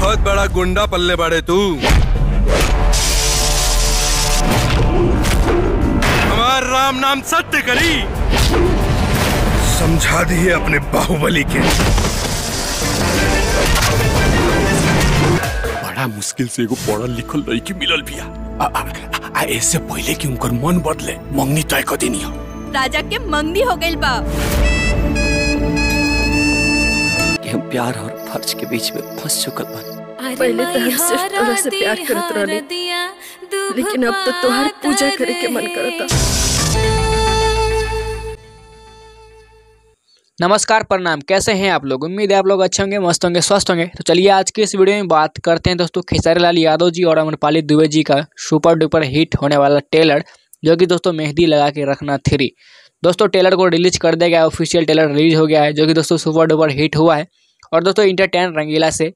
बहुत बड़ा गुंडा पल्ले पड़े तू हमार राम नाम सत्य करी समझा दिए अपने बाहुबली के बड़ा मुश्किल से एगो पढ़ल लिखल लड़की मिलल भी ऐसे पहले की उनकर मन बदले मंगनी तय तो कर देनी राजा के मंगनी हो गई बा प्यार और फर्ज के बीच में फंस चुकल बन पहले तो सिर्फ तोरा से प्यार करत लेकिन अब तो तोहार पूजा करे के मन करता नमस्कार प्रणाम कैसे हैं आप लोग उम्मीद है आप लोग अच्छे होंगे मस्त होंगे स्वस्थ होंगे तो चलिए आज के इस वीडियो में बात करते हैं दोस्तों खेसारी लाल यादव जी और अमरपाली दुबे जी का सुपर डुपर हिट होने वाला टेलर जो कि दोस्तों मेहंदी लगा के रखना थ्री दोस्तों टेलर को रिलीज कर दिया गया ऑफिशियल टेलर रिलीज हो गया है जो कि दोस्तों सुपर डुपर हिट हुआ है और दोस्तों इंटरटेन रंगीला से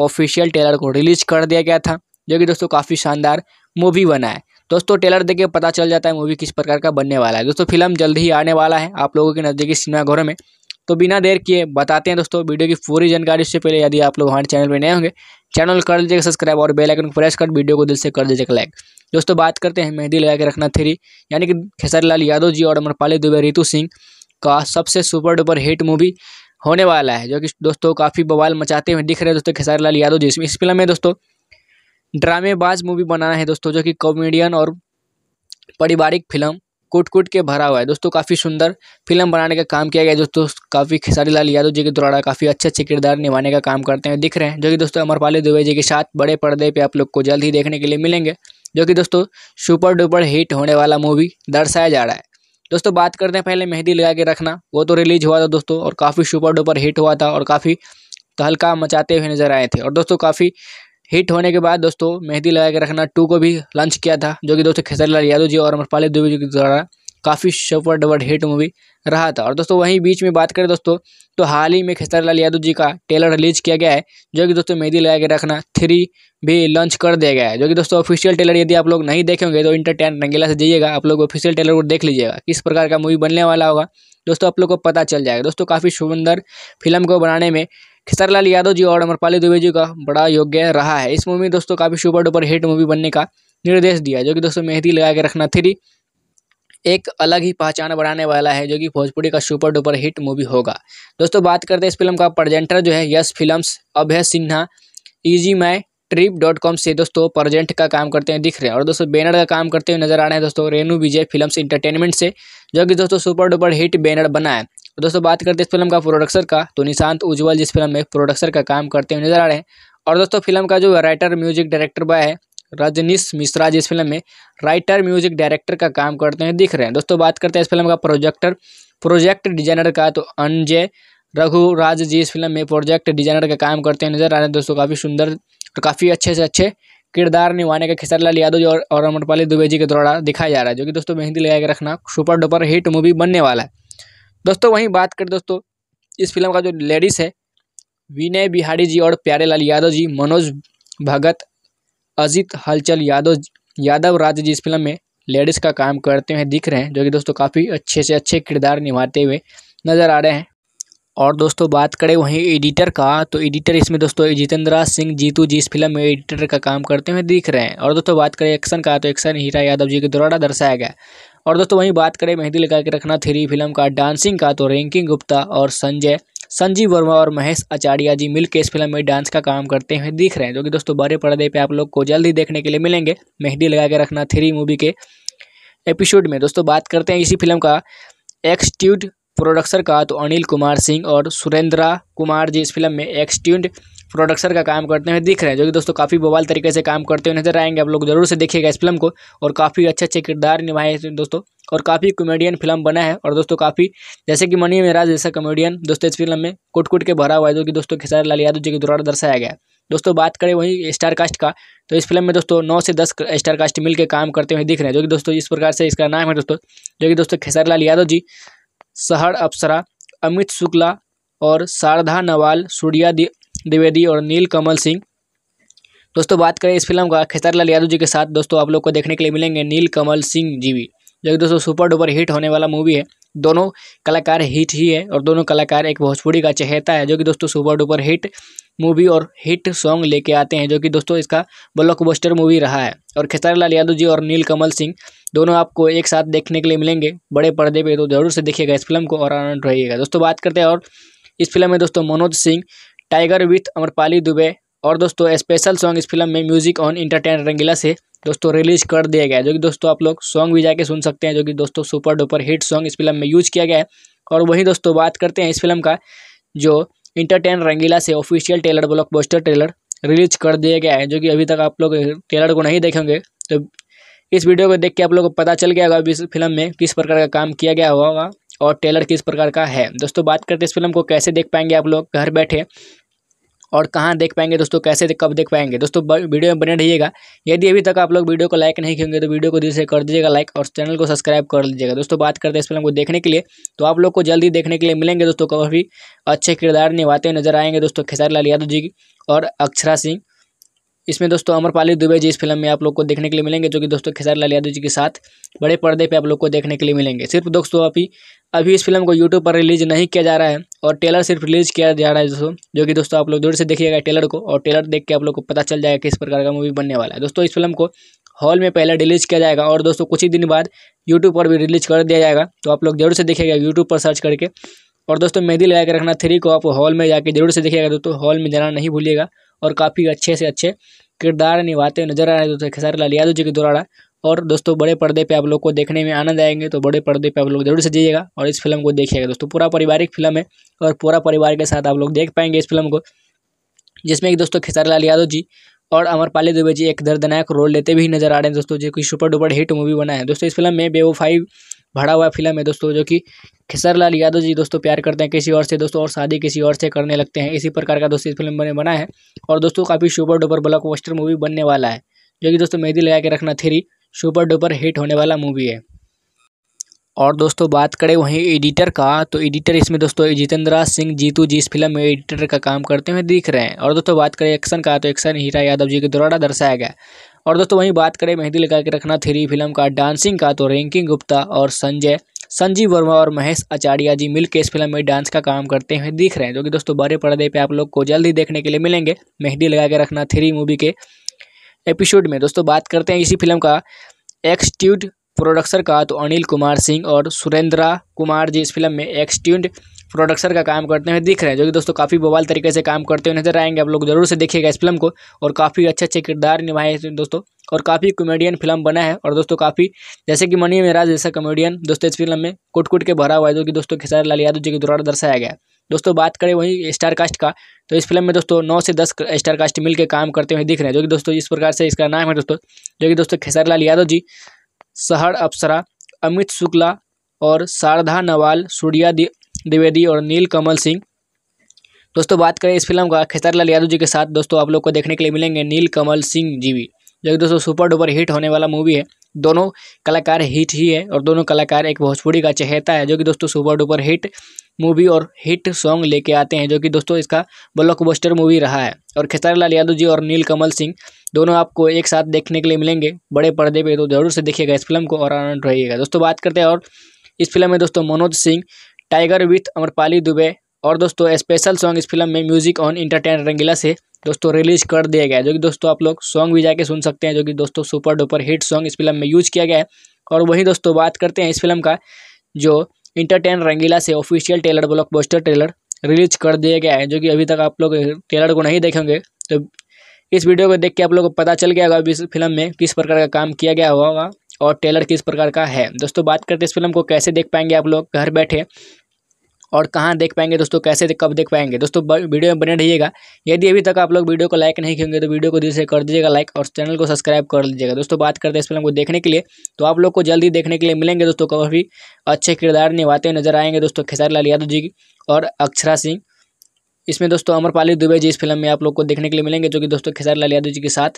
ऑफिशियल टेलर को रिलीज कर दिया गया था जो कि दोस्तों काफ़ी शानदार मूवी बना है दोस्तों टेलर देख के पता चल जाता है मूवी किस प्रकार का बनने वाला है दोस्तों फिल्म जल्द ही आने वाला है आप लोगों के नज़दीकी सिनेमाघरों में तो बिना देर किए बताते हैं दोस्तों वीडियो की पूरी जानकारी उससे पहले यदि आप लोग हमारे चैनल पर नए होंगे चैनल कर लीजिएगा सब्सक्राइब और बेल आइकन प्रेस कर वीडियो को दिल से कर दीजिएगा लाइक दोस्तों बात करते हैं मेहंदी लगा के रखना थ्री यानी कि लाल यादव जी और अमरपाली दुबे रितु सिंह का सबसे सुपर डुपर हिट मूवी होने वाला है जो कि दोस्तों काफ़ी बवाल मचाते हुए दिख रहे हैं दोस्तों खेसारी लाल यादव जिसमें इस फिल्म में दोस्तों ड्रामेबाज मूवी बनाना है दोस्तों जो कि कॉमेडियन और पारिवारिक फिल्म कुट कुट के भरा हुआ है दोस्तों काफ़ी सुंदर फिल्म बनाने का काम किया गया दोस्तों काफ़ी खेसारी लाल यादव जी के द्वारा काफ़ी अच्छे अच्छे किरदार निभाने का काम करते हैं दिख रहे हैं जो कि दोस्तों अमरपाली दुबे जी के साथ बड़े पर्दे पर आप लोग को जल्द ही देखने के लिए मिलेंगे जो कि दोस्तों सुपर डुपर हिट होने वाला मूवी दर्शाया जा रहा है दोस्तों बात करते हैं पहले मेहंदी लगा के रखना वो तो रिलीज हुआ था दोस्तों और काफ़ी सुपर डुपर हिट हुआ था और काफ़ी तहलका मचाते हुए नज़र आए थे और दोस्तों काफ़ी हिट होने के बाद दोस्तों मेहंदी लगा के रखना टू को भी लॉन्च किया था जो कि दोस्तों खेसारी लाल यादव जी और अमरपाली देवी जी के द्वारा काफ़ी शवड़ डबर हिट मूवी रहा था और दोस्तों वहीं बीच में बात करें दोस्तों तो हाल ही में लाल यादव जी का टेलर रिलीज किया गया है जो कि दोस्तों मेहदी लगा के रखना थ्री भी लॉन्च कर दिया गया है जो कि दोस्तों ऑफिशियल टेलर यदि आप लोग नहीं देखेंगे तो इंटरटेन रंगीला से जाइएगा आप लोग ऑफिशियल टेलर को देख लीजिएगा किस प्रकार का मूवी बनने वाला होगा दोस्तों आप लोग को पता चल जाएगा दोस्तों काफ़ी सुंदर फिल्म को बनाने में लाल यादव जी और अमरपाली दुबे जी का बड़ा योग्य रहा है इस मूवी में दोस्तों काफ़ी सुपर डुपर हिट मूवी बनने का निर्देश दिया जो कि दोस्तों मेहंदी लगा के रखना थ्री एक अलग ही पहचान बनाने वाला है जो कि भोजपुरी का सुपर डुपर हिट मूवी होगा दोस्तों बात करते हैं इस फिल्म का प्रजेंटर जो है Yash films Abhay Sinha easy my trip dot com से दोस्तों प्रजेंट का काम करते हैं दिख रहे हैं और दोस्तों बैनर का काम करते हुए नजर आ रहे हैं दोस्तों रेनू विजय फिल्म इंटरटेनमेंट से जो कि दोस्तों सुपर डुपर हिट बैनर बना है तो दोस्तों बात करते हैं इस फिल्म का प्रोडक्सर का तो निशांत उज्जवल जिस फिल्म में प्रोडक्सर का काम करते हुए नजर आ रहे हैं और दोस्तों फिल्म का जो राइटर म्यूजिक डायरेक्टर बॉय है रजनीश मिश्रा जी इस फिल्म में राइटर म्यूजिक डायरेक्टर का काम करते हैं दिख रहे हैं दोस्तों बात करते हैं इस फिल्म का प्रोजेक्टर प्रोजेक्ट डिजाइनर का तो अंजय रघुराज जी इस फिल्म में प्रोजेक्ट डिजाइनर का काम करते हैं नजर आ रहे हैं दोस्तों काफ़ी सुंदर और काफ़ी अच्छे से अच्छे किरदार निभाने का खेसरलाल यादव जी और, अमरपाली दुबे जी के द्वारा दिखाया जा रहा है जो कि दोस्तों मेहंदी लगा के रखना सुपर डुपर हिट मूवी बनने वाला है दोस्तों वहीं बात करें दोस्तों इस फिल्म का जो लेडीज़ है विनय बिहारी जी और प्यारेलाल यादव जी मनोज भगत अजित हलचल यादव यादव जी जिस फिल्म में लेडीज़ का काम करते हुए दिख रहे हैं जो कि दोस्तों काफ़ी अच्छे से अच्छे किरदार निभाते हुए नज़र आ रहे हैं और दोस्तों बात करें वहीं एडिटर का तो एडिटर इसमें दोस्तों जितेंद्रा सिंह जीतू जी इस फिल्म में एडिटर का काम करते हुए दिख रहे हैं और दोस्तों बात करें एक्शन का तो एक्शन हीरा यादव जी के द्वारा दर्शाया गया और दोस्तों वहीं बात करें मेहंदी लगा के रखना थ्री फिल्म का डांसिंग का तो रैंकिंग गुप्ता और संजय संजीव वर्मा और महेश आचार्य जी मिलकर इस फिल्म में डांस का काम करते हुए दिख रहे हैं जो कि दोस्तों बड़े पर्दे पे आप लोग को जल्द ही देखने के लिए मिलेंगे मेहंदी लगा के रखना थ्री मूवी के एपिसोड में दोस्तों बात करते हैं इसी फिल्म का एक्सट्यूड प्रोडक्सर का तो अनिल कुमार सिंह और सुरेंद्रा कुमार जी इस फिल्म में एक्सट्यूड प्रोडक्सर का काम करते हुए दिख रहे हैं जो कि दोस्तों काफ़ी बवाल तरीके से काम करते हुए नजर आएंगे आप लोग जरूर से देखिएगा इस फिल्म को और काफ़ी अच्छे अच्छे किरदार निभाए हैं दोस्तों और काफ़ी कॉमेडियन फिल्म बना है और दोस्तों काफ़ी जैसे कि मनी मेराज जैसा कॉमेडियन दोस्तों इस फिल्म में कुट कुट के भरा हुआ है जो कि दोस्तों खेसारी लाल यादव जी के द्वारा दर्शाया गया दोस्तों बात करें वही स्टार कास्ट का तो इस फिल्म में दोस्तों नौ से दस स्टार कास्ट मिलकर काम करते हुए दिख रहे हैं जो कि दोस्तों इस प्रकार से इसका नाम है दोस्तों जो कि दोस्तों खेसारी लाल यादव जी सहर अप्सरा अमित शुक्ला और शारदा नवाल सूर्या द्विवेदी और नील कमल सिंह दोस्तों बात करें इस फिल्म का लाल यादव जी के साथ दोस्तों आप लोग को देखने के लिए मिलेंगे नील कमल सिंह जी भी जो कि दोस्तों सुपर डुपर हिट होने वाला मूवी है दोनों कलाकार हिट ही है और दोनों कलाकार एक भोजपुरी का चहेता है जो कि दोस्तों सुपर डुपर हिट मूवी और हिट सॉन्ग लेके आते हैं जो कि दोस्तों इसका ब्लॉकबस्टर मूवी रहा है और लाल यादव जी और नील कमल सिंह दोनों आपको एक साथ देखने के लिए मिलेंगे बड़े पर्दे पे तो जरूर से देखिएगा इस फिल्म को और आनंद रहिएगा दोस्तों बात करते हैं और इस फिल्म में दोस्तों मनोज सिंह टाइगर विथ अमरपाली दुबे और दोस्तों स्पेशल सॉन्ग इस फिल्म में म्यूजिक ऑन इंटरटेन रंगीला से दोस्तों रिलीज कर दिया गया जो कि दोस्तों आप लोग सॉन्ग भी जाके सुन सकते हैं जो कि दोस्तों सुपर डुपर हिट सॉन्ग इस फिल्म में यूज किया गया है और वहीं दोस्तों बात करते हैं इस फिल्म का जो इंटरटेन रंगीला से official trailer blockbuster release कर दिया गया है जो कि अभी तक आप लोग टेलर को नहीं देखेंगे तो इस वीडियो को देख के आप लोग को पता चल गया होगा अभी इस फिल्म में किस प्रकार का काम किया गया होगा और टेलर किस प्रकार का है दोस्तों बात करते इस फिल्म को कैसे देख पाएंगे आप लोग घर बैठे और कहाँ देख पाएंगे दोस्तों कैसे देख, कब देख पाएंगे दोस्तों वीडियो में बने रहिएगा यदि अभी तक आप लोग वीडियो को लाइक नहीं किएंगे तो वीडियो को दिल से कर दीजिएगा लाइक और चैनल को सब्सक्राइब कर लीजिएगा दोस्तों बात करते हैं इस फिल्म को देखने के लिए तो आप लोग को जल्दी देखने के लिए मिलेंगे दोस्तों काफ़ी अच्छे किरदार निभाते नजर आएंगे दोस्तों खेसारी लाल यादव जी और अक्षरा सिंह इसमें दोस्तों अमरपाली दुबे जी इस फिल्म में आप लोग को देखने के लिए मिलेंगे जो कि दोस्तों खेसार लाल यादव जी के साथ बड़े पर्दे पे आप लोग को देखने के लिए मिलेंगे सिर्फ दोस्तों अभी अभी इस फिल्म को यूट्यूब पर रिलीज नहीं किया जा रहा है और टेलर सिर्फ रिलीज किया जा रहा है दोस्तों जो कि दोस्तों आप लोग दूर से देखिएगा टेलर को और टेलर देख के आप लोग को पता चल जाएगा किस प्रकार का मूवी बनने वाला है दोस्तों इस फिल्म को हॉल में पहले रिलीज किया जाएगा और दोस्तों कुछ ही दिन बाद यूट्यूब पर भी रिलीज कर दिया जाएगा तो आप लोग जरूर से देखिएगा यूट्यूब पर सर्च करके और दोस्तों मेहंदी लगा के रखना थ्री को आप हॉल में जाके जरूर से देखिएगा दोस्तों हॉल में जाना नहीं भूलिएगा और काफ़ी अच्छे से अच्छे किरदार निभाते नजर आ रहे हैं दोस्तों खेसारी लाल यादव जी के द्वारा और दोस्तों बड़े पर्दे पे आप लोग को देखने में आनंद आएंगे तो बड़े पर्दे पे आप लोग जरूर से जाइएगा और इस फिल्म को देखिएगा दोस्तों पूरा पारिवारिक फिल्म है और पूरा परिवार के साथ आप लोग देख पाएंगे इस फिल्म को जिसमें कि दोस्तों खेसारी लाल यादव जी और अमरपाली दुबे जी एक दर्दनायक रोल लेते भी नजर आ रहे हैं दोस्तों जो कि सुपर डुपर हिट मूवी बना है दोस्तों इस फिल्म में बेवफाई भरा हुआ फिल्म है दोस्तों जो कि लाल यादव जी दोस्तों प्यार करते हैं किसी और से दोस्तों और शादी किसी और से करने लगते हैं इसी प्रकार का दोस्तों इस फिल्म में बना है और दोस्तों काफ़ी सुपर डुपर ब्लॉक मूवी बनने वाला है जो कि दोस्तों मेहदी लगा के रखना थ्री सुपर डुपर हिट होने वाला मूवी है और दोस्तों बात करें वहीं एडिटर का तो एडिटर इसमें दोस्तों जितेंद्रा सिंह जीतू जी इस फिल्म में एडिटर का काम करते हुए दिख रहे हैं और दोस्तों बात करें एक्शन का तो एक्शन हीरा यादव जी के द्वारा दर्शाया गया और दोस्तों वहीं बात करें मेहंदी लगा के रखना थ्री फिल्म का डांसिंग का तो रैंकिंग गुप्ता और संजय संजीव वर्मा और महेश आचार्य जी मिलकर इस फिल्म में डांस का काम करते हुए दिख रहे हैं जो कि दोस्तों बड़े पर्दे पर आप लोग को जल्द ही देखने के लिए मिलेंगे मेहंदी लगा के रखना थ्री मूवी के एपिसोड में दोस्तों बात करते हैं इसी फिल्म का एक्सट्यूड प्रोडक्सर का तो अनिल कुमार सिंह और सुरेंद्रा कुमार जी इस फिल्म में एक्सट्यून्ड प्रोडक्सर का काम करते हुए दिख रहे हैं जो कि दोस्तों काफ़ी बवाल तरीके से काम करते हुए नजर आएंगे आप लोग जरूर से देखिएगा इस फिल्म को और काफ़ी अच्छे अच्छे किरदार निभाए हैं दोस्तों और काफ़ी कॉमेडियन फिल्म बना है और दोस्तों काफ़ी जैसे कि मनी मेराज जैसा कॉमेडियन दोस्तों इस फिल्म में कुट कुट के भरा हुआ है जो कि दोस्तों खेसारी लाल यादव जी के द्वारा दर्शाया गया दोस्तों बात करें वहीं स्टार कास्ट का तो इस फिल्म में दोस्तों नौ से दस स्टार कास्ट मिलकर काम करते हुए दिख रहे हैं जो कि दोस्तों इस प्रकार से इसका नाम है दोस्तों जो कि दोस्तों खेसारी लाल यादव जी सहर अप्सरा अमित शुक्ला और शारदा नवाल सूर्या द्विवेदी और नील कमल सिंह दोस्तों बात करें इस फिल्म का खेसारीलाल यादव जी के साथ दोस्तों आप लोग को देखने के लिए मिलेंगे नील कमल सिंह जी भी जो कि दोस्तों सुपर डुपर हिट होने वाला मूवी है दोनों कलाकार हिट ही है और दोनों कलाकार एक भोजपुरी का चहेता है जो कि दोस्तों सुपर डुपर हिट मूवी और हिट सॉन्ग लेके आते हैं जो कि दोस्तों इसका ब्लॉकबस्टर मूवी रहा है और खेसारी लाल यादव जी और नील कमल सिंह दोनों आपको एक साथ देखने के लिए मिलेंगे बड़े पर्दे पे तो ज़रूर से देखिएगा इस फिल्म को और आनंद रहिएगा दोस्तों बात करते हैं और इस फिल्म में दोस्तों मनोज सिंह टाइगर विथ अमरपाली दुबे और दोस्तों स्पेशल सॉन्ग इस फिल्म में म्यूजिक ऑन इंटरटेन रंगीला से दोस्तों रिलीज कर दिया गया जो कि दोस्तों आप लोग सॉन्ग भी जाके सुन सकते हैं जो कि दोस्तों सुपर डुपर हिट सॉन्ग इस फिल्म में यूज किया गया है और वहीं दोस्तों बात करते हैं इस फिल्म का जो इंटरटेन रंगीला से official trailer blockbuster trailer release कर दिया गया है जो कि अभी तक आप लोग ट्रेलर को नहीं देखेंगे तो इस वीडियो को देख के आप लोगों को पता चल गया होगा इस फिल्म में किस प्रकार का काम किया गया होगा और टेलर किस प्रकार का है दोस्तों बात करते इस फिल्म को कैसे देख पाएंगे आप लोग घर बैठे और कहाँ देख पाएंगे दोस्तों कैसे दे, कब देख पाएंगे दोस्तों वीडियो में बने रहिएगा यदि अभी तक आप लोग वीडियो को लाइक नहीं किएंगे तो वीडियो को दिल से कर दीजिएगा लाइक और चैनल को सब्सक्राइब कर लीजिएगा दोस्तों बात करते हैं इस फिल्म को देखने के लिए तो आप लोग को जल्दी देखने के लिए मिलेंगे दोस्तों काफ़ी अच्छे किरदार निभाते नजर आएंगे दोस्तों खेसारी लाल यादव जी और अक्षरा सिंह इसमें दोस्तों अमरपाली दुबे जी इस फिल्म में आप लोग को देखने के लिए मिलेंगे जो कि दोस्तों खेसारी यादव जी के साथ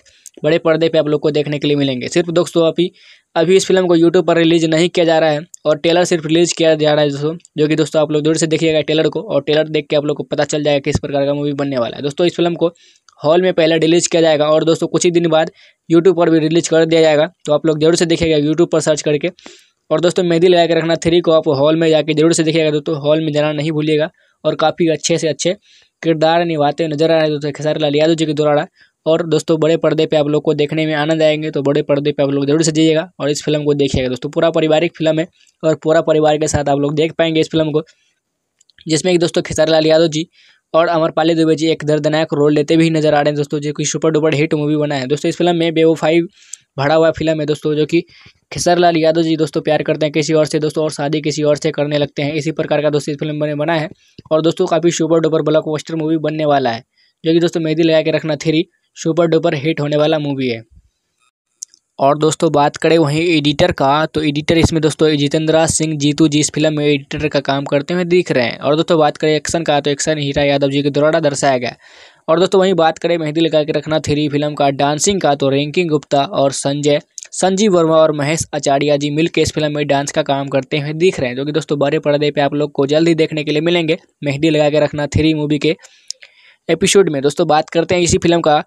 बड़े पर्दे पे आप लोग को देखने के लिए मिलेंगे सिर्फ दोस्तों अभी अभी इस फिल्म को यूट्यूब पर रिलीज नहीं किया जा रहा है और टेलर सिर्फ रिलीज किया जा रहा है दोस्तों जो कि दोस्तों आप लोग दूर से देखिएगा टेलर को और टेलर देख के आप लोग को पता चल जाएगा किस प्रकार का मूवी बनने वाला है दोस्तों इस फिल्म को हॉल में पहले रिलीज किया जाएगा और दोस्तों कुछ ही दिन बाद यूट्यूब पर भी रिलीज कर दिया जाएगा तो आप लोग जरूर से देखिएगा यूट्यूब पर सर्च करके और दोस्तों मेहंदी लगा के रखना थ्री को आप हॉल में जाके जरूर से देखिएगा दोस्तों हॉल में जाना नहीं भूलिएगा और काफ़ी अच्छे से अच्छे किरदार निभाते नजर आ रहे हैं दोस्तों खेसारी लाल यादव जी के द्वारा और दोस्तों बड़े पर्दे पे आप लोग को देखने में आनंद आएंगे तो बड़े पर्दे पे आप लोग जरूर से जाइएगा और इस फिल्म को देखिएगा दोस्तों पूरा पारिवारिक फिल्म है और पूरा परिवार के साथ आप लोग देख पाएंगे इस फिल्म को जिसमें कि दोस्तों खेसारी लाल यादव जी और अमरपाली दुबे जी एक दर्दनायक रोल लेते भी नजर आ रहे हैं दोस्तों जो कि सुपर डुपर हिट मूवी बना है दोस्तों इस फिल्म में बेवो फाइव भरा हुआ फिल्म है दोस्तों जो कि लाल यादव जी दोस्तों प्यार करते हैं किसी और से दोस्तों और शादी किसी और से करने लगते हैं इसी प्रकार का दोस्तों इस फिल्म बने बना है और दोस्तों काफ़ी सुपर डुपर ब्लॉक मूवी बनने वाला है जो कि दोस्तों मेहदी लगा के रखना थ्री सुपर डुपर हिट होने वाला मूवी है और दोस्तों बात करें वहीं एडिटर का तो एडिटर इसमें दोस्तों जितेंद्रा सिंह जीतू जी इस फिल्म में एडिटर का काम करते हुए दिख रहे हैं और दोस्तों बात करें एक्शन का तो एक्शन हीरा यादव जी के द्वारा दर्शाया गया और दोस्तों वहीं बात करें मेहंदी लगा के रखना थ्री फिल्म का डांसिंग का तो रैंकिंग गुप्ता और संजय संजीव वर्मा और महेश आचार्य जी मिल इस फिल्म में डांस का काम करते हुए दिख रहे हैं जो कि दोस्तों बड़े पर्दे पे आप लोग को जल्द ही देखने के लिए मिलेंगे मेहंदी लगा के रखना थ्री मूवी के एपिसोड में दोस्तों बात करते हैं इसी फिल्म का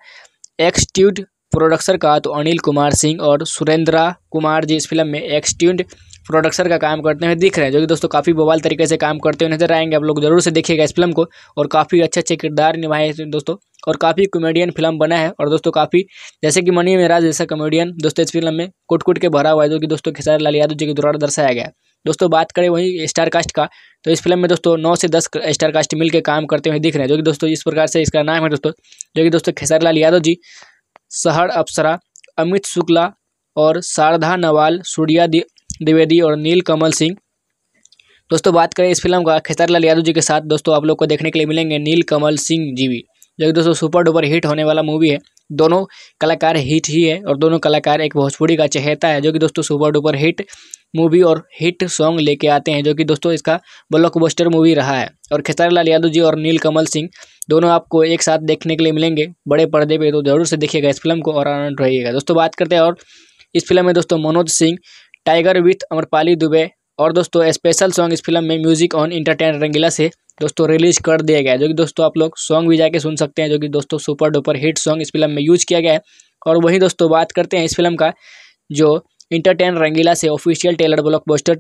एक्सट्यूड प्रोडक्सर का तो अनिल कुमार सिंह और सुरेंद्रा कुमार जी इस फिल्म में एक्सट्यूड प्रोडक्सर का काम करते हुए दिख रहे हैं जो कि दोस्तों काफ़ी बवाल तरीके से काम करते हुए नजर आएंगे आप लोग जरूर से देखिएगा इस फिल्म को और काफ़ी अच्छे अच्छे किरदार निभाए हैं दोस्तों और काफ़ी कॉमेडियन फिल्म बना है और दोस्तों काफ़ी जैसे कि मनी मेराज जैसा कॉमेडियन दोस्तों इस फिल्म में कुट कुट के भरा हुआ है जो कि दोस्तों खेसारी लाल यादव जी के द्वारा दर्शाया गया दोस्तों बात करें वही स्टार कास्ट का तो इस फिल्म में दोस्तों नौ से दस स्टार कास्ट मिलकर काम करते हुए दिख रहे हैं जो कि दोस्तों इस प्रकार से इसका नाम है दोस्तों जो कि दोस्तों खेसारी लाल यादव जी सहर अप्सरा अमित शुक्ला और शारदा नवाल सूर्या द्विवेदी और नील कमल सिंह दोस्तों बात करें इस फिल्म का खेसारीलाल यादव जी के साथ दोस्तों आप लोग को देखने के लिए मिलेंगे नील कमल सिंह जी भी जो कि दोस्तों सुपर डुपर हिट होने वाला मूवी है दोनों कलाकार हिट ही है और दोनों कलाकार एक भोजपुरी का चहेता है जो कि दोस्तों सुपर डुपर हिट मूवी और हिट सॉन्ग लेके आते हैं जो कि दोस्तों इसका ब्लॉकबस्टर मूवी रहा है और लाल यादव जी और नील कमल सिंह दोनों आपको एक साथ देखने के लिए मिलेंगे बड़े पर्दे पे तो जरूर से देखिएगा इस फिल्म को और आनंद रहिएगा दोस्तों बात करते हैं और इस फिल्म में दोस्तों मनोज सिंह टाइगर विथ अमरपाली दुबे और दोस्तों स्पेशल सॉन्ग इस फिल्म में म्यूजिक ऑन इंटरटेन रंगीला से दोस्तों रिलीज कर दिया गया जो कि दोस्तों आप लोग सॉन्ग भी जाके सुन सकते हैं जो कि दोस्तों सुपर डुपर हिट सॉन्ग इस फिल्म में यूज किया गया है और वहीं दोस्तों बात करते हैं इस फिल्म का जो इंटरटेन रंगीला से official trailer blockbuster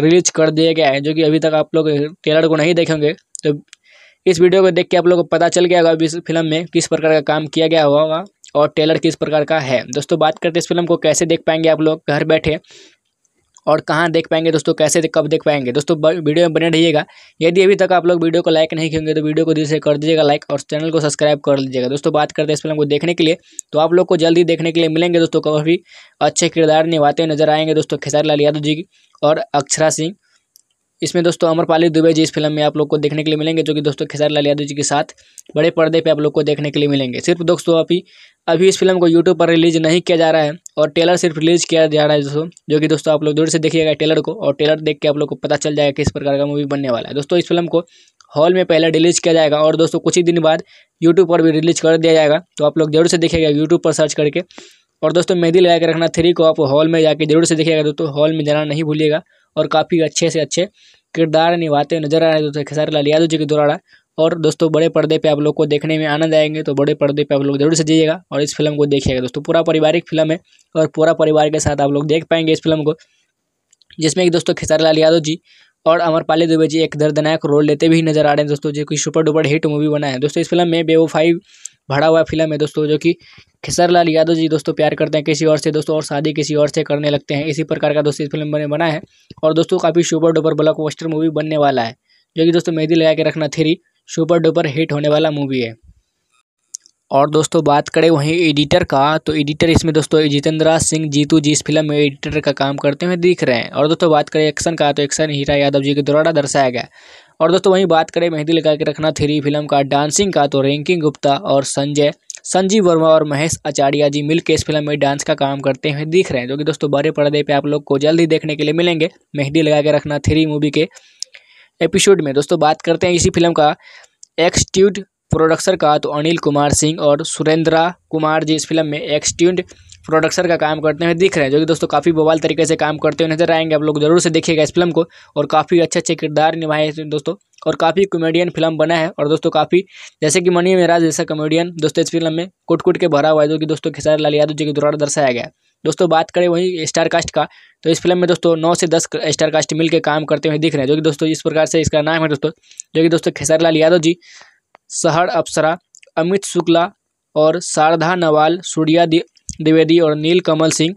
release कर दिया गया है जो कि अभी तक आप लोग टेलर को नहीं देखेंगे तो इस वीडियो को देख के आप लोग को पता चल गया होगा अभी इस फिल्म में किस प्रकार का काम किया गया होगा और टेलर किस प्रकार का है दोस्तों बात करते इस फिल्म को कैसे देख पाएंगे आप लोग घर बैठे और कहाँ देख पाएंगे दोस्तों कैसे देख, कब देख पाएंगे दोस्तों वीडियो में बने रहिएगा यदि अभी तक आप लोग वीडियो को लाइक नहीं किएंगे तो वीडियो को दिल से कर दीजिएगा लाइक और चैनल को सब्सक्राइब कर लीजिएगा दोस्तों बात करते हैं इस फिल्म को देखने के लिए तो आप लोग को जल्दी देखने के लिए मिलेंगे दोस्तों काफ़ी अच्छे किरदार निभाते नजर आएंगे दोस्तों खेसारी लाल यादव जी और अक्षरा सिंह इसमें दोस्तों अमरपाली दुबे जी इस फिल्म में आप लोग को देखने के लिए मिलेंगे जो कि दोस्तों खेसारी यादव जी के साथ बड़े पर्दे पे आप लोग को देखने के लिए मिलेंगे सिर्फ दोस्तों अभी अभी इस फिल्म को यूट्यूब पर रिलीज नहीं किया जा रहा है और टेलर सिर्फ रिलीज किया जा रहा है दोस्तों जो कि दोस्तों आप लोग दूर से देखिएगा टेलर को और टेलर देख के आप लोग को पता चल जाएगा किस प्रकार का मूवी बनने वाला है दोस्तों इस फिल्म को हॉल में पहले रिलीज किया जाएगा और दोस्तों कुछ ही दिन बाद यूट्यूब पर भी रिलीज कर दिया जाएगा तो आप लोग जरूर से देखिएगा यूट्यूब पर सर्च करके और दोस्तों मेहंदी लगा के रखना थ्री को आप हॉल में जाके जरूर से देखिएगा दोस्तों हॉल में जाना नहीं भूलिएगा और काफ़ी अच्छे से अच्छे किरदार निभाते नजर आ रहे हैं दोस्तों खेसारी लाल यादव जी के द्वारा और दोस्तों बड़े पर्दे पे आप लोग को देखने में आनंद आएंगे तो बड़े पर्दे पे आप लोग जरूर से जाइएगा और इस फिल्म को देखिएगा दोस्तों पूरा पारिवारिक फिल्म है और पूरा परिवार के साथ आप लोग देख पाएंगे इस फिल्म को जिसमें कि दोस्तों खेसारी लाल यादव जी और अमरपाली दुबे जी एक दर्दनायक रोल लेते भी नजर आ रहे हैं दोस्तों जो कि सुपर डुपर हिट मूवी बना है दोस्तों इस फिल्म में बेवफाई भरा हुआ फिल्म है दोस्तों जो कि लाल यादव जी दोस्तों प्यार करते हैं किसी और से दोस्तों और शादी किसी और से करने लगते हैं इसी प्रकार का दोस्तों इस फिल्म में बना है और दोस्तों काफ़ी सुपर डुपर ब्लॉक मूवी बनने वाला है जो कि दोस्तों मेहदी लगा के रखना थ्री सुपर डुपर हिट होने वाला मूवी है और दोस्तों बात करें वहीं एडिटर का तो एडिटर इसमें दोस्तों जितेंद्रा सिंह जीतू जी इस फिल्म में एडिटर का काम करते हुए दिख रहे हैं और दोस्तों बात करें एक्शन का तो एक्शन हीरा यादव जी के द्वारा दर्शाया गया और दोस्तों वहीं बात करें मेहंदी लगा के रखना थ्री फिल्म का डांसिंग का तो रैंकिंग गुप्ता और संजय संजीव वर्मा और महेश आचार्य जी मिलकर इस फिल्म में डांस का काम करते हुए दिख रहे हैं जो कि दोस्तों बड़े पर्दे पर आप लोग को जल्द ही देखने के लिए मिलेंगे मेहंदी लगा के रखना थ्री मूवी के एपिसोड में दोस्तों बात करते हैं इसी फिल्म का एक्सट्यूड प्रोडक्सर का तो अनिल कुमार सिंह और सुरेंद्रा कुमार जी इस फिल्म में एक्सट्यून्ड प्रोडक्सर का काम करते हुए दिख रहे हैं जो कि दोस्तों काफ़ी बवाल तरीके से काम करते हुए नजर आएंगे आप लोग जरूर से देखिएगा इस फिल्म को और काफ़ी अच्छे अच्छे किरदार निभाए हैं दोस्तों और काफ़ी कॉमेडियन फिल्म बना है और दोस्तों काफ़ी जैसे कि मनी मेराज जैसा कॉमेडियन दोस्तों इस फिल्म में कुट कुट के भरा हुआ है जो कि दोस्तों खेसारी लाल यादव जी के द्वारा दर्शाया गया दोस्तों बात करें वहीं स्टार कास्ट का तो इस फिल्म में दोस्तों नौ से दस स्टार कास्ट मिलकर काम करते हुए दिख रहे हैं जो कि दोस्तों इस प्रकार से इसका नाम है दोस्तों जो कि दोस्तों खेसारी लाल यादव जी सहर अप्सरा अमित शुक्ला और शारदा नवाल सूर्या द्विवेदी और नील कमल सिंह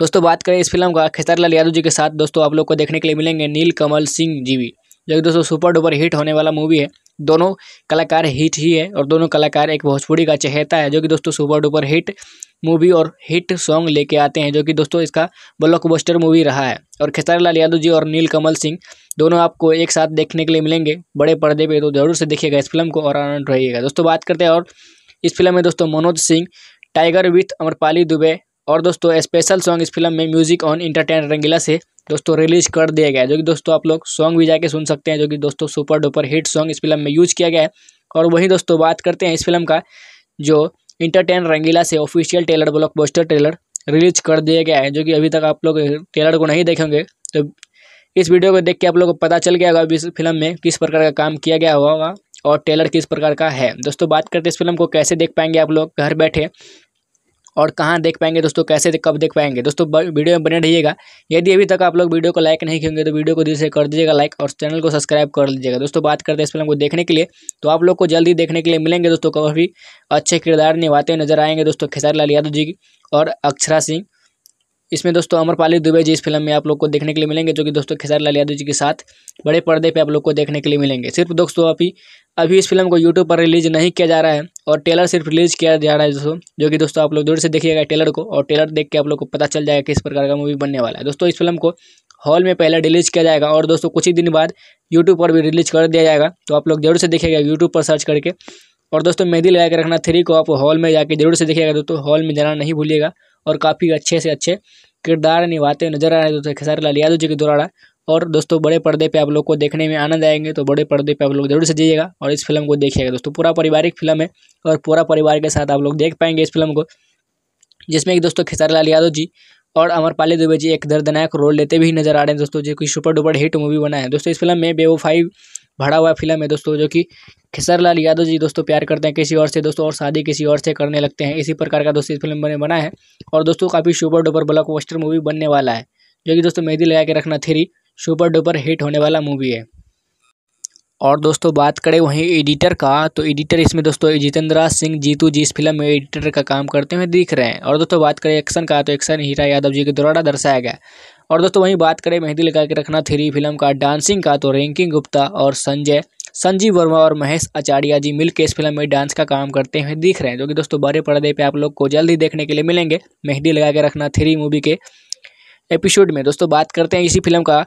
दोस्तों बात करें इस फिल्म का खेसारीलाल यादव जी के साथ दोस्तों आप लोग को देखने के लिए मिलेंगे नील कमल सिंह जी भी जो कि दोस्तों सुपर डुपर हिट होने वाला मूवी है दोनों कलाकार हिट ही है और दोनों कलाकार एक भोजपुरी का चहेता है जो कि दोस्तों सुपर डुपर हिट मूवी और हिट सॉन्ग लेके आते हैं जो कि दोस्तों इसका ब्लॉकबस्टर मूवी रहा है और खेसारी लाल यादव जी और नील कमल सिंह दोनों आपको एक साथ देखने के लिए मिलेंगे बड़े पर्दे पे तो ज़रूर से देखिएगा इस फिल्म को और आनंद रहिएगा दोस्तों बात करते हैं और इस फिल्म में दोस्तों मनोज सिंह टाइगर विथ अमरपाली दुबे और दोस्तों स्पेशल सॉन्ग इस फिल्म में म्यूजिक ऑन इंटरटेन रंगीला से दोस्तों रिलीज कर दिया गया जो कि दोस्तों आप लोग सॉन्ग भी जाके सुन सकते हैं जो कि दोस्तों सुपर डुपर हिट सॉन्ग इस फिल्म में यूज किया गया है और वहीं दोस्तों बात करते हैं इस फिल्म का जो इंटरटेन रंगीला से official trailer block trailer release कर दिया गया है जो कि अभी तक आप लोग ट्रेलर को नहीं देखेंगे तो इस वीडियो को देख के आप लोगों को पता चल गया होगा इस फिल्म में किस प्रकार का काम किया गया होगा और टेलर किस प्रकार का है दोस्तों बात करते इस फिल्म को कैसे देख पाएंगे आप लोग घर बैठे और कहाँ देख पाएंगे दोस्तों कैसे दे, कब देख पाएंगे दोस्तों वीडियो में बने रहिएगा यदि अभी तक आप लोग वीडियो को लाइक नहीं किएंगे तो वीडियो को दिल से कर दीजिएगा लाइक और चैनल को सब्सक्राइब कर लीजिएगा दोस्तों बात करते हैं इस फिल्म को देखने के लिए तो आप लोग को जल्दी देखने के लिए मिलेंगे दोस्तों काफ़ी अच्छे किरदार निभाते नजर आएंगे दोस्तों खेसारी लाल यादव जी और अक्षरा सिंह इसमें दोस्तों अमरपाली दुबे जी इस फिल्म में आप लोग को देखने के लिए मिलेंगे जो कि दोस्तों खेसारी यादव जी के साथ बड़े पर्दे पे आप लोग को देखने के लिए मिलेंगे सिर्फ दोस्तों अभी अभी इस फिल्म को यूट्यूब पर रिलीज नहीं किया जा रहा है और टेलर सिर्फ रिलीज किया जा रहा है दोस्तों जो कि दोस्तों आप लोग दूर से देखिएगा टेलर को और टेलर देख के आप लोग को पता चल जाएगा किस प्रकार का मूवी बनने वाला है दोस्तों इस फिल्म को हॉल में पहले रिलीज किया जाएगा और दोस्तों कुछ ही दिन बाद यूट्यूब पर भी रिलीज कर दिया जाएगा तो आप लोग जरूर से देखिएगा यूट्यूब पर सर्च करके और दोस्तों मेहंदी लगा के रखना थ्री को आप हॉल में जाके जरूर से देखिएगा दोस्तों हॉल में जाना नहीं भूलिएगा और काफ़ी अच्छे से अच्छे किरदार निभाते नजर आ रहे हैं दोस्तों खेसारी लाल यादव जी के द्वारा और दोस्तों बड़े पर्दे पे आप लोग को देखने में आनंद आएंगे तो बड़े पर्दे पे आप लोग जरूर से जाइएगा और इस फिल्म को देखिएगा दोस्तों पूरा पारिवारिक फिल्म है और पूरा परिवार के साथ आप लोग देख पाएंगे इस फिल्म को जिसमें कि दोस्तों खेसारी लाल यादव जी और अमरपाली दुबे जी एक दर्दनायक रोल लेते भी नजर आ रहे हैं दोस्तों जो कि सुपर डुपर हिट मूवी बना है दोस्तों इस फिल्म में बेवो फाइव भरा हुआ फिल्म है दोस्तों जो कि लाल यादव जी दोस्तों प्यार करते हैं किसी और से दोस्तों और शादी किसी और से करने लगते हैं इसी प्रकार का दोस्तों इस फिल्म बने बना है और दोस्तों काफ़ी super duper blockbuster movie बनने वाला है जो कि दोस्तों मेहदी लगा के रखना थ्री सुपर डुपर हिट होने वाला मूवी है और दोस्तों बात करें वहीं एडिटर का तो एडिटर इसमें दोस्तों जितेंद्रा सिंह जीतू जी इस फिल्म में एडिटर का काम करते हुए दिख रहे हैं और दोस्तों बात करें एक्शन का तो एक्शन हीरा यादव जी के द्वारा दर्शाया गया और दोस्तों वहीं बात करें मेहंदी लगा के रखना थ्री फिल्म का डांसिंग का तो रैंकिंग गुप्ता और संजय संजीव वर्मा और महेश आचार्य जी मिल इस फिल्म में डांस का काम करते हुए दिख रहे हैं जो कि दोस्तों बड़े पर्दे पे आप लोग को जल्द ही देखने के लिए मिलेंगे मेहंदी लगा के रखना थ्री मूवी के एपिसोड में दोस्तों बात करते हैं इसी फिल्म का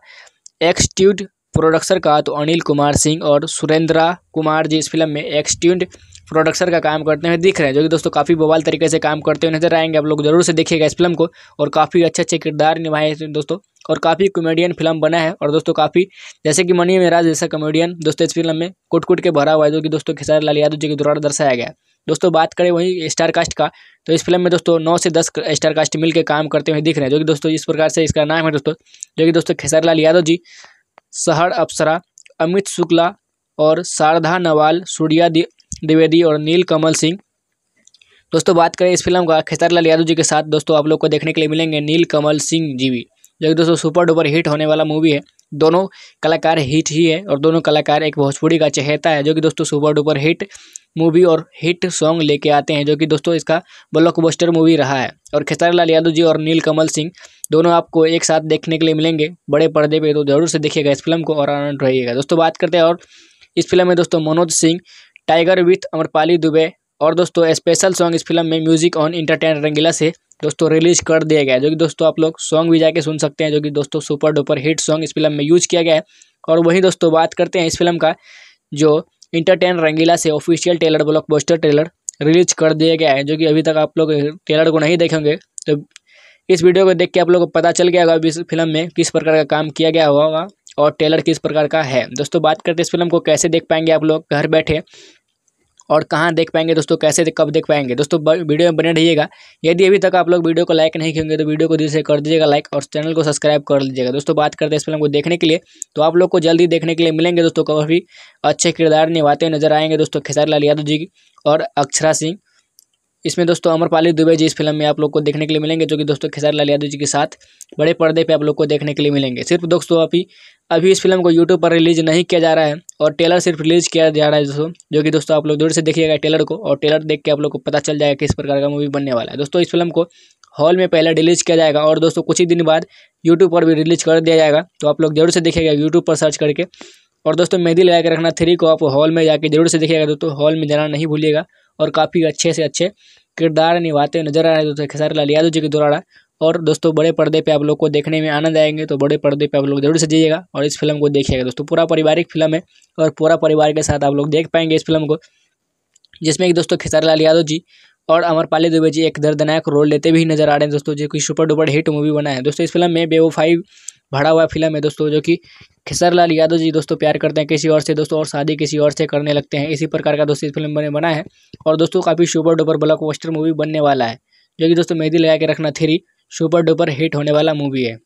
एक्सट्यूड प्रोडक्सर का तो अनिल कुमार सिंह और सुरेंद्रा कुमार जी इस फिल्म में एक्सट्यूड प्रोडक्सर का काम करते हुए दिख रहे हैं जो कि दोस्तों काफ़ी बवाल तरीके से काम करते हुए नजर आएंगे आप लोग जरूर से देखिएगा इस फिल्म को और काफ़ी अच्छे अच्छे किरदार निभाए हैं दोस्तों और काफ़ी कॉमेडियन फिल्म बना है और दोस्तों काफ़ी जैसे कि मनी मेराज जैसा कॉमेडियन दोस्तों इस फिल्म में कुट कुट के भरा हुआ है जो कि दोस्तों खेसारी लाल यादव जी के द्वारा दर्शाया गया दोस्तों बात करें वहीं स्टार कास्ट का तो इस फिल्म में दोस्तों नौ से दस स्टार कास्ट मिलकर काम करते हुए दिख रहे हैं जो कि दोस्तों इस प्रकार से इसका नाम है दोस्तों जो कि दोस्तों खेसारी लाल यादव जी सहर अप्सरा अमित शुक्ला और शारदा नवाल सूर्या द्विवेदी और नील कमल सिंह दोस्तों बात करें इस फिल्म का खेसारीलाल यादव जी के साथ दोस्तों आप लोग को देखने के लिए मिलेंगे नील कमल सिंह जी भी जो कि दोस्तों सुपर डुपर हिट होने वाला मूवी है दोनों कलाकार हिट ही है और दोनों कलाकार एक भोजपुरी का चहेता है जो कि दोस्तों सुपर डुपर हिट मूवी और हिट सॉन्ग लेके आते हैं जो कि दोस्तों इसका ब्लॉकबस्टर मूवी रहा है और लाल यादव जी और नील कमल सिंह दोनों आपको एक साथ देखने के लिए मिलेंगे बड़े पर्दे पे तो जरूर से देखिएगा इस फिल्म को और आनंद रहिएगा दोस्तों बात करते हैं और इस फिल्म में दोस्तों मनोज सिंह टाइगर विथ अमरपाली दुबे और दोस्तों स्पेशल सॉन्ग इस फिल्म में म्यूजिक ऑन इंटरटेन रंगीला से दोस्तों रिलीज कर दिया गया जो कि दोस्तों आप लोग सॉन्ग भी जाके सुन सकते हैं जो कि दोस्तों सुपर डुपर हिट सॉन्ग इस फिल्म में यूज किया गया है और वहीं दोस्तों बात करते हैं इस फिल्म का जो इंटरटेन रंगीला से official trailer blockbuster release कर दिया गया है जो कि अभी तक आप लोग टेलर को नहीं देखेंगे तो इस वीडियो को देख के आप लोग को पता चल गया होगा इस फिल्म में किस प्रकार का काम किया गया होगा और टेलर किस प्रकार का है दोस्तों बात करते इस फिल्म को कैसे देख पाएंगे आप लोग घर बैठे और कहाँ देख पाएंगे दोस्तों कैसे दे, कब देख पाएंगे दोस्तों वीडियो में बने रहिएगा यदि अभी तक आप लोग वीडियो को लाइक नहीं किएंगे तो वीडियो को दिल से कर दीजिएगा लाइक और चैनल को सब्सक्राइब कर लीजिएगा दोस्तों बात करते हैं इस फिल्म को देखने के लिए तो आप लोग को जल्दी देखने के लिए मिलेंगे दोस्तों काफ़ी अच्छे किरदार निभाते नजर आएंगे दोस्तों खेसारी लाल यादव जी और अक्षरा सिंह इसमें दोस्तों अमरपाली दुबे जी इस फिल्म में आप लोग को देखने के लिए मिलेंगे जो कि दोस्तों खेसारी यादव जी के साथ बड़े पर्दे पे आप लोग को देखने के लिए मिलेंगे सिर्फ दोस्तों अभी अभी इस फिल्म को यूट्यूब पर रिलीज नहीं किया जा रहा है और टेलर सिर्फ रिलीज किया जा रहा है दोस्तों जो कि दोस्तों आप लोग दूर से देखिएगा टेलर को और टेलर देख के आप लोग को पता चल जाएगा किस प्रकार का मूवी बनने वाला है दोस्तों इस फिल्म को हॉल में पहले रिलीज किया जाएगा और दोस्तों कुछ ही दिन बाद यूट्यूब पर भी रिलीज कर दिया जाएगा तो आप लोग जरूर से देखिएगा यूट्यूब पर सर्च करके और दोस्तों मेहंदी लगा के रखना थ्री को आप हॉल में जाके जरूर से देखिएगा दोस्तों हॉल में जाना नहीं भूलिएगा और काफ़ी अच्छे से अच्छे किरदार निभाते नजर आ रहे हैं दोस्तों खेसारी लाल यादव जी के द्वारा और दोस्तों बड़े पर्दे पे आप लोग को देखने में आनंद आएंगे तो बड़े पर्दे पे आप लोग जरूर से जाइएगा और इस फिल्म को देखिएगा दोस्तों पूरा पारिवारिक फिल्म है और पूरा परिवार के साथ आप लोग देख पाएंगे इस फिल्म को जिसमें कि दोस्तों खेसारी लाल यादव जी और अमरपाली दुबे जी एक दर्दनायक रोल लेते भी नजर आ रहे हैं दोस्तों जो कि सुपर डुपर हिट मूवी बना है दोस्तों इस फिल्म में बेवफाई भरा हुआ फिल्म है दोस्तों जो कि लाल यादव जी दोस्तों प्यार करते हैं किसी और से दोस्तों और शादी किसी और से करने लगते हैं इसी प्रकार का दोस्तों इस फिल्म में बना है और दोस्तों काफ़ी सुपर डुपर ब्लॉक मूवी बनने वाला है जो कि दोस्तों मेहदी लगा के रखना थ्री सुपर डुपर हिट होने वाला मूवी है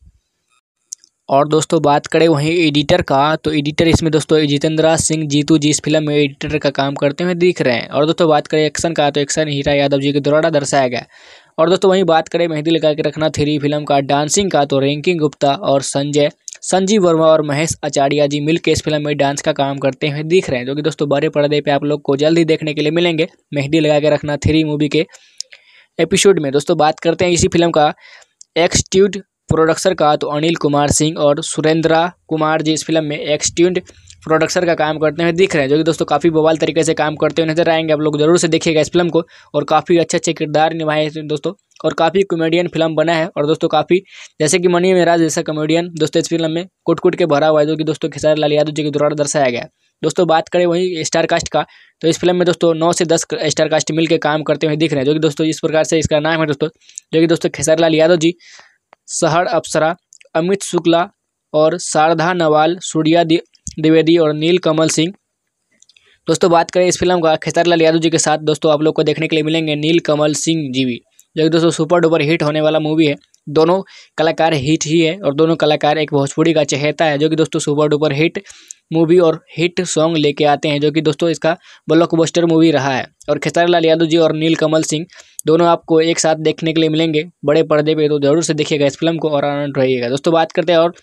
और दोस्तों बात करें वहीं एडिटर का तो एडिटर इसमें दोस्तों जितेंद्रा सिंह जीतू जी इस फिल्म में एडिटर का काम करते हुए दिख रहे हैं और दोस्तों बात करें एक्शन का तो एक्शन हीरा यादव जी के द्वारा दर्शाया गया और दोस्तों वहीं बात करें मेहंदी लगा के रखना थ्री फिल्म का डांसिंग का तो रैंकिंग गुप्ता और संजय संजीव वर्मा और महेश आचार्य जी मिलकर इस फिल्म में डांस का काम करते हुए दिख रहे हैं जो कि दोस्तों बड़े पर्दे पर आप लोग को जल्द ही देखने के लिए मिलेंगे मेहंदी लगा के रखना थ्री मूवी के एपिसोड में दोस्तों बात करते हैं इसी फिल्म का एक्सट्यूड प्रोडक्सर का तो अनिल कुमार सिंह और सुरेंद्रा कुमार जी इस फिल्म में एक्सट्यून्ड प्रोडक्सर का काम करते हुए दिख रहे हैं जो कि दोस्तों काफ़ी बवाल तरीके से काम करते हुए नजर आएंगे आप लोग जरूर से देखिएगा इस फिल्म को और काफ़ी अच्छे अच्छे किरदार निभाए हैं दोस्तों और काफ़ी कॉमेडियन फिल्म बना है और दोस्तों काफ़ी जैसे कि मनी मेराज जैसा कॉमेडियन दोस्तों इस फिल्म में कुट कुट के भरा हुआ है जो कि दोस्तों खेसारी लाल यादव जी के द्वारा दर्शाया गया दोस्तों बात करें वहीं स्टार कास्ट का तो इस फिल्म में दोस्तों नौ से दस स्टार कास्ट मिलकर काम करते हुए दिख रहे हैं जो कि दोस्तों इस प्रकार से इसका नाम है दोस्तों जो कि दोस्तों खेसारी लाल यादव जी सहर अप्सरा अमित शुक्ला और शारदा नवाल सूर्या द्विवेदी और नील कमल सिंह दोस्तों बात करें इस फिल्म का खेसारीलाल यादव जी के साथ दोस्तों आप लोग को देखने के लिए मिलेंगे नील कमल सिंह जी भी जो कि दोस्तों सुपर डुपर हिट होने वाला मूवी है दोनों कलाकार हिट ही है और दोनों कलाकार एक भोजपुरी का चहेता है जो कि दोस्तों सुपर डुपर हिट मूवी और हिट सॉन्ग लेके आते हैं जो कि दोस्तों इसका ब्लॉकबस्टर मूवी रहा है और खेसारी लाल यादव जी और नील कमल सिंह दोनों आपको एक साथ देखने के लिए मिलेंगे बड़े पर्दे पे तो ज़रूर से देखिएगा इस फिल्म को और आनंद रहिएगा दोस्तों बात करते हैं और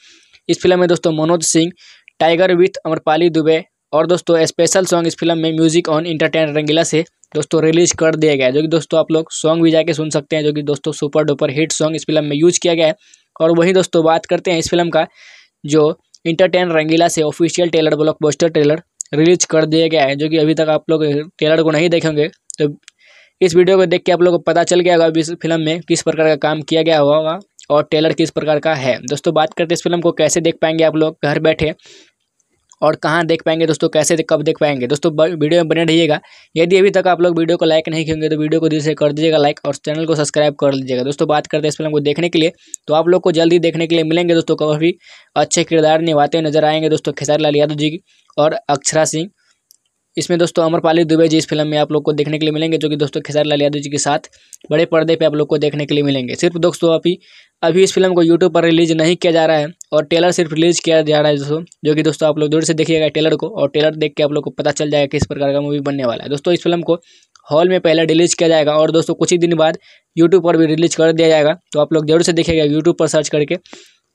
इस फिल्म में दोस्तों मनोज सिंह टाइगर विथ अमरपाली दुबे और दोस्तों स्पेशल सॉन्ग इस फिल्म में म्यूजिक ऑन इंटरटेन रंगीला से दोस्तों रिलीज कर दिया गया जो कि दोस्तों आप लोग सॉन्ग भी जाके सुन सकते हैं जो कि दोस्तों सुपर डुपर हिट सॉन्ग इस फिल्म में यूज किया गया है और वहीं दोस्तों बात करते हैं इस फिल्म का जो इंटरटेन रंगीला से official trailer block trailer release कर दिया गया है जो कि अभी तक आप लोग ट्रेलर को नहीं देखेंगे तो इस वीडियो को देख के आप लोगों को पता चल गया होगा इस फिल्म में किस प्रकार का काम किया गया होगा और टेलर किस प्रकार का है दोस्तों बात करते इस फिल्म को कैसे देख पाएंगे आप लोग घर बैठे और कहाँ देख पाएंगे दोस्तों कैसे कब देख पाएंगे दोस्तों वीडियो में बने रहिएगा यदि अभी तक आप लोग वीडियो को लाइक नहीं किएंगे तो वीडियो को दिल से कर दीजिएगा लाइक और चैनल को सब्सक्राइब कर लीजिएगा दोस्तों बात करते हैं इस फिल्म को देखने के लिए तो आप लोग को जल्दी देखने के लिए मिलेंगे दोस्तों काफ़ी अच्छे किरदार निभाते नजर आएंगे दोस्तों खेसारी लाल यादव जी और अक्षरा सिंह इसमें दोस्तों अमरपाली दुबे जी इस फिल्म में आप लोग को देखने के लिए मिलेंगे जो कि दोस्तों खेसारी यादव जी के साथ बड़े पर्दे पे आप लोग को देखने के लिए मिलेंगे सिर्फ दोस्तों अभी अभी इस फिल्म को यूट्यूब पर रिलीज नहीं किया जा रहा है और टेलर सिर्फ रिलीज किया जा रहा है दोस्तों जो कि दोस्तों आप लोग दूर से देखिएगा टेलर को और टेलर देख के आप लोग को पता चल जाएगा किस प्रकार का मूवी बनने वाला है दोस्तों इस फिल्म को हॉल में पहले रिलीज किया जाएगा और दोस्तों कुछ ही दिन बाद यूट्यूब पर भी रिलीज कर दिया जाएगा तो आप लोग जरूर से देखिएगा यूट्यूब पर सर्च करके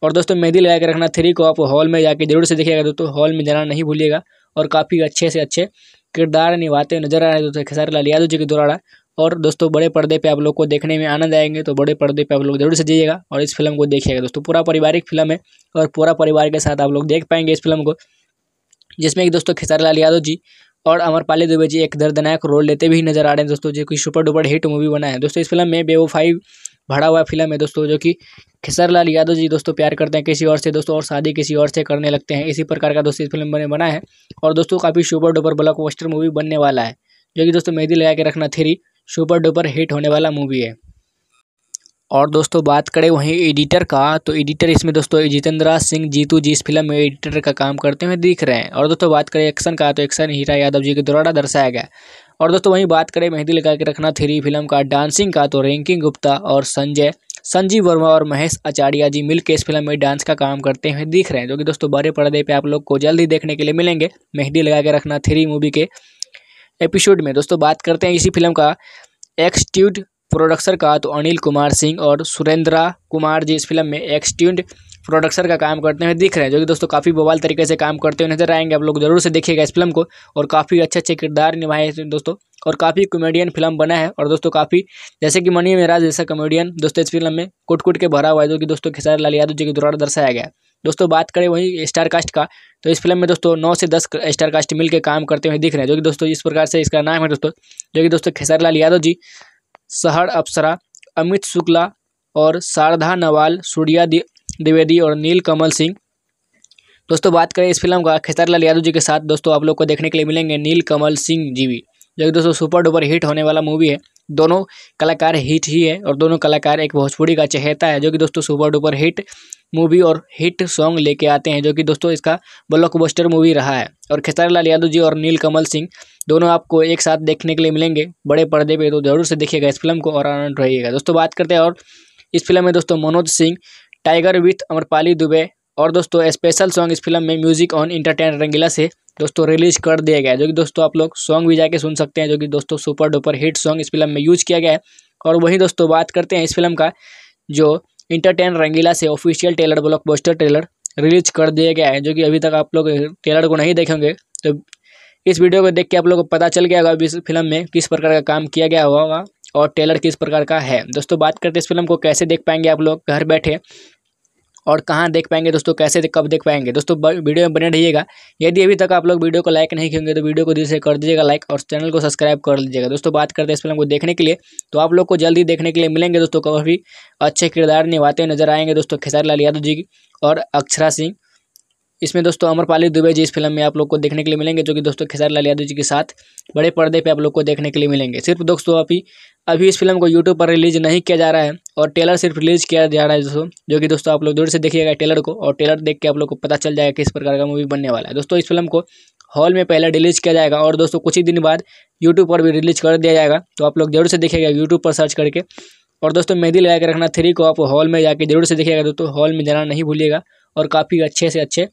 और दोस्तों मेहंदी लगा के रखना थ्री को आप हॉल में जाके जरूर से देखिएगा दोस्तों हॉल में जाना नहीं भूलिएगा और काफ़ी अच्छे से अच्छे किरदार निभाते नजर आ रहे हैं दोस्तों खेसारी लाल यादव जी के द्वारा और दोस्तों बड़े पर्दे पे आप लोग को देखने में आनंद आएंगे तो बड़े पर्दे पे आप लोग जरूर से जाइएगा और इस फिल्म को देखिएगा दोस्तों पूरा पारिवारिक फिल्म है और पूरा परिवार के साथ आप लोग देख पाएंगे इस फिल्म को जिसमें कि दोस्तों खेसारी लाल यादव जी और अमरपाली दुबे जी एक दर्दनायक रोल लेते भी नजर आ रहे हैं दोस्तों जो कि सुपर डुपर हिट मूवी बना है दोस्तों इस फिल्म में बेवो फाइव भरा हुआ फिल्म है दोस्तों जो कि लाल यादव जी दोस्तों प्यार करते हैं किसी और से दोस्तों और शादी किसी और से करने लगते हैं इसी प्रकार का दोस्तों इस फिल्म बने बना है और दोस्तों काफ़ी super duper blockbuster movie बनने वाला है जो कि दोस्तों मेहदी लगा के रखना थ्री सुपर डुपर हिट होने वाला मूवी है और दोस्तों बात करें वहीं एडिटर का तो एडिटर इसमें दोस्तों जितेंद्रा सिंह जीतू जी इस फिल्म में एडिटर का काम करते हुए दिख रहे हैं और दोस्तों बात करें एक्शन का तो एक्शन हीरा यादव जी के द्वारा दर्शाया गया और दोस्तों वहीं बात करें मेहंदी लगा के रखना थ्री फिल्म का डांसिंग का तो रैंकिंग गुप्ता और संजय संजीव वर्मा और महेश आचार्य जी मिल इस फिल्म में डांस का काम करते हुए दिख रहे हैं जो कि दोस्तों बड़े पर्दे पे आप लोग को जल्द ही देखने के लिए मिलेंगे मेहंदी लगा के रखना थ्री मूवी के एपिसोड में दोस्तों बात करते हैं इसी फिल्म का एक्सट्यूड प्रोडक्सर का तो अनिल कुमार सिंह और सुरेंद्रा कुमार जी इस फिल्म में एक्सट्यूड प्रोडक्सर का काम करते हुए दिख रहे हैं जो कि दोस्तों काफ़ी बवाल तरीके से काम करते हुए नजर आएंगे आप लोग जरूर से देखिएगा इस फिल्म को और काफ़ी अच्छे अच्छे किरदार निभाए हैं दोस्तों और काफ़ी कॉमेडियन फिल्म बना है और दोस्तों काफ़ी जैसे कि मनी मेराज जैसा कॉमेडियन दोस्तों इस फिल्म में कुट कुट के भरा हुआ है जो कि दोस्तों खेसारी लाल यादव जी के द्वारा दर्शाया गया दोस्तों बात करें वही स्टार कास्ट का तो इस फिल्म में दोस्तों नौ से दस स्टार कास्ट मिलकर काम करते हुए दिख रहे हैं जो कि दोस्तों इस प्रकार से इसका नाम है दोस्तों जो कि दोस्तों खेसारी लाल यादव जी सहर अप्सरा अमित शुक्ला और शारदा नवाल सूर्या द्विवेदी और नील कमल सिंह दोस्तों बात करें इस फिल्म का खेसारीलाल यादव जी के साथ दोस्तों आप लोग को देखने के लिए मिलेंगे नील कमल सिंह जी भी जो कि दोस्तों सुपर डुपर हिट होने वाला मूवी है दोनों कलाकार हिट ही है और दोनों कलाकार एक भोजपुरी का चहेता है जो कि दोस्तों सुपर डुपर हिट मूवी और हिट सॉन्ग लेके आते हैं जो कि दोस्तों इसका ब्लॉकबस्टर मूवी रहा है और खेसारीलाल यादव जी और नील कमल सिंह दोनों आपको एक साथ देखने के लिए मिलेंगे बड़े पर्दे पर तो जरूर से देखिएगा इस फिल्म को और आनंद रहिएगा दोस्तों बात करते हैं और इस फिल्म में दोस्तों मनोज सिंह टाइगर विथ अमरपाली दुबे और दोस्तों स्पेशल सॉन्ग इस फिल्म में म्यूजिक ऑन इंटरटेन रंगीला से दोस्तों रिलीज कर दिया गया जो कि दोस्तों आप लोग सॉन्ग भी जाके सुन सकते हैं जो कि दोस्तों सुपर डुपर हिट सॉन्ग इस फिल्म में यूज किया गया है और वहीं दोस्तों बात करते हैं इस फिल्म का जो इंटरटेन रंगीला से official trailer blockbuster release कर दिया गया है जो कि अभी तक आप लोग टेलर को नहीं देखेंगे तो इस वीडियो को देख के आप लोग को पता चल गया होगा अभी इस फिल्म में किस प्रकार का काम किया गया होगा और टेलर किस प्रकार का है दोस्तों बात करते इस फिल्म को कैसे देख पाएंगे आप लोग घर बैठे और कहाँ देख पाएंगे दोस्तों कैसे देख, कब देख पाएंगे दोस्तों वीडियो में बने रहिएगा यदि अभी तक आप लोग वीडियो को लाइक नहीं किएंगे तो वीडियो को दिल से कर दीजिएगा लाइक और चैनल को सब्सक्राइब कर लीजिएगा दोस्तों बात करते हैं इस फिल्म को देखने के लिए तो आप लोग को जल्दी देखने के लिए मिलेंगे दोस्तों काफ़ी अच्छे किरदार निभाते नजर आएंगे दोस्तों खेसारी लाल यादव जी और अक्षरा सिंह इसमें दोस्तों अमरपाली दुबे जी इस फिल्म में आप लोग को देखने के लिए मिलेंगे जो कि दोस्तों खेसारी यादव जी के साथ बड़े पर्दे पे आप लोग को देखने के लिए मिलेंगे सिर्फ दोस्तों अभी अभी इस फिल्म को यूट्यूब पर रिलीज नहीं किया जा रहा है और टेलर सिर्फ रिलीज किया जा रहा है दोस्तों जो कि दोस्तों आप लोग दूर से देखिएगा टेलर को और टेलर देख के आप लोग को पता चल जाएगा किस प्रकार का मूवी बनने वाला है दोस्तों इस फिल्म को हॉल में पहले रिलीज किया जाएगा और दोस्तों कुछ ही दिन बाद यूट्यूब पर भी रिलीज कर दिया जाएगा तो आप लोग जरूर से देखिएगा यूट्यूब पर सर्च करके और दोस्तों मेहंदी लगा के रखना थ्री को आप हॉल में जाके जरूर से देखिएगा दोस्तों हॉल में जाना नहीं भूलिएगा और काफ़ी अच्छे से अच्छे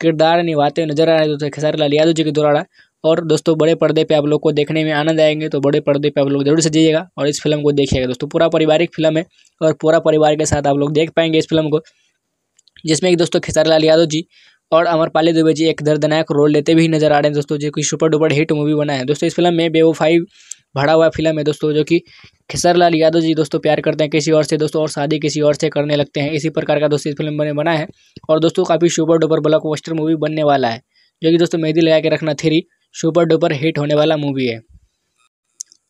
किरदार निभाते नजर आ रहे हैं दोस्तों खेसारी लाल यादव जी के द्वारा और दोस्तों बड़े पर्दे पे आप लोग को देखने में आनंद आएंगे तो बड़े पर्दे पे आप लोग जरूर से जाइएगा और इस फिल्म को देखिएगा दोस्तों पूरा पारिवारिक फिल्म है और पूरा परिवार के साथ आप लोग देख पाएंगे इस फिल्म को जिसमें कि दोस्तों खेसारी लाल यादव जी और अमरपाली दुबे जी एक दर्दनायक रोल लेते भी नजर आ रहे हैं दोस्तों जो कि सुपर डुपर हिट मूवी बना है दोस्तों इस फिल्म में बेवफाई भरा हुआ फिल्म है दोस्तों जो कि लाल यादव जी दोस्तों प्यार करते हैं किसी और से दोस्तों और शादी किसी और से करने लगते हैं इसी प्रकार का दोस्तों इस फिल्म में बना है और दोस्तों काफ़ी सुपर डुपर ब्लॉक मूवी बनने वाला है जो कि दोस्तों मेहदी लगा के रखना थ्री सुपर डुपर हिट होने वाला मूवी है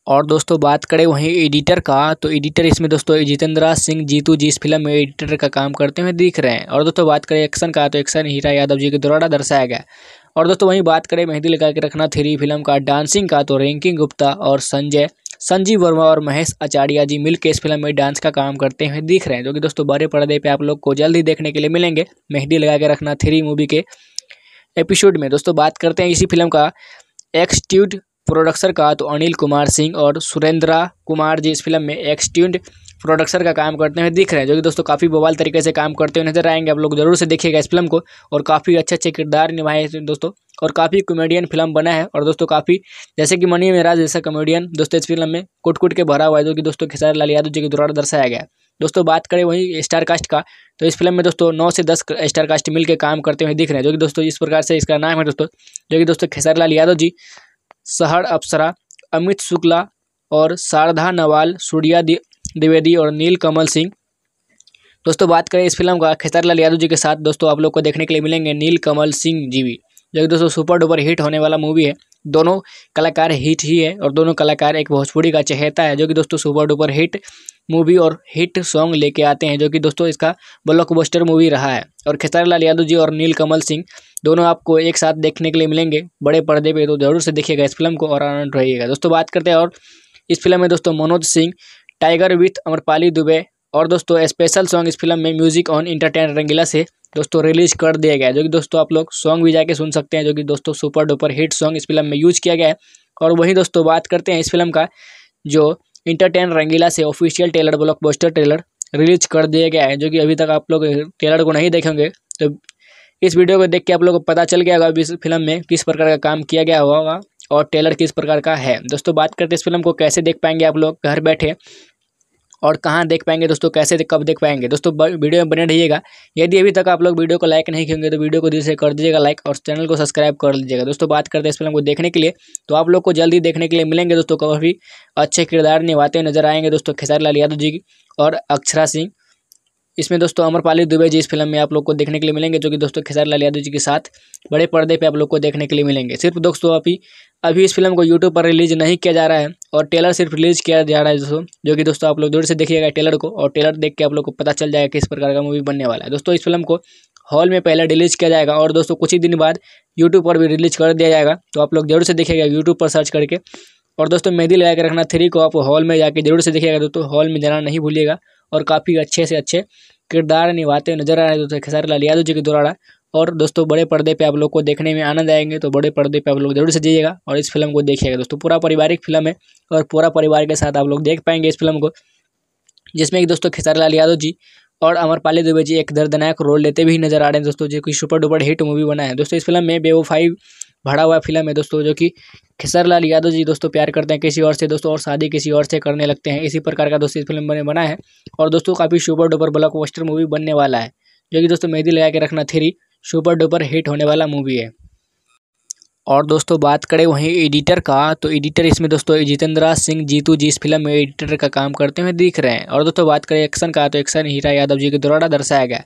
और दोस्तों बात करें वहीं एडिटर का तो एडिटर इसमें दोस्तों जितेंद्रा सिंह जीतू जी इस फिल्म में एडिटर का काम करते हुए दिख रहे हैं और दोस्तों बात करें एक्शन का तो एक्शन हीरा यादव जी के द्वारा दर्शाया गया और दोस्तों वहीं बात करें मेहंदी लगा के रखना थ्री फिल्म का डांसिंग का तो रैंकिंग गुप्ता और संजय संजीव वर्मा और महेश आचार्य जी मिलकर इस फिल्म में डांस का काम करते हुए दिख रहे हैं जो कि दोस्तों बड़े पर्दे पर आप लोग को जल्द ही देखने के लिए मिलेंगे मेहंदी लगा के रखना थ्री मूवी के एपिसोड में दोस्तों बात करते हैं इसी फिल्म का एक्सट्यूड प्रोडक्सर का तो अनिल कुमार सिंह और सुरेंद्रा कुमार जी इस फिल्म में एक्सट्यून्ड प्रोडक्सर का काम करते हुए दिख रहे हैं जो कि दोस्तों काफ़ी बवाल तरीके से काम करते हुए नजर आएंगे आप लोग जरूर से देखिएगा इस फिल्म को और काफ़ी अच्छे अच्छे किरदार निभाए हैं दोस्तों और काफ़ी कॉमेडियन फिल्म बना है और दोस्तों काफ़ी जैसे कि मनी मेराज जैसा कॉमेडियन दोस्तों इस फिल्म में कुट कुट के भरा हुआ है जो कि दोस्तों खेसारी लाल यादव जी के द्वारा दर्शाया गया दोस्तों बात करें वहीं स्टार कास्ट का तो इस फिल्म में दोस्तों नौ से दस स्टार कास्ट मिलकर काम करते हुए दिख रहे हैं जो कि दोस्तों इस प्रकार से इसका नाम है दोस्तों जो कि दोस्तों खेसारी लाल यादव जी सहर अप्सरा अमित शुक्ला और शारदा नवाल सूर्या द्विवेदी और नील कमल सिंह दोस्तों बात करें इस फिल्म का खेसारीलाल यादव जी के साथ दोस्तों आप लोग को देखने के लिए मिलेंगे नील कमल सिंह जी भी जो कि दोस्तों सुपर डुपर हिट होने वाला मूवी है दोनों कलाकार हिट ही है और दोनों कलाकार एक भोजपुरी का चहेता है जो कि दोस्तों सुपर डुपर हिट मूवी और हिट सॉन्ग लेके आते हैं जो कि दोस्तों इसका ब्लॉकबस्टर मूवी रहा है और खेसारी लाल यादव जी और नील कमल सिंह दोनों आपको एक साथ देखने के लिए मिलेंगे बड़े पर्दे पे तो ज़रूर से देखिएगा इस फिल्म को और आनंद रहिएगा दोस्तों बात करते हैं और इस फिल्म में दोस्तों मनोज सिंह टाइगर विथ अमरपाली दुबे और दोस्तों स्पेशल सॉन्ग इस फिल्म में म्यूजिक ऑन इंटरटेन रंगीला से दोस्तों रिलीज कर दिया गया जो कि दोस्तों आप लोग सॉन्ग भी जाके सुन सकते हैं जो कि दोस्तों सुपर डुपर हिट सॉन्ग इस फिल्म में यूज किया गया है और वहीं दोस्तों बात करते हैं इस फिल्म का जो इंटरटेन रंगीला से official trailer blockbuster trailer release कर दिया गया है जो कि अभी तक आप लोग ट्रेलर को नहीं देखेंगे तो इस वीडियो को देख के आप लोगों को पता चल गया होगा इस फिल्म में किस प्रकार का काम किया गया होगा और टेलर किस प्रकार का है दोस्तों बात करते इस फिल्म को कैसे देख पाएंगे आप लोग घर बैठे और कहाँ देख पाएंगे दोस्तों कैसे दे, कब देख पाएंगे दोस्तों वीडियो में बने रहिएगा यदि अभी तक आप लोग वीडियो को लाइक नहीं किएंगे तो वीडियो को दिल से कर दीजिएगा लाइक और चैनल को सब्सक्राइब कर लीजिएगा दोस्तों बात करते हैं इस फिल्म को देखने के लिए तो आप लोग को जल्दी देखने के लिए मिलेंगे दोस्तों काफ़ी अच्छे किरदार निभाते नजर आएंगे दोस्तों खेसारी लाल यादव जी और अक्षरा सिंह इसमें दोस्तों अमरपाली दुबे जी इस फिल्म में आप लोग को देखने के लिए मिलेंगे जो कि दोस्तों खेसारी यादव जी के साथ बड़े पर्दे पे आप लोग को देखने के लिए मिलेंगे सिर्फ दोस्तों अभी अभी इस फिल्म को यूट्यूब पर रिलीज नहीं किया जा रहा है और टेलर सिर्फ रिलीज किया जा रहा है दोस्तों जो कि दोस्तों आप लोग दूर से देखिएगा टेलर को और टेलर देख के आप लोग को पता चल जाएगा किस प्रकार का मूवी बनने वाला है दोस्तों इस फिल्म को हॉल में पहले रिलीज किया जाएगा और दोस्तों कुछ ही दिन बाद यूट्यूब पर भी रिलीज कर दिया जाएगा तो आप लोग जरूर से देखिएगा यूट्यूब पर सर्च करके और दोस्तों मेहंदी लगा के रखना थ्री को आप हॉल में जाके जरूर से देखिएगा दोस्तों हॉल में जाना नहीं भूलिएगा और काफ़ी अच्छे से अच्छे किरदार निभाते नजर आ रहे हैं दोस्तों खेसारी लाल यादव जी के द्वारा और दोस्तों बड़े पर्दे पे आप लोग को देखने में आनंद आएंगे तो बड़े पर्दे पे आप लोग जरूर से जाइएगा और इस फिल्म को देखिएगा दोस्तों पूरा पारिवारिक फिल्म है और पूरा परिवार के साथ आप लोग देख पाएंगे इस फिल्म को जिसमें कि दोस्तों खेसारी लाल यादव जी और अमरपाली दुबे जी एक दर्दनायक रोल लेते भी नजर आ रहे हैं दोस्तों जो कि सुपर डुपर हिट मूवी बना है दोस्तों इस फिल्म में बेवो फाइव भरा हुआ फिल्म है दोस्तों जो कि लाल यादव जी दोस्तों प्यार करते हैं किसी और से दोस्तों और शादी किसी और से करने लगते हैं इसी प्रकार का दोस्तों इस फिल्म बने बना है और दोस्तों काफ़ी super duper blockbuster movie बनने वाला है जो कि दोस्तों मेहदी लगा के रखना थ्री सुपर डुपर हिट होने वाला मूवी है और दोस्तों बात करें वहीं एडिटर का तो एडिटर इसमें दोस्तों जितेंद्रा सिंह जीतू जी इस फिल्म में एडिटर का काम करते हुए दिख रहे हैं और दोस्तों बात करें एक्शन का तो एक्शन हीरा यादव जी के द्वारा दर्शाया गया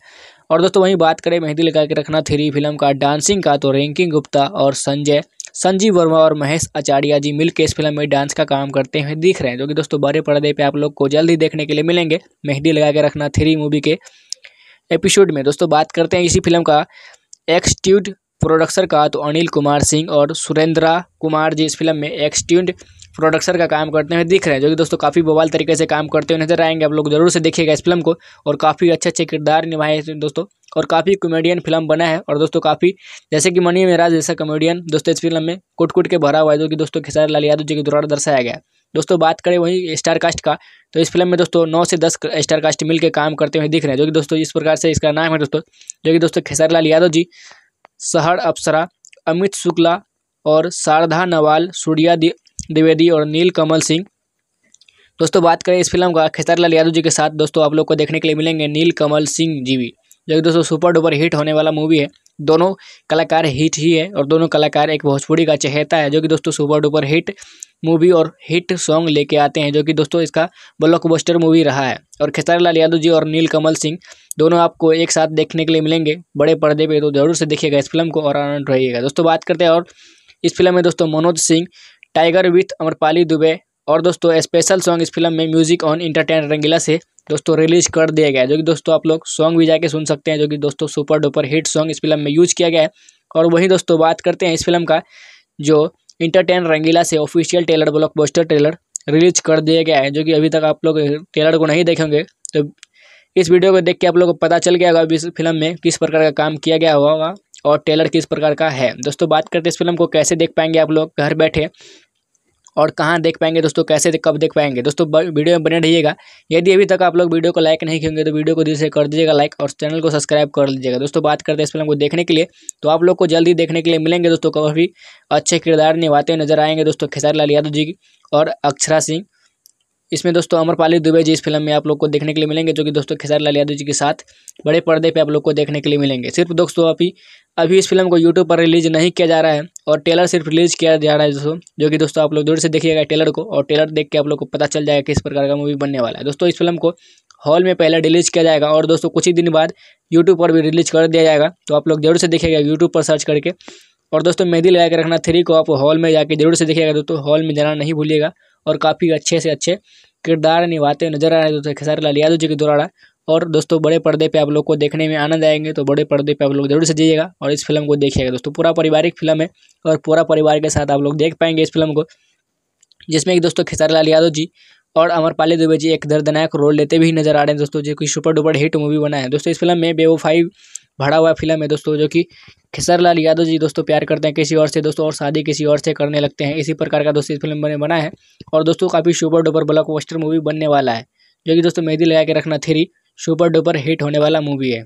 और दोस्तों वहीं बात करें मेहंदी लगा के रखना थ्री फिल्म का डांसिंग का तो रैंकिंग गुप्ता और संजय संजीव वर्मा और महेश आचार्य जी मिल इस फिल्म में डांस का काम करते हुए दिख रहे हैं जो कि दोस्तों बड़े पर्दे पे आप लोग को जल्द ही देखने के लिए मिलेंगे मेहंदी लगा के रखना थ्री मूवी के एपिसोड में दोस्तों बात करते हैं इसी फिल्म का एक्सट्यूड प्रोडक्सर का तो अनिल कुमार सिंह और सुरेंद्रा कुमार जी इस फिल्म में एक्सट्यूड प्रोडक्सर का काम करते हुए दिख रहे हैं जो कि दोस्तों काफ़ी बवाल तरीके से काम करते हुए नजर आएंगे आप लोग जरूर से देखिएगा इस फिल्म को और काफ़ी अच्छे अच्छे किरदार निभाए हैं दोस्तों और काफ़ी कॉमेडियन फिल्म बना है और दोस्तों काफ़ी जैसे कि मनी मेराज जैसा कॉमेडियन दोस्तों इस फिल्म में कुट कुट के भरा हुआ है जो कि दोस्तों खेसारी लाल यादव जी के द्वारा दर्शाया गया दोस्तों बात करें वही स्टार कास्ट का तो इस फिल्म में दोस्तों नौ से दस स्टार कास्ट मिलकर काम करते हुए दिख रहे हैं जो कि दोस्तों इस प्रकार से इसका नाम है दोस्तों जो कि दोस्तों खेसारी लाल यादव जी सहर अप्सरा अमित शुक्ला और शारदा नवाल सूर्या द्विवेदी और नील कमल सिंह दोस्तों बात करें इस फिल्म का लाल यादव जी के साथ दोस्तों आप लोग को देखने के लिए मिलेंगे नील कमल सिंह जी भी जो कि दोस्तों सुपर डुपर हिट होने वाला मूवी है दोनों कलाकार हिट ही है और दोनों कलाकार एक भोजपुरी का चहेता है जो कि दोस्तों सुपर डुपर हिट मूवी और हिट सॉन्ग लेके आते हैं जो कि दोस्तों इसका ब्लॉकबस्टर मूवी रहा है और लाल यादव जी और नील कमल सिंह दोनों आपको एक साथ देखने के लिए मिलेंगे बड़े पर्दे पे तो जरूर से देखिएगा इस फिल्म को और आनंद रहिएगा दोस्तों बात करते हैं और इस फिल्म में दोस्तों मनोज सिंह टाइगर विथ अमरपाली दुबे और दोस्तों स्पेशल सॉन्ग इस फिल्म में म्यूजिक ऑन इंटरटेन रंगीला से दोस्तों रिलीज कर दिया गया जो कि दोस्तों आप लोग सॉन्ग भी जाके सुन सकते हैं जो कि दोस्तों सुपर डुपर हिट सॉन्ग इस फिल्म में यूज किया गया है और वहीं दोस्तों बात करते हैं इस फिल्म का जो इंटरटेन रंगीला से official trailer blockbuster release कर दिया गया है जो कि अभी तक आप लोग टेलर को नहीं देखेंगे तो इस वीडियो को देख के आप लोग को पता चल गया होगा अभी इस फिल्म में किस प्रकार का काम किया गया होगा और टेलर किस प्रकार का है दोस्तों बात करते इस फिल्म को कैसे देख पाएंगे आप लोग घर बैठे और कहाँ देख पाएंगे दोस्तों कैसे देख, कब देख पाएंगे दोस्तों वीडियो में बने रहिएगा यदि अभी तक आप लोग वीडियो को लाइक नहीं किएंगे तो वीडियो को दिल से कर दीजिएगा लाइक और चैनल को सब्सक्राइब कर लीजिएगा दोस्तों बात करते हैं इस फिल्म को देखने के लिए तो आप लोग को जल्दी देखने के लिए मिलेंगे दोस्तों काफ़ी अच्छे किरदार निभाते नजर आएंगे दोस्तों खेसारी लाल यादव जी और अक्षरा सिंह इसमें दोस्तों अमरपाली दुबे जी इस फिल्म में आप लोग को देखने के लिए मिलेंगे जो कि दोस्तों खेसारी यादव जी के साथ बड़े पर्दे पे आप लोग को देखने के लिए मिलेंगे सिर्फ दोस्तों अभी अभी इस फिल्म को यूट्यूब पर रिलीज नहीं किया जा रहा है और टेलर सिर्फ रिलीज किया जा रहा है दोस्तों जो कि दोस्तों आप लोग दूर से देखिएगा टेलर को और टेलर देख के आप लोग को पता चल जाएगा किस प्रकार का मूवी बनने वाला है दोस्तों इस फिल्म को हॉल में पहले रिलीज किया जाएगा और दोस्तों कुछ ही दिन बाद यूट्यूब पर भी रिलीज कर दिया जाएगा तो आप लोग जरूर से देखिएगा यूट्यूब पर सर्च करके और दोस्तों मेहंदी लगा के रखना थ्री को आप हॉल में जाके जरूर से देखिएगा दोस्तों हॉल में जाना नहीं भूलिएगा और काफ़ी अच्छे से अच्छे किरदार निभाते नजर आ रहे हैं दोस्तों खेसारी लाल यादव जी के द्वारा और दोस्तों बड़े पर्दे पे आप लोग को देखने में आनंद आएंगे तो बड़े पर्दे पे आप लोग जरूर से जाइएगा और इस फिल्म को देखिएगा दोस्तों पूरा पारिवारिक फिल्म है और पूरा परिवार के साथ आप लोग देख पाएंगे इस फिल्म को जिसमें कि दोस्तों खेसारी लाल यादव जी और अमरपाली दुबे जी एक दर्दनायक रोल लेते भी नजर आ रहे हैं दोस्तों जो कि सुपर डुपर हिट मूवी बना है दोस्तों इस फिल्म में बेवफाई भरा हुआ फिल्म है दोस्तों जो कि लाल यादव जी दोस्तों प्यार करते हैं किसी और से दोस्तों और शादी किसी और से करने लगते हैं इसी प्रकार का दोस्तों इस फिल्म में बना है और दोस्तों काफ़ी सुपर डुपर ब्लॉक मूवी बनने वाला है जो कि दोस्तों मेहदी लगा के रखना थ्री सुपर डुपर हिट होने वाला मूवी है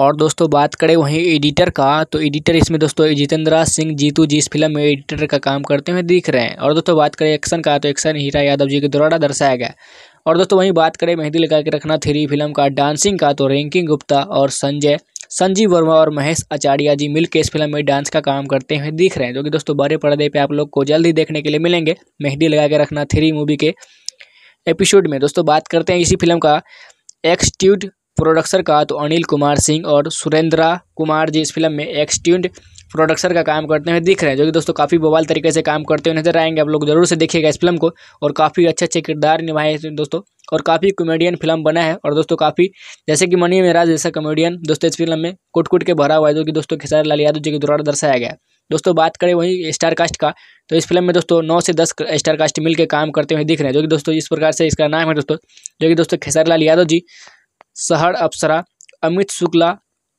और दोस्तों बात करें वहीं एडिटर का तो एडिटर इसमें दोस्तों जितेंद्र सिंह जीतू जी इस फिल्म में एडिटर का काम करते हुए दिख रहे हैं और दोस्तों बात करें एक्शन का तो एक्शन हीरा यादव जी के द्वारा दर्शाया गया और दोस्तों वहीं बात करें मेहंदी लगा के रखना थ्री फिल्म का डांसिंग का तो रैंकिंग गुप्ता और संजय संजीव वर्मा और महेश आचार्य जी मिलकर इस फिल्म में डांस का काम करते हुए दिख रहे हैं जो कि दोस्तों बड़े पर्दे पर आप लोग को जल्द ही देखने के लिए मिलेंगे मेहंदी लगा के रखना थ्री मूवी के एपिसोड में दोस्तों बात करते हैं इसी फिल्म का एक्सट्यूड प्रोडक्सर का तो अनिल कुमार सिंह और सुरेंद्रा कुमार जी इस फिल्म में एक्सट्यून्ड प्रोडक्सर का काम करते हुए दिख रहे हैं जो कि दोस्तों काफ़ी बवाल तरीके से काम करते हुए नजर आएंगे आप लोग जरूर से देखिएगा इस फिल्म को और काफ़ी अच्छे अच्छे किरदार निभाए हैं दोस्तों और काफ़ी कॉमेडियन फिल्म बना है और दोस्तों काफ़ी जैसे कि मनी मेराज जैसा कॉमेडियन दोस्तों इस फिल्म में कुट कुट के भरा हुआ है जो कि दोस्तों खेसारी लाल यादव जी के द्वारा दर्शाया गया दोस्तों बात करें वहीं स्टार कास्ट का तो इस फिल्म में दोस्तों नौ से दस स्टार कास्ट मिलकर काम करते हुए दिख रहे हैं जो कि दोस्तों इस प्रकार से इसका नाम है दोस्तों जो कि दोस्तों खेसारी लाल यादव जी सहर अप्सरा अमित शुक्ला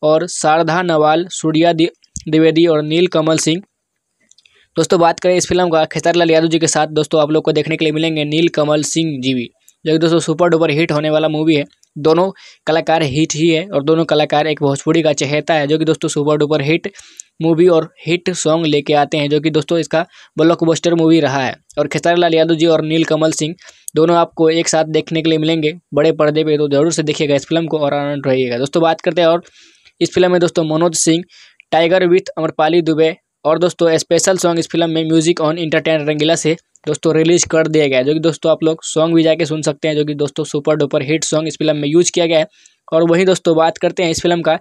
और शारदा नवाल सूर्या द्विवेदी और नील कमल सिंह दोस्तों बात करें इस फिल्म का खेसारीलाल यादव जी के साथ दोस्तों आप लोग को देखने के लिए मिलेंगे नील कमल सिंह जी भी जो कि दोस्तों सुपर डुपर हिट होने वाला मूवी है दोनों कलाकार हिट ही है और दोनों कलाकार एक भोजपुरी का चहेता है जो कि दोस्तों सुपर डुपर हिट मूवी और हिट सॉन्ग लेके आते हैं जो कि दोस्तों इसका ब्लॉकबस्टर मूवी रहा है और खेसारी लाल यादव जी और नील कमल सिंह दोनों आपको एक साथ देखने के लिए मिलेंगे बड़े पर्दे पे तो ज़रूर से देखिएगा इस फिल्म को और आनंद रहिएगा दोस्तों बात करते हैं और इस फिल्म में दोस्तों मनोज सिंह टाइगर विथ अमरपाली दुबे और दोस्तों स्पेशल सॉन्ग इस फिल्म में म्यूजिक ऑन इंटरटेन रंगीला से दोस्तों रिलीज कर दिया गया जो कि दोस्तों आप लोग सॉन्ग भी जाके सुन सकते हैं जो कि दोस्तों सुपर डुपर हिट सॉन्ग इस फिल्म में यूज किया गया है और वहीं दोस्तों बात करते हैं इस फिल्म का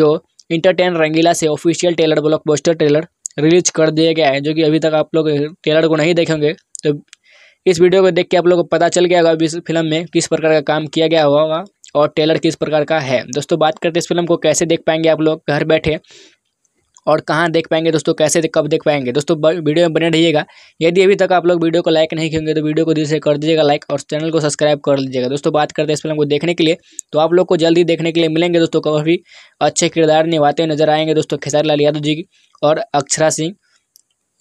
जो इंटरटेन रंगीला से official trailer blockbuster trailer release कर दिया गया है जो कि अभी तक आप लोग ट्रेलर को नहीं देखेंगे तो इस वीडियो को देख के आप लोगों को पता चल गया होगा इस फिल्म में किस प्रकार का काम किया गया होगा और टेलर किस प्रकार का है दोस्तों बात करते इस फिल्म को कैसे देख पाएंगे आप लोग घर बैठे और कहाँ देख पाएंगे दोस्तों कैसे कब देख पाएंगे दोस्तों वीडियो में बने रहिएगा यदि अभी तक आप लोग वीडियो को लाइक नहीं किएंगे तो वीडियो को दिल से कर दीजिएगा लाइक और चैनल को सब्सक्राइब कर लीजिएगा दोस्तों बात करते हैं इस फिल्म को देखने के लिए तो आप लोग को जल्दी देखने के लिए मिलेंगे दोस्तों काफ़ी अच्छे किरदार निभाते नजर आएंगे दोस्तों खेसारी लाल यादव जी और अक्षरा सिंह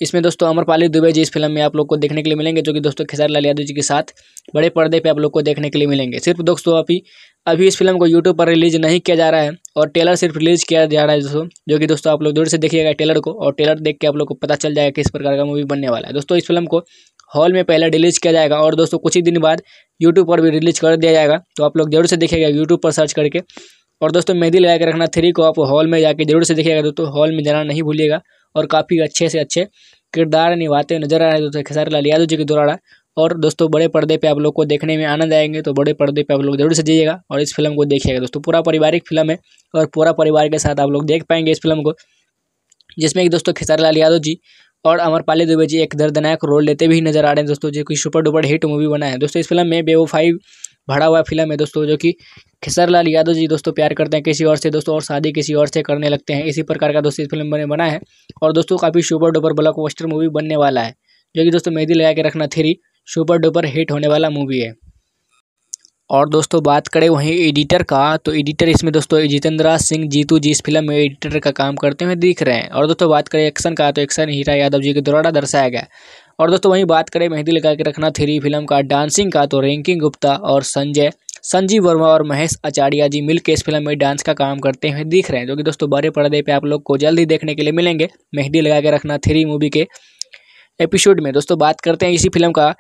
इसमें दोस्तों अमरपाली दुबे जी इस फिल्म में आप लोग को देखने के लिए मिलेंगे जो कि दोस्तों खेसारी यादव जी के साथ बड़े पर्दे पे आप लोग को देखने के लिए मिलेंगे सिर्फ दोस्तों अभी अभी इस फिल्म को यूट्यूब पर रिलीज नहीं किया जा रहा है और टेलर सिर्फ रिलीज किया जा रहा है दोस्तों जो कि दोस्तों आप लोग दूर से देखिएगा टेलर को और टेलर देख के आप लोग को पता चल जाएगा किस प्रकार का मूवी बनने वाला है दोस्तों इस फिल्म को हॉल में पहले रिलीज किया जाएगा और दोस्तों कुछ ही दिन बाद यूट्यूब पर भी रिलीज कर दिया जाएगा तो आप लोग जरूर से देखिएगा यूट्यूब पर सर्च करके और दोस्तों मेहंदी लगा के रखना थ्री को आप हॉल में जाके जरूर से देखिएगा दोस्तों हॉल में जाना नहीं भूलिएगा और काफ़ी अच्छे से अच्छे किरदार निभाते नजर आ रहे हैं दोस्तों खेसारी लाल यादव जी के द्वारा और दोस्तों बड़े पर्दे पे आप लोग को देखने में आनंद आएंगे तो बड़े पर्दे पे आप लोग जरूर से जाइएगा और इस फिल्म को देखिएगा दोस्तों पूरा पारिवारिक फिल्म है और पूरा परिवार के साथ आप लोग देख पाएंगे इस फिल्म को जिसमें कि दोस्तों खेसारी लाल यादव जी और अमरपाली दुबे जी एक दर्दनायक रोल लेते भी नजर आ रहे हैं दोस्तों जो कि सुपर डुपर हिट मूवी बना है दोस्तों इस फिल्म में बेवो फाइव भरा हुआ फिल्म है दोस्तों जो कि लाल यादव जी दोस्तों प्यार करते हैं किसी और से दोस्तों और शादी किसी और से करने लगते हैं इसी प्रकार का दोस्तों इस फिल्म बने बना है और दोस्तों काफ़ी super duper blockbuster movie बनने वाला है जो कि दोस्तों मेहदी लगा के रखना थ्री सुपर डुपर हिट होने वाला मूवी है और दोस्तों बात करें वहीं एडिटर का तो एडिटर इसमें दोस्तों जितेंद्रा सिंह जीतू जी इस फिल्म में एडिटर का काम करते हुए दिख रहे हैं और दोस्तों बात करें एक्शन का तो एक्शन हीरा यादव जी के द्वारा दर्शाया गया और दोस्तों वहीं बात करें मेहंदी लगा के रखना थ्री फिल्म का डांसिंग का तो रैंकिंग गुप्ता और संजय संजीव वर्मा और महेश आचार्य जी मिल इस फिल्म में डांस का काम करते हुए दिख रहे हैं जो कि दोस्तों बड़े पर्दे पे आप लोग को जल्द ही देखने के लिए मिलेंगे मेहंदी लगा के रखना थ्री मूवी के एपिसोड में दोस्तों बात करते हैं इसी फिल्म का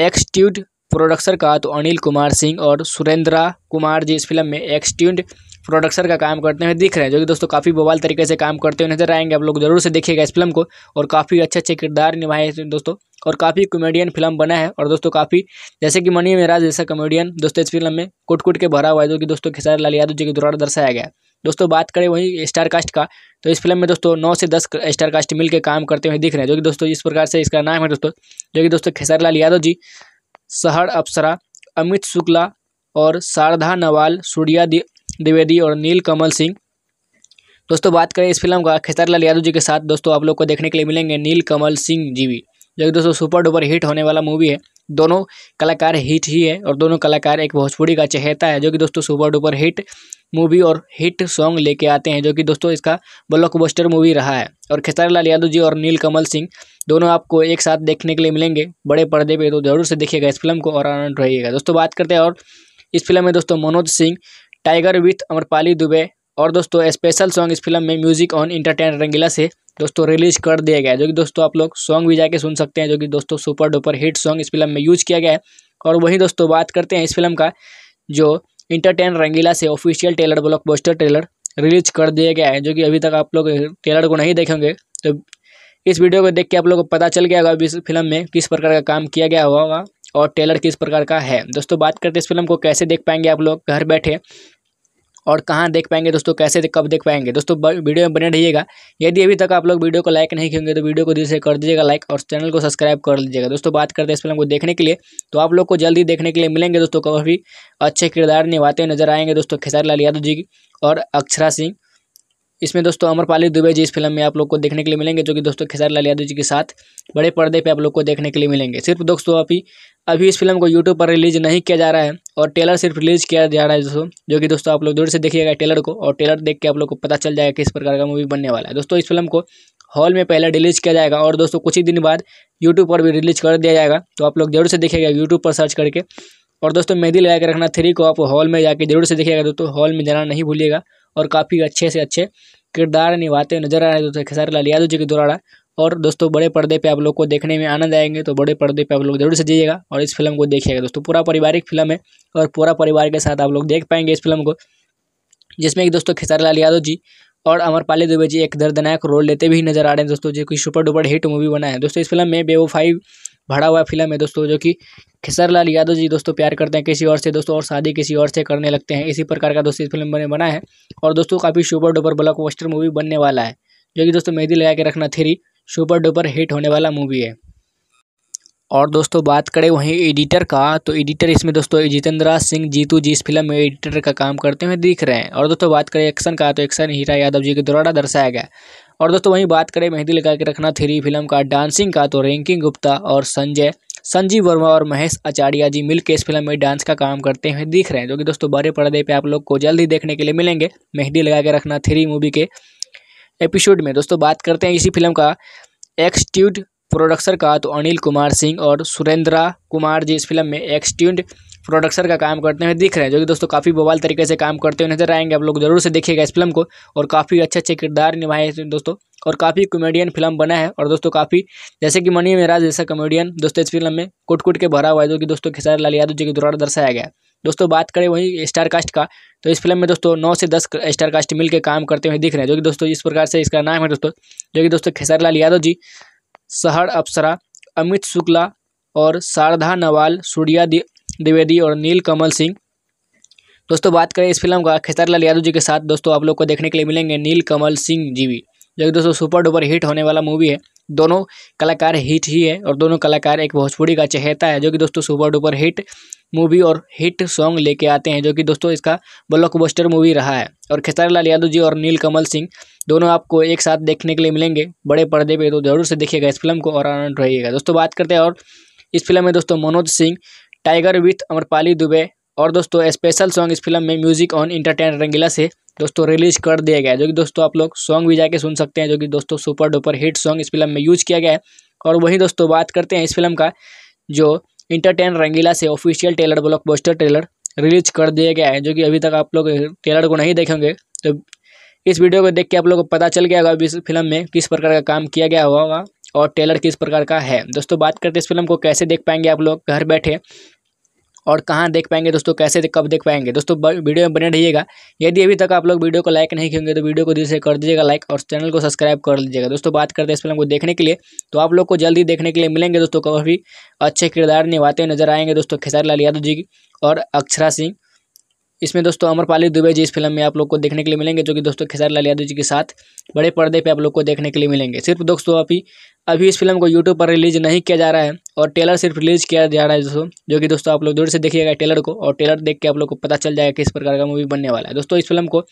एक्सट्यूड प्रोडक्सर का तो अनिल कुमार सिंह और सुरेंद्रा कुमार जी इस फिल्म में एक्सट्यूड प्रोडक्सर का काम करते हुए दिख रहे हैं जो कि दोस्तों काफ़ी बवाल तरीके से काम करते हुए नजर आएंगे आप लोग जरूर से देखिएगा इस फिल्म को और काफ़ी अच्छे अच्छे किरदार निभाए हैं दोस्तों और काफ़ी कॉमेडियन फिल्म बना है और दोस्तों काफ़ी जैसे कि मनी मेराज जैसा कॉमेडियन दोस्तों इस फिल्म में कुट कुट के भरा हुआ है जो कि दोस्तों खेसारी लाल यादव जी के द्वारा दर्शाया गया दोस्तों बात करें वही स्टार कास्ट का तो इस फिल्म में दोस्तों नौ से दस स्टार कास्ट मिलकर काम करते हुए दिख रहे हैं जो कि दोस्तों इस प्रकार से इसका नाम है दोस्तों जो कि दोस्तों खेसारी लाल यादव जी सहर अप्सरा अमित शुक्ला और शारदा नवाल सूर्यादि द्विवेदी और नील कमल सिंह दोस्तों बात करें इस फिल्म का खेसारीलाल यादव जी के साथ दोस्तों आप लोग को देखने के लिए मिलेंगे नील कमल सिंह जी भी जो कि दोस्तों सुपर डुपर हिट होने वाला मूवी है दोनों कलाकार हिट ही है और दोनों कलाकार एक भोजपुरी का चहेता है जो कि दोस्तों सुपर डुपर हिट मूवी और हिट सॉन्ग लेके आते हैं जो कि दोस्तों इसका ब्लॉकबस्टर मूवी रहा है और लाल यादव जी और नील कमल सिंह दोनों आपको एक साथ देखने के लिए मिलेंगे बड़े पर्दे पे तो जरूर से देखिएगा इस फिल्म को और आनंद रहिएगा दोस्तों बात करते हैं और इस फिल्म में दोस्तों मनोज सिंह टाइगर विथ अमरपाली दुबे और दोस्तों स्पेशल सॉन्ग इस फिल्म में म्यूजिक ऑन इंटरटेन रंगीला से दोस्तों रिलीज कर दिया गया जो कि दोस्तों आप लोग सॉन्ग भी जाके सुन सकते हैं जो कि दोस्तों सुपर डुपर हिट सॉन्ग इस फिल्म में यूज किया गया है और वहीं दोस्तों बात करते हैं इस फिल्म का जो इंटरटेन रंगीला से official trailer blockbuster release कर दिया गया है जो कि अभी तक आप लोग टेलर को नहीं देखेंगे तो इस वीडियो को देख के आप लोग को पता चल गया होगा इस फिल्म में किस प्रकार का काम किया गया होगा और टेलर किस प्रकार का है दोस्तों बात करते इस फिल्म को कैसे देख पाएंगे आप लोग घर बैठे और कहाँ देख पाएंगे दोस्तों कैसे दे, कब देख पाएंगे दोस्तों वीडियो में बने रहिएगा यदि अभी तक आप लोग वीडियो को लाइक नहीं किएंगे तो वीडियो को दिल से कर दीजिएगा लाइक और चैनल को सब्सक्राइब कर लीजिएगा दोस्तों बात करते हैं इस फिल्म को देखने के लिए तो आप लोग को जल्दी देखने के लिए मिलेंगे दोस्तों काफ़ी अच्छे किरदार निभाते नजर आएंगे दोस्तों खेसारी लाल यादव जी और अक्षरा सिंह इसमें दोस्तों अमरपाली दुबे जी इस फिल्म में आप लोग को देखने के लिए मिलेंगे जो कि दोस्तों खेसारी यादव जी के साथ बड़े पर्दे पे आप लोग को देखने के लिए मिलेंगे सिर्फ दोस्तों अभी अभी इस फिल्म को यूट्यूब पर रिलीज नहीं किया जा रहा है और टेलर सिर्फ रिलीज किया जा रहा है दोस्तों जो कि दोस्तों आप लोग दूर से देखिएगा टेलर को और टेलर देख के आप लोग को पता चल जाएगा किस प्रकार का मूवी बनने वाला है दोस्तों इस फिल्म को हॉल में पहले रिलीज किया जाएगा और दोस्तों कुछ ही दिन बाद यूट्यूब पर भी रिलीज कर दिया जाएगा तो आप लोग जरूर से देखिएगा यूट्यूब पर सर्च करके और दोस्तों मेहंदी लगा के रखना थ्री को आप हॉल में जाके जरूर से देखिएगा दोस्तों हॉल में जाना नहीं भूलिएगा और काफ़ी अच्छे से अच्छे किरदार निभाते नजर आ रहे हैं दोस्तों खेसारी लाल यादव जी के द्वारा और दोस्तों बड़े पर्दे पे आप लोग को देखने में आनंद आएंगे तो बड़े पर्दे पे आप लोग जरूर से जाइएगा और इस फिल्म को देखिएगा दोस्तों पूरा पारिवारिक फिल्म है और पूरा परिवार के साथ आप लोग देख पाएंगे इस फिल्म को जिसमें कि दोस्तों खेसारी लाल यादव जी और अमरपाली दुबे जी एक दर्दनायक रोल लेते भी नजर आ रहे हैं दोस्तों जो कि सुपर डुपर हिट मूवी बना है दोस्तों इस फिल्म में फाइव भरा हुआ फिल्म है दोस्तों जो कि लाल यादव जी दोस्तों प्यार करते हैं किसी और से दोस्तों और शादी किसी और से करने लगते हैं इसी प्रकार का दोस्तों इस फिल्म में बना है और दोस्तों काफ़ी सुपर डुपर ब्लॉक मूवी बनने वाला है जो कि दोस्तों मेहदी लगा के रखना थ्री सुपर डुपर हिट होने वाला मूवी है और दोस्तों बात करें वहीं एडिटर का तो एडिटर इसमें दोस्तों जितेंद्रा सिंह जीतू जी इस फिल्म में एडिटर का काम करते हुए दिख रहे हैं और दोस्तों बात करें एक्शन का तो एक्शन हीरा यादव जी के द्वारा दर्शाया गया और दोस्तों वहीं बात करें मेहंदी लगा के रखना थ्री फिल्म का डांसिंग का तो रैंकिंग गुप्ता और संजय संजीव वर्मा और महेश आचार्य जी मिलकर इस फिल्म में डांस का काम करते हुए दिख रहे हैं जो कि दोस्तों बड़े पर्दे पर आप लोग को जल्द ही देखने के लिए मिलेंगे मेहंदी लगा के रखना थ्री मूवी के एपिसोड में दोस्तों बात करते हैं इसी फिल्म का एक्सट्यूड प्रोडक्सर का तो अनिल कुमार सिंह और सुरेंद्रा कुमार जी इस फिल्म में एक्सट्यून्ड प्रोडक्सर का काम करते हुए दिख रहे हैं जो कि दोस्तों काफ़ी बवाल तरीके से काम करते हुए नजर आएंगे आप लोग जरूर से देखिएगा इस फिल्म को और काफ़ी अच्छे अच्छे किरदार निभाए हैं दोस्तों और काफ़ी कॉमेडियन फिल्म बना है और दोस्तों काफ़ी जैसे कि मनी मेराज जैसा कॉमेडियन दोस्तों इस फिल्म में कुट कुट के भरा हुआ है जो कि दोस्तों खेसारी लाल यादव जी के द्वारा दर्शाया गया दोस्तों बात करें वही स्टार कास्ट का तो इस फिल्म में दोस्तों नौ से दस स्टार कास्ट मिलकर काम करते हुए दिख रहे हैं जो कि दोस्तों इस प्रकार से इसका नाम है दोस्तों जो कि दोस्तों खेसारी लाल यादव जी सहर अप्सरा अमित शुक्ला और शारदा नवाल सूर्या द्विवेदी और नील कमल सिंह दोस्तों बात करें इस फिल्म का खेसारीलाल यादव जी के साथ दोस्तों आप लोग को देखने के लिए मिलेंगे नील कमल सिंह जी भी जो कि दोस्तों सुपर डुपर हिट होने वाला मूवी है दोनों कलाकार हिट ही है और दोनों कलाकार एक भोजपुरी का चहेता है जो कि दोस्तों सुपर डुपर हिट मूवी और हिट सॉन्ग लेके आते हैं जो कि दोस्तों इसका ब्लॉकबस्टर मूवी रहा है और खेसारी लाल यादव जी और नील कमल सिंह दोनों आपको एक साथ देखने के लिए मिलेंगे बड़े पर्दे पे तो ज़रूर से देखिएगा इस फिल्म को और आनंद रहिएगा दोस्तों बात करते हैं और इस फिल्म में दोस्तों मनोज सिंह टाइगर विथ अमरपाली दुबे और दोस्तों स्पेशल सॉन्ग इस फिल्म में म्यूजिक ऑन इंटरटेन रंगीला से दोस्तों रिलीज कर दिया गया जो कि दोस्तों आप लोग सॉन्ग भी जाके सुन सकते हैं जो कि दोस्तों सुपर डुपर हिट सॉन्ग इस फिल्म में यूज किया गया है और वहीं दोस्तों बात करते हैं इस फिल्म का जो इंटरटेन रंगीला से official trailer blockbuster trailer release कर दिया गया है जो कि अभी तक आप लोग ट्रेलर को नहीं देखेंगे तो इस वीडियो को देख के आप लोगों को पता चल गया होगा इस फिल्म में किस प्रकार का काम किया गया होगा और टेलर किस प्रकार का है दोस्तों बात करते इस फिल्म को कैसे देख पाएंगे आप लोग घर बैठे और कहाँ देख पाएंगे दोस्तों कैसे दे, कब देख पाएंगे दोस्तों वीडियो में बने रहिएगा यदि अभी तक आप लोग वीडियो को लाइक नहीं किएंगे तो वीडियो को दिल से कर दीजिएगा लाइक और चैनल को सब्सक्राइब कर लीजिएगा दोस्तों बात करते हैं इस फिल्म को देखने के लिए तो आप लोग को जल्दी देखने के लिए मिलेंगे दोस्तों काफ़ी अच्छे किरदार निभाते नजर आएंगे दोस्तों खेसारी लाल यादव जी और अक्षरा सिंह इसमें दोस्तों अमरपाली दुबे जी इस फिल्म में आप लोग को देखने के लिए मिलेंगे जो कि दोस्तों खेसारी यादव जी के साथ बड़े पर्दे पे आप लोग को देखने के लिए मिलेंगे सिर्फ दोस्तों अभी अभी इस फिल्म को यूट्यूब पर रिलीज नहीं किया जा रहा है और टेलर सिर्फ रिलीज किया जा रहा है दोस्तों जो कि दोस्तों आप लोग दूर से देखिएगा टेलर को और टेलर देख के आप लोग को पता चल जाएगा किस प्रकार का मूवी बनने वाला है दोस्तों इस फिल्म को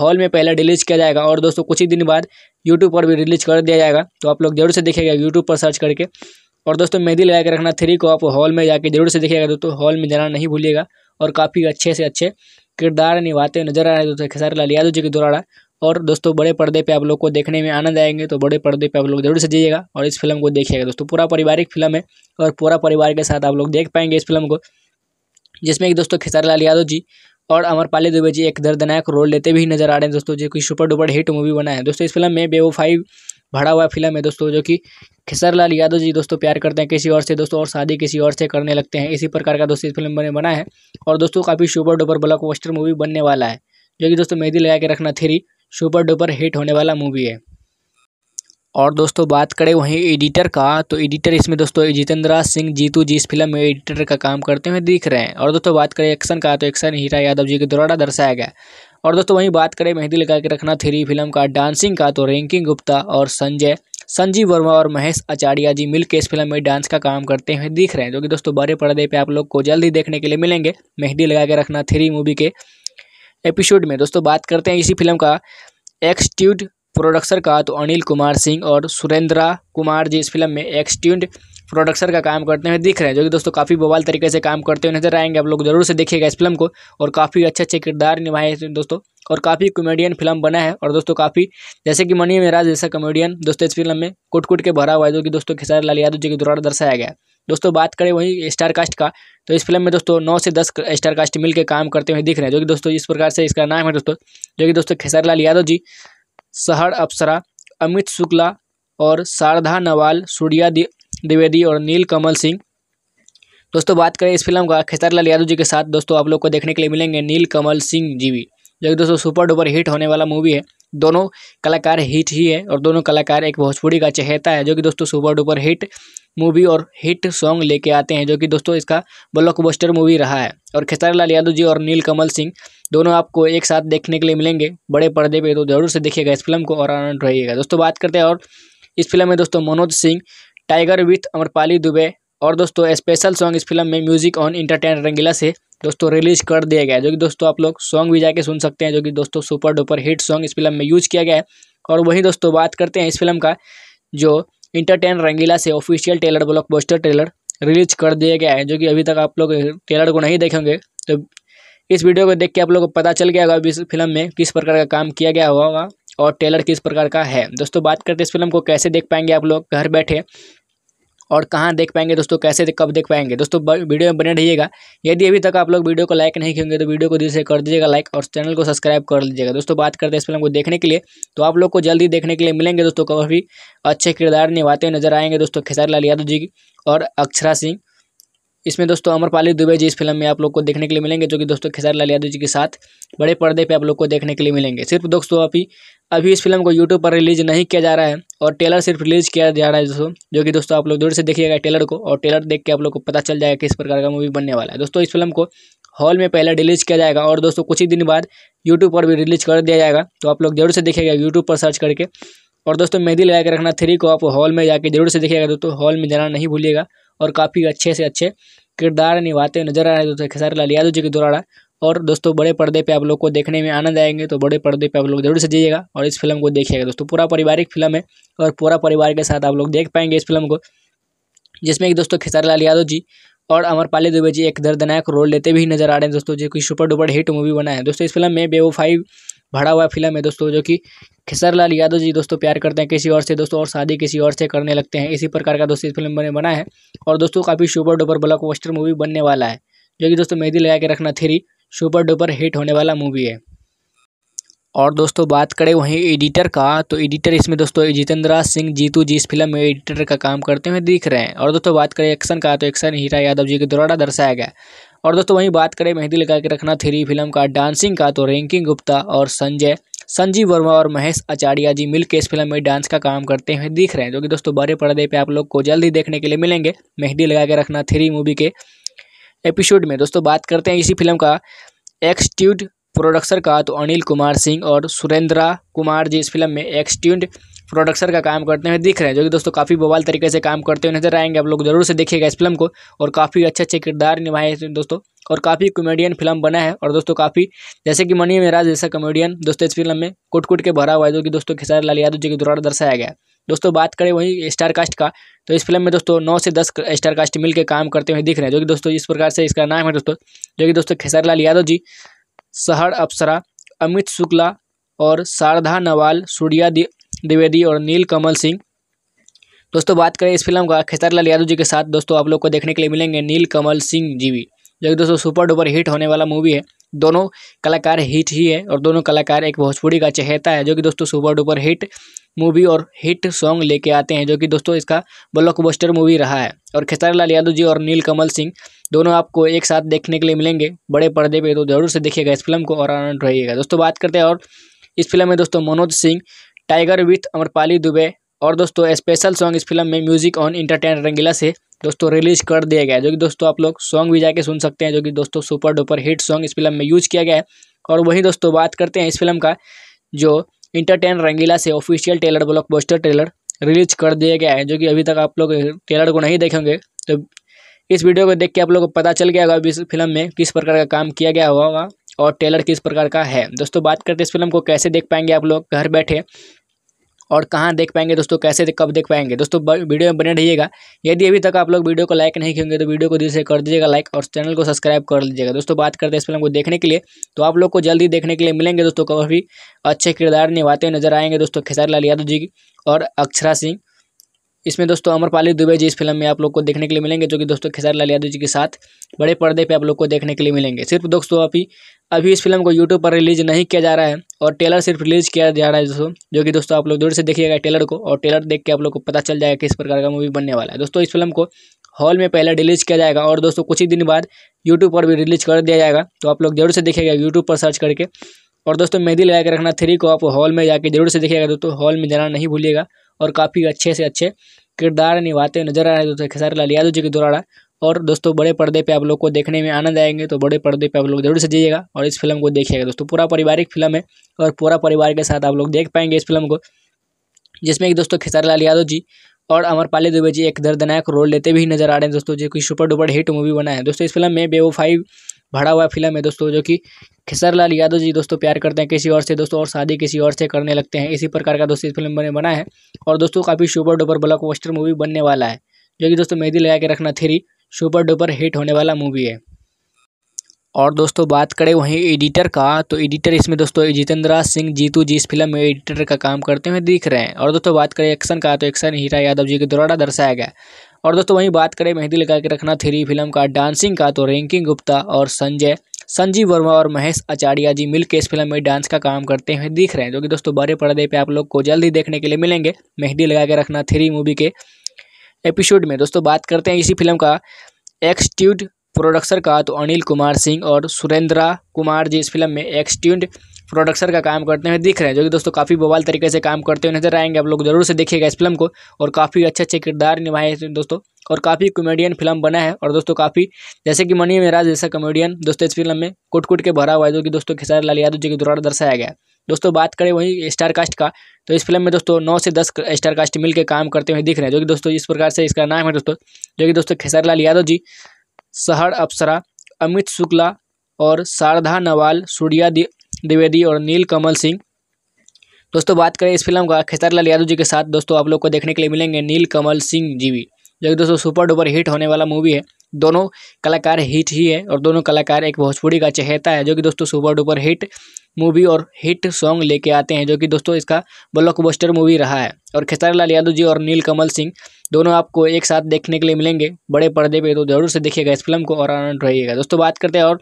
हॉल में पहले रिलीज किया जाएगा और दोस्तों कुछ ही दिन बाद यूट्यूब पर भी रिलीज कर दिया जाएगा तो आप लोग जरूर से देखिएगा यूट्यूब पर सर्च करके और दोस्तों मेहंदी लगा के रखना थ्री को आप हॉल में जाके जरूर से देखिएगा दोस्तों हॉल में जाना नहीं भूलिएगा और काफ़ी अच्छे से अच्छे किरदार निभाते नजर आ रहे हैं दोस्तों खेसारी लाल यादव जी के द्वारा और दोस्तों बड़े पर्दे पे आप लोग को देखने में आनंद आएंगे तो बड़े पर्दे पे आप लोग जरूर से जाइएगा और इस फिल्म को देखिएगा दोस्तों पूरा पारिवारिक फिल्म है और पूरा परिवार के साथ आप लोग देख पाएंगे इस फिल्म को जिसमें कि दोस्तों खेसारी लाल यादव जी और अमरपाली दुबे जी एक दर्दनायक रोल लेते भी नजर आ रहे हैं दोस्तों जो कि सुपर डुपर हिट मूवी बना है दोस्तों इस फिल्म में बेवो फाइव भरा हुआ फिल्म है दोस्तों जो कि लाल यादव जी दोस्तों प्यार करते हैं किसी और से दोस्तों और शादी किसी और से करने लगते हैं इसी प्रकार का दोस्तों इस फिल्म बने बना है और दोस्तों काफ़ी super duper blockbuster movie बनने वाला है जो कि दोस्तों मेहदी लगा के रखना थ्री सुपर डुपर हिट होने वाला मूवी है और दोस्तों बात करें वहीं एडिटर का तो एडिटर इसमें दोस्तों जितेंद्रा सिंह जीतू जी इस फिल्म में एडिटर का काम करते हुए दिख रहे हैं और दोस्तों बात करें एक्शन का तो एक्शन हीरा यादव जी के द्वारा दर्शाया गया और दोस्तों वहीं बात करें मेहंदी लगा के रखना थ्री फिल्म का डांसिंग का तो रिंकिंग गुप्ता और संजय संजीव वर्मा और महेश आचार्य जी मिल इस फिल्म में डांस का काम करते हुए दिख रहे हैं जो कि दोस्तों बड़े पर्दे पे आप लोग को जल्द ही देखने के लिए मिलेंगे मेहंदी लगा के रखना थ्री मूवी के एपिसोड में दोस्तों बात करते हैं इसी फिल्म का एक्सट्यूड प्रोडक्सर का तो अनिल कुमार सिंह और सुरेंद्रा कुमार जी इस फिल्म में एक्सट्यूड प्रोडक्सर का काम करते हुए दिख रहे हैं जो कि दोस्तों काफ़ी बवाल तरीके से काम करते हुए नजर आएंगे आप लोग जरूर से देखिएगा इस फिल्म को और काफ़ी अच्छे अच्छे किरदार निभाए हैं दोस्तों और काफ़ी कॉमेडियन फिल्म बना है और दोस्तों काफ़ी जैसे कि मनी मेराज जैसा कॉमेडियन दोस्तों इस फिल्म में कुट कुट के भरा हुआ है जो कि दोस्तों खेसारी लाल यादव जी के द्वारा दर्शाया गया दोस्तों बात करें वही स्टार कास्ट का तो इस फिल्म में दोस्तों नौ से दस स्टार कास्ट मिलकर काम करते हुए दिख रहे हैं जो कि दोस्तों इस प्रकार से इसका नाम है दोस्तों जो कि दोस्तों खेसारी लाल यादव जी सहर अप्सरा अमित शुक्ला और शारदा नवाल सूर्या द्विवेदी और नील कमल सिंह दोस्तों बात करें इस फिल्म का खेसारीलाल यादव जी के साथ दोस्तों आप लोग को देखने के लिए मिलेंगे नील कमल सिंह जी भी जो कि दोस्तों सुपर डुपर हिट होने वाला मूवी है दोनों कलाकार हिट ही है और दोनों कलाकार एक भोजपुरी का चहेता है जो कि दोस्तों सुपर डुपर हिट मूवी और हिट सॉन्ग लेके आते हैं जो कि दोस्तों इसका ब्लॉकबस्टर मूवी रहा है और लाल यादव जी और नील कमल सिंह दोनों आपको एक साथ देखने के लिए मिलेंगे बड़े पर्दे पे तो जरूर से देखिएगा इस फिल्म को और आनंद रहिएगा दोस्तों बात करते हैं और इस फिल्म में दोस्तों मनोज सिंह टाइगर विथ अमरपाली दुबे और दोस्तों स्पेशल सॉन्ग इस फिल्म में म्यूजिक ऑन इंटरटेन रंगीला से दोस्तों रिलीज कर दिया गया जो कि दोस्तों आप लोग सॉन्ग भी जाके सुन सकते हैं जो कि दोस्तों सुपर डुपर हिट सॉन्ग इस फिल्म में यूज किया गया है और वहीं दोस्तों बात करते हैं इस फिल्म का जो इंटरटेन रंगीला से official trailer blockbuster release कर दिया गया है जो कि अभी तक आप लोग टेलर को नहीं देखेंगे तो इस वीडियो को देख के आप लोग को पता चल गया होगा अभी इस फिल्म में किस प्रकार का काम किया गया होगा और टेलर किस प्रकार का है दोस्तों बात करते इस फिल्म को कैसे देख पाएंगे आप लोग घर बैठे और कहाँ देख पाएंगे दोस्तों कैसे देख, कब देख पाएंगे दोस्तों वीडियो में बने रहिएगा यदि अभी तक आप लोग वीडियो को लाइक नहीं किएंगे तो वीडियो को दिल से कर दीजिएगा लाइक और चैनल को सब्सक्राइब कर लीजिएगा दोस्तों बात करते हैं इस फिल्म को देखने के लिए तो आप लोग को जल्दी देखने के लिए मिलेंगे दोस्तों काफ़ी अच्छे किरदार निभाते नजर आएंगे दोस्तों खेसारी लाल यादव जी और अक्षरा सिंह इसमें दोस्तों अमरपाली दुबे जी इस फिल्म में आप लोग को देखने के लिए मिलेंगे जो कि दोस्तों खेसारी यादव जी के साथ बड़े पर्दे पे आप लोग को देखने के लिए मिलेंगे सिर्फ दोस्तों अभी अभी इस फिल्म को यूट्यूब पर रिलीज नहीं किया जा रहा है और टेलर सिर्फ रिलीज किया जा रहा है दोस्तों जो कि दोस्तों आप लोग दूर से देखिएगा टेलर को और टेलर देख के आप लोग को पता चल जाएगा किस प्रकार का मूवी बनने वाला है दोस्तों इस फिल्म को हॉल में पहले रिलीज किया जाएगा और दोस्तों कुछ ही दिन बाद यूट्यूब पर भी रिलीज कर दिया जाएगा तो आप लोग जरूर से देखिएगा यूट्यूब पर सर्च करके और दोस्तों मेहंदी लगा के रखना थ्री को आप हॉल में जाके जरूर से देखिएगा दोस्तों हॉल में जाना नहीं भूलिएगा और काफ़ी अच्छे से अच्छे किरदार निभाते नजर आ रहे हैं दोस्तों खेसारी लाल यादव जी के द्वारा और दोस्तों बड़े पर्दे पे आप लोग को देखने में आनंद आएंगे तो बड़े पर्दे पे आप लोग जरूर से जाइएगा और इस फिल्म को देखिएगा दोस्तों पूरा पारिवारिक फिल्म है और पूरा परिवार के साथ आप लोग देख पाएंगे इस फिल्म को जिसमें कि दोस्तों खेसारी लाल यादव जी और अमरपाली दुबे जी एक दर्दनायक रोल लेते भी नजर आ रहे हैं दोस्तों जो कि सुपर डुपर हिट मूवी बना है दोस्तों इस फिल्म में बेवफाई भरा हुआ फिल्म है दोस्तों जो कि लाल यादव जी दोस्तों प्यार करते हैं किसी और से दोस्तों और शादी किसी और से करने लगते हैं इसी प्रकार का दोस्तों इस फिल्म में बना है और दोस्तों काफ़ी सुपर डुपर ब्लॉक मूवी बनने वाला है जो कि दोस्तों मेहदी लगा के रखना थ्री सुपर डुपर हिट होने वाला मूवी है और दोस्तों बात करें वहीं एडिटर का तो एडिटर इसमें दोस्तों जितेंद्रा सिंह जीतू जी इस फिल्म में एडिटर का काम करते हुए दिख रहे हैं और दोस्तों बात करें एक्शन का तो एक्शन हीरा यादव जी के द्वारा दर्शाया गया और दोस्तों वहीं बात करें मेहंदी लगा के रखना थ्री फिल्म का डांसिंग का तो रैंकिंग गुप्ता और संजय संजीव वर्मा और महेश आचार्य जी मिलकर इस फिल्म में डांस का काम करते हुए दिख रहे हैं जो कि दोस्तों बड़े पर्दे पर आप लोग को जल्द ही देखने के लिए मिलेंगे मेहंदी लगा के रखना थ्री मूवी के एपिसोड में दोस्तों बात करते हैं इसी फिल्म का एक्सट्यूड प्रोडक्सर का तो अनिल कुमार सिंह और सुरेंद्रा कुमार जी इस फिल्म में एक्सट्यून्ड प्रोडक्सर का काम करते हुए दिख रहे हैं जो कि दोस्तों काफ़ी बवाल तरीके से काम करते हुए नजर आएंगे आप लोग जरूर से देखिएगा इस फिल्म को और काफ़ी अच्छे अच्छे किरदार निभाए हैं दोस्तों और काफ़ी कॉमेडियन फिल्म बना है और दोस्तों काफ़ी जैसे कि मनी मेराज जैसा कॉमेडियन दोस्तों इस फिल्म में कुट कुट के भरा हुआ है जो कि दोस्तों खेसारी लाल यादव जी के द्वारा दर्शाया गया दोस्तों बात करें वही स्टार कास्ट का तो इस फिल्म में दोस्तों नौ से दस स्टार कास्ट मिलकर काम करते हुए दिख रहे हैं जो कि दोस्तों इस प्रकार से इसका नाम है दोस्तों जो कि दोस्तों खेसारी लाल यादव जी सहर अप्सरा अमित शुक्ला और शारदा नवाल सूर्या द्विवेदी और नील कमल सिंह दोस्तों बात करें इस फिल्म का खेसारीलाल यादव जी के साथ दोस्तों आप लोग को देखने के लिए मिलेंगे नील कमल सिंह जी भी जो कि दोस्तों सुपर डुपर हिट होने वाला मूवी है दोनों कलाकार हिट ही है और दोनों कलाकार एक भोजपुरी का चहेता है जो कि दोस्तों सुपर डुपर हिट मूवी और हिट सॉन्ग लेके आते हैं जो कि दोस्तों इसका ब्लॉकबस्टर मूवी रहा है और खेसारी लाल यादव जी और नील कमल सिंह दोनों आपको एक साथ देखने के लिए मिलेंगे बड़े पर्दे पे तो ज़रूर से देखिएगा इस फिल्म को और आनंद रहिएगा दोस्तों बात करते हैं और इस फिल्म में दोस्तों मनोज सिंह टाइगर विथ अमरपाली दुबे और दोस्तों स्पेशल सॉन्ग इस फिल्म में म्यूजिक ऑन इंटरटेन रंगीला से दोस्तों रिलीज कर दिया गया जो कि दोस्तों आप लोग सॉन्ग भी जाके सुन सकते हैं जो कि दोस्तों सुपर डुपर हिट सॉन्ग इस फिल्म में यूज किया गया है और वहीं दोस्तों बात करते हैं इस फिल्म का जो इंटरटेन रंगीला से official trailer blockbuster trailer release कर दिया गया है जो कि अभी तक आप लोग ट्रेलर को नहीं देखेंगे तो इस वीडियो को देख के आप लोगों को पता चल गया होगा इस फिल्म में किस प्रकार का काम किया गया होगा और टेलर किस प्रकार का है दोस्तों बात करते इस फिल्म को कैसे देख पाएंगे आप लोग घर बैठे और कहाँ देख पाएंगे दोस्तों कैसे कब देख पाएंगे दोस्तों वीडियो में बने रहिएगा यदि अभी तक आप लोग वीडियो को लाइक नहीं किएंगे तो वीडियो को दिल से कर दीजिएगा लाइक और चैनल को सब्सक्राइब कर लीजिएगा दोस्तों बात करते हैं इस फिल्म को देखने के लिए तो आप लोग को जल्दी देखने के लिए मिलेंगे दोस्तों काफ़ी अच्छे किरदार निभाते नजर आएंगे दोस्तों खेसारी लाल यादव जी और अक्षरा सिंह इसमें दोस्तों अमरपाली दुबे जी इस फिल्म में आप लोग को देखने के लिए मिलेंगे जो कि दोस्तों खेसारी यादव जी के साथ बड़े पर्दे पे आप लोग को देखने के लिए मिलेंगे सिर्फ दोस्तों अभी अभी इस फिल्म को यूट्यूब पर रिलीज नहीं किया जा रहा है और टेलर सिर्फ रिलीज किया जा रहा है दोस्तों जो कि दोस्तों आप लोग दूर से देखिएगा टेलर को और टेलर देख के आप लोग को पता चल जाएगा किस प्रकार का मूवी बनने वाला है दोस्तों इस फिल्म को हॉल में पहले रिलीज किया जाएगा और दोस्तों कुछ ही दिन बाद यूट्यूब पर भी रिलीज कर दिया जाएगा तो आप लोग जरूर से देखिएगा यूट्यूब पर सर्च करके और दोस्तों मेहंदी लगा के रखना थ्री को आप हॉल में जाके जरूर से देखिएगा दोस्तों हॉल में जाना नहीं भूलिएगा और काफ़ी अच्छे से अच्छे किरदार निभाते नजर आ रहे हैं दोस्तों खेसारी लाल यादव जी के द्वारा और दोस्तों बड़े पर्दे पे आप लोग को देखने में आनंद आएंगे तो बड़े पर्दे पे आप लोग जरूर से जाइएगा और इस फिल्म को देखिएगा दोस्तों पूरा पारिवारिक फिल्म है और पूरा परिवार के साथ आप लोग देख पाएंगे इस फिल्म को जिसमें कि दोस्तों खेसारी लाल यादव जी और अमरपाली दुबे जी एक दर्दनायक रोल लेते भी नजर आ रहे हैं दोस्तों जो कि सुपर डुपर हिट मूवी बना है दोस्तों इस फिल्म में बेवो फाइव भरा हुआ फिल्म है दोस्तों जो कि लाल यादव जी दोस्तों प्यार करते हैं किसी और से दोस्तों और शादी किसी और से करने लगते हैं इसी प्रकार का दोस्तों इस फिल्म बने बना है और दोस्तों काफ़ी super duper blockbuster movie बनने वाला है जो कि दोस्तों मेहदी लगा के रखना थ्री सुपर डुपर हिट होने वाला मूवी है और दोस्तों बात करें वहीं एडिटर का तो एडिटर इसमें दोस्तों जितेंद्रा सिंह जीतू जी इस फिल्म में एडिटर का काम करते हुए दिख रहे हैं और दोस्तों बात करें एक्शन का तो एक्शन हीरा यादव जी के द्वारा दर्शाया गया और दोस्तों वहीं बात करें मेहंदी लगा के रखना थ्री फिल्म का डांसिंग का तो रिंकिंग गुप्ता और संजय संजीव वर्मा और महेश आचार्य जी मिल इस फिल्म में डांस का काम करते हुए दिख रहे हैं जो कि दोस्तों बड़े पर्दे पे आप लोग को जल्द ही देखने के लिए मिलेंगे मेहंदी लगा के रखना थ्री मूवी के एपिसोड में दोस्तों बात करते हैं इसी फिल्म का एक्सट्यूड प्रोडक्सर का तो अनिल कुमार सिंह और सुरेंद्रा कुमार जी इस फिल्म में एक्सट्यूड प्रोडक्सर का काम करते हुए दिख रहे हैं जो कि दोस्तों काफ़ी बवाल तरीके से काम करते हुए नजर आएंगे आप लोग जरूर से देखिएगा इस फिल्म को और काफ़ी अच्छे अच्छे किरदार निभाए हैं दोस्तों और काफ़ी कॉमेडियन फिल्म बना है और दोस्तों काफ़ी जैसे कि मनी मेराज जैसा कॉमेडियन दोस्तों इस फिल्म में कुट कुट के भरा हुआ है जो कि दोस्तों खेसारी लाल यादव जी के द्वारा दर्शाया गया दोस्तों बात करें वही स्टार कास्ट का तो इस फिल्म में दोस्तों नौ से दस स्टार कास्ट मिलकर काम करते हुए दिख रहे हैं जो कि दोस्तों इस प्रकार से इसका नाम है दोस्तों जो कि दोस्तों खेसारी लाल यादव जी सहर अप्सरा अमित शुक्ला और शारदा नवाल सूर्या द्विवेदी और नील कमल सिंह दोस्तों बात करें इस फिल्म का खेसारीलाल यादव जी के साथ दोस्तों आप लोग को देखने के लिए मिलेंगे नील कमल सिंह जी भी जो कि दोस्तों सुपर डुपर हिट होने वाला मूवी है दोनों कलाकार हिट ही है और दोनों कलाकार एक भोजपुरी का चहेता है जो कि दोस्तों सुपर डुपर हिट मूवी और हिट सॉन्ग लेके आते हैं जो कि दोस्तों इसका ब्लॉकबस्टर मूवी रहा है और लाल यादव जी और नील कमल सिंह दोनों आपको एक साथ देखने के लिए मिलेंगे बड़े पर्दे पर तो जरूर से देखिएगा इस फिल्म को और आनंद रहिएगा दोस्तों बात करते हैं और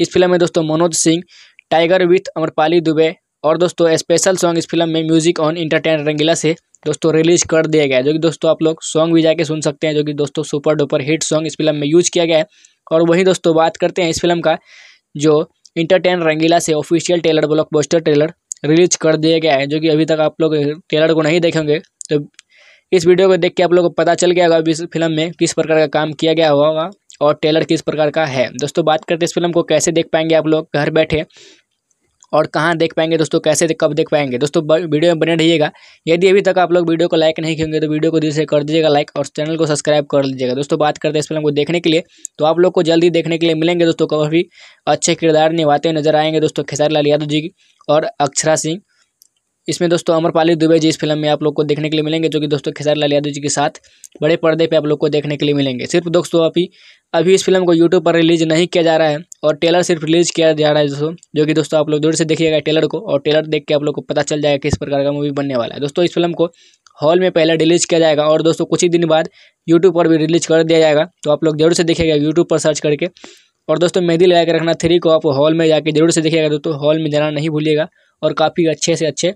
इस फिल्म में दोस्तों मनोज सिंह टाइगर विथ अमरपाली दुबे और दोस्तों स्पेशल सॉन्ग इस फिल्म में म्यूजिक ऑन इंटरटेन रंगीला से दोस्तों रिलीज कर दिया गया जो कि दोस्तों आप लोग सॉन्ग भी जाके सुन सकते हैं जो कि दोस्तों सुपर डुपर हिट सॉन्ग इस फिल्म में यूज किया गया है और वहीं दोस्तों बात करते हैं इस फिल्म का जो इंटरटेन रंगीला से official trailer blockbuster release कर दिया गया है जो कि अभी तक आप लोग टेलर को नहीं देखेंगे तो इस वीडियो को देख के आप लोग को पता चल गया होगा इस फिल्म में किस प्रकार का काम किया गया होगा और टेलर किस प्रकार का है दोस्तों बात करते इस फिल्म को कैसे देख पाएंगे आप लोग घर बैठे और कहाँ देख पाएंगे दोस्तों कैसे दे, कब देख पाएंगे दोस्तों वीडियो में बने रहिएगा यदि अभी तक आप लोग वीडियो को लाइक नहीं किएंगे तो वीडियो को दिल से कर दीजिएगा लाइक और चैनल को सब्सक्राइब कर लीजिएगा दोस्तों बात करते हैं इस फिल्म को देखने के लिए तो आप लोग को जल्दी देखने के लिए मिलेंगे दोस्तों काफ़ी अच्छे किरदार निभाते नजर आएंगे दोस्तों खेसारी लाल यादव जी और अक्षरा सिंह इसमें दोस्तों अमरपाली दुबे जी इस फिल्म में आप लोग को देखने के लिए मिलेंगे जो कि दोस्तों खेसारी यादव जी के साथ बड़े पर्दे पे आप लोग को देखने के लिए मिलेंगे सिर्फ दोस्तों अभी अभी इस फिल्म को यूट्यूब पर रिलीज नहीं किया जा रहा है और टेलर सिर्फ रिलीज किया जा रहा है दोस्तों जो कि दोस्तों आप लोग दूर से देखिएगा टेलर को और टेलर देख के आप लोग को पता चल जाएगा किस प्रकार का मूवी बनने वाला है दोस्तों इस फिल्म को हॉल में पहले रिलीज किया जाएगा और दोस्तों कुछ ही दिन बाद यूट्यूब पर भी रिलीज कर दिया जाएगा तो आप लोग जरूर से देखिएगा यूट्यूब पर सर्च करके और दोस्तों मेहंदी लगा के रखना थ्री को आप हॉल में जाके जरूर से देखिएगा दोस्तों हॉल में जाना नहीं भूलिएगा और काफ़ी अच्छे से अच्छे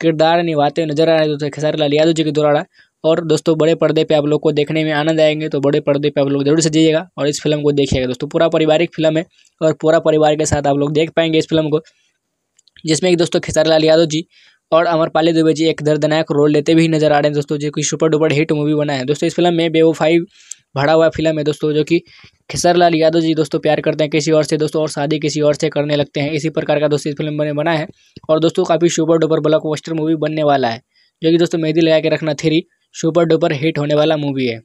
किरदार निभाते नजर आ रहे हैं दोस्तों खेसारी लाल यादव जी के द्वारा और दोस्तों बड़े पर्दे पे आप लोग को देखने में आनंद आएंगे तो बड़े पर्दे पे आप लोग जरूर से जाइएगा और इस फिल्म को देखिएगा दोस्तों पूरा पारिवारिक फिल्म है और पूरा परिवार के साथ आप लोग देख पाएंगे इस फिल्म को जिसमें कि दोस्तों खेसारी लाल यादव जी और अमरपाली दुबे जी एक दर्दनायक रोल लेते भी नजर आ रहे हैं दोस्तों जो कि सुपर डुपर हिट मूवी बना है दोस्तों इस फिल्म में बेवफाई भरा हुआ फिल्म है दोस्तों जो कि लाल यादव जी दोस्तों प्यार करते हैं किसी और से दोस्तों और शादी किसी और से करने लगते हैं इसी प्रकार का दोस्तों इस फिल्म में बना है और दोस्तों काफ़ी सुपर डुपर ब्लॉक मूवी बनने वाला है जो कि दोस्तों मेहदी लगा के रखना थ्री सुपर डुपर हिट होने वाला मूवी है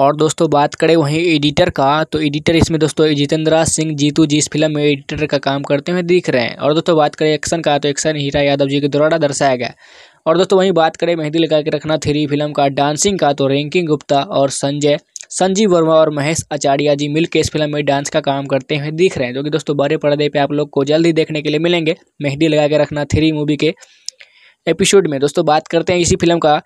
और दोस्तों बात करें वहीं एडिटर का तो एडिटर इसमें दोस्तों जितेंद्रा सिंह जीतू जी इस फिल्म में एडिटर का काम करते हुए दिख रहे हैं और दोस्तों बात करें एक्शन का तो एक्शन हीरा यादव जी के द्वारा दर्शाया गया और दोस्तों वहीं बात करें मेहंदी लगा के रखना थ्री फिल्म का डांसिंग का तो रैंकिंग गुप्ता और संजय संजीव वर्मा और महेश आचार्य जी मिलकर इस फिल्म में डांस का काम करते हुए दिख रहे हैं जो कि दोस्तों बड़े पर्दे पर आप लोग को जल्द ही देखने के लिए मिलेंगे मेहंदी लगा के रखना थ्री मूवी के एपिसोड में दोस्तों बात करते हैं इसी फिल्म का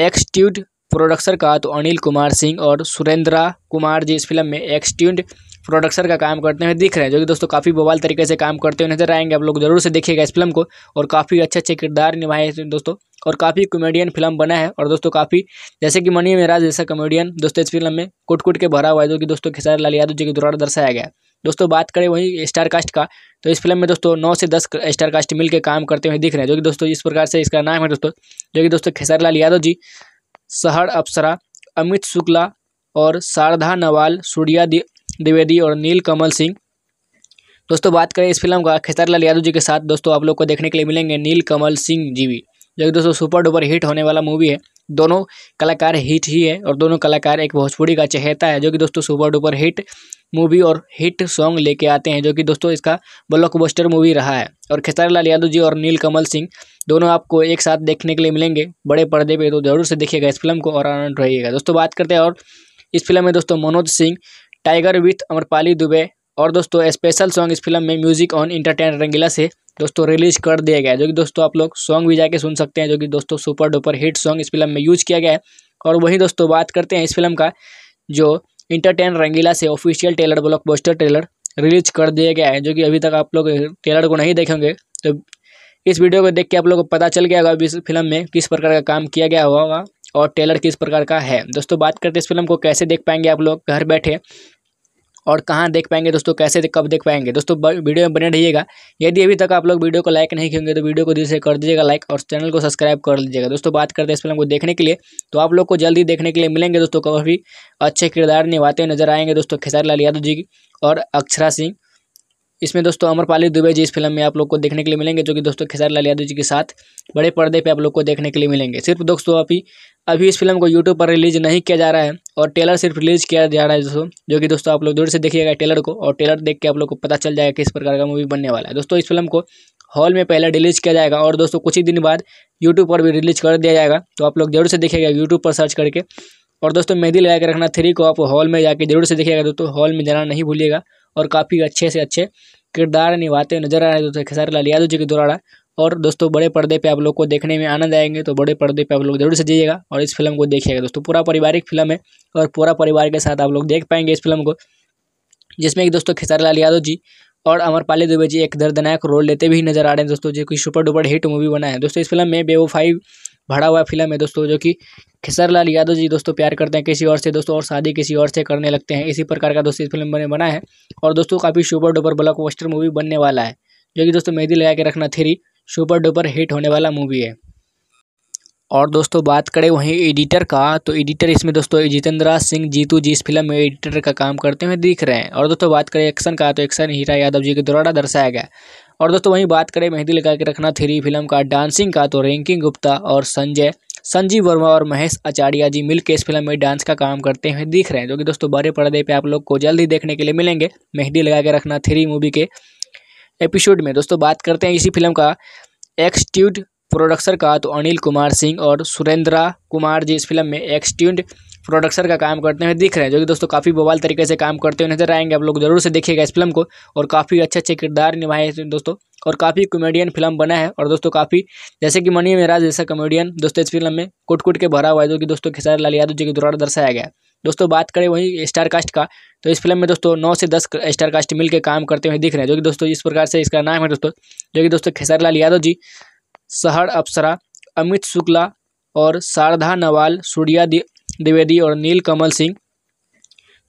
एक्सट्यूड प्रोडक्सर का तो अनिल कुमार सिंह और सुरेंद्रा कुमार जी इस फिल्म में एक्सट्यून्ड प्रोडक्सर का काम करते हुए दिख रहे हैं जो कि दोस्तों काफ़ी बवाल तरीके से काम करते हुए नजर आएंगे आप लोग जरूर से देखिएगा इस फिल्म को और काफ़ी अच्छे अच्छे किरदार निभाए हैं दोस्तों और काफ़ी कॉमेडियन फिल्म बना है और दोस्तों काफ़ी जैसे कि मनी मेराज जैसा कॉमेडियन दोस्तों इस फिल्म में कुट कुट के भरा हुआ है जो कि दोस्तों खेसारी लाल यादव जी के द्वारा दर्शाया गया दोस्तों बात करें वही स्टार कास्ट का तो इस फिल्म में दोस्तों नौ से दस स्टार कास्ट मिलकर काम करते हुए दिख रहे हैं जो कि दोस्तों इस प्रकार से इसका नाम है दोस्तों जो कि दोस्तों खेसारी लाल यादव जी सहर अप्सरा अमित शुक्ला और शारदा नवाल सूर्या द्विवेदी और नील कमल सिंह दोस्तों बात करें इस फिल्म का खेसारीलाल यादव जी के साथ दोस्तों आप लोग को देखने के लिए मिलेंगे नील कमल सिंह जी भी जो कि दोस्तों सुपर डुपर हिट होने वाला मूवी है दोनों कलाकार हिट ही है और दोनों कलाकार एक भोजपुरी का चहेता है जो कि दोस्तों सुपर डुपर हिट मूवी और हिट सॉन्ग लेके आते हैं जो कि दोस्तों इसका ब्लॉकबस्टर मूवी रहा है और खेसारी लाल यादव जी और नील कमल सिंह दोनों आपको एक साथ देखने के लिए मिलेंगे बड़े पर्दे पे तो ज़रूर से देखिएगा इस फिल्म को और आनंद रहिएगा दोस्तों बात करते हैं और इस फिल्म में दोस्तों मनोज सिंह टाइगर विथ अमरपाली दुबे और दोस्तों स्पेशल सॉन्ग इस फिल्म में म्यूजिक ऑन इंटरटेन रंगीला से दोस्तों रिलीज कर दिया गया जो कि दोस्तों आप लोग सॉन्ग भी जाके सुन सकते हैं जो कि दोस्तों सुपर डुपर हिट सॉन्ग इस फिल्म में यूज किया गया है और वहीं दोस्तों बात करते हैं इस फिल्म का जो इंटरटेन रंगीला से official trailer block trailer release कर दिया गया है जो कि अभी तक आप लोग ट्रेलर को नहीं देखेंगे तो इस वीडियो को देख के आप लोगों को पता चल गया होगा इस फिल्म में किस प्रकार का काम किया गया होगा और टेलर किस प्रकार का है दोस्तों बात करते इस फिल्म को कैसे देख पाएंगे आप लोग घर बैठे और कहाँ देख पाएंगे दोस्तों कैसे कब देख पाएंगे दोस्तों वीडियो में बने रहिएगा यदि अभी तक आप लोग वीडियो को लाइक नहीं किएंगे तो वीडियो को दिल से कर दीजिएगा लाइक और चैनल को सब्सक्राइब कर लीजिएगा दोस्तों बात करते हैं इस फिल्म को देखने के लिए तो आप लोग को जल्दी देखने के लिए मिलेंगे दोस्तों काफ़ी अच्छे किरदार निभाते नजर आएंगे दोस्तों खेसारी लाल यादव जी और अक्षरा सिंह इसमें दोस्तों अमरपाली दुबे जी इस फिल्म में आप लोग को देखने के लिए मिलेंगे जो कि दोस्तों खेसारी यादव जी के साथ बड़े पर्दे पे आप लोग को देखने के लिए मिलेंगे सिर्फ दोस्तों अभी अभी इस फिल्म को यूट्यूब पर रिलीज नहीं किया जा रहा है और टेलर सिर्फ रिलीज किया जा रहा है दोस्तों जो कि दोस्तों आप लोग दूर से देखिएगा टेलर को और टेलर देख के आप लोग को पता चल जाएगा किस प्रकार का मूवी बनने वाला है दोस्तों इस फिल्म को हॉल में पहले रिलीज किया जाएगा और दोस्तों कुछ ही दिन बाद यूट्यूब पर भी रिलीज कर दिया जाएगा तो आप लोग जरूर से देखिएगा यूट्यूब पर सर्च करके और दोस्तों मेहंदी लगा के रखना थ्री को आप हॉल में जाके जरूर से देखिएगा दोस्तों हॉल में जाना नहीं भूलिएगा और काफ़ी अच्छे से अच्छे किरदार निभाते नजर आ रहे हैं दोस्तों खेसारी लाल यादव जी के द्वारा और दोस्तों बड़े पर्दे पे आप लोग को देखने में आनंद आएंगे तो बड़े पर्दे पे आप लोग जरूर से जाइएगा और इस फिल्म को देखिएगा दोस्तों पूरा पारिवारिक फिल्म है और पूरा परिवार के साथ आप लोग देख पाएंगे इस फिल्म को जिसमें कि दोस्तों खेसारी लाल यादव जी और अमरपाली दुबे जी एक दर्दनायक रोल लेते भी नजर आ रहे हैं दोस्तों जो कि सुपर डुपर हिट मूवी बना है दोस्तों इस फिल्म में बेवो फाइव भरा हुआ फिल्म है दोस्तों जो कि लाल यादव जी दोस्तों प्यार करते हैं किसी और से दोस्तों और शादी किसी और से करने लगते हैं इसी प्रकार का दोस्तों इस फिल्म बने बना है और दोस्तों काफ़ी सुपर डुपर ब्लॉक मूवी बनने वाला है जो कि दोस्तों मेहदी लगा के रखना थ्री सुपर डुपर हिट होने वाला मूवी है और दोस्तों बात करें वहीं एडिटर का तो एडिटर इसमें दोस्तों जितेंद्रा सिंह जीतू जी इस फिल्म में एडिटर का काम करते हुए दिख रहे हैं और दोस्तों बात करें एक्शन का तो एक्शन हीरा यादव जी के द्वारा दर्शाया गया और दोस्तों वहीं बात करें मेहंदी लगा के रखना थ्री फिल्म का डांसिंग का तो रिंकिंग गुप्ता और संजय संजीव वर्मा और महेश आचार्य जी मिल इस फिल्म में डांस का काम करते हुए दिख रहे हैं जो कि दोस्तों बड़े पर्दे पे आप लोग को जल्द ही देखने के लिए मिलेंगे मेहंदी लगा के रखना थ्री मूवी के एपिसोड में दोस्तों बात करते हैं इसी फिल्म का एक्सट्यूड प्रोडक्सर का तो अनिल कुमार सिंह और सुरेंद्रा कुमार जी इस फिल्म में एक्सट्यूड प्रोडक्सर का काम करते हुए दिख रहे हैं जो कि दोस्तों काफ़ी बवाल तरीके से काम करते हुए नजर आएंगे आप लोग जरूर से देखिएगा इस फिल्म को और काफ़ी अच्छे अच्छे किरदार निभाए हैं दोस्तों और काफ़ी कॉमेडियन फिल्म बना है और दोस्तों काफ़ी जैसे कि मनी मेराज जैसा कॉमेडियन दोस्तों इस फिल्म में कुट कुट के भरा हुआ है जो कि दोस्तों खेसारी लाल यादव जी के द्वारा दर्शाया गया दोस्तों बात करें वही स्टार कास्ट का तो इस फिल्म में दोस्तों नौ से दस स्टार कास्ट मिलकर काम करते हुए दिख रहे हैं जो कि दोस्तों इस प्रकार से इसका नाम है दोस्तों जो कि दोस्तों खेसारी लाल यादव जी सहर अप्सरा अमित शुक्ला और शारदा नवाल सूर्या द्विवेदी और नील कमल सिंह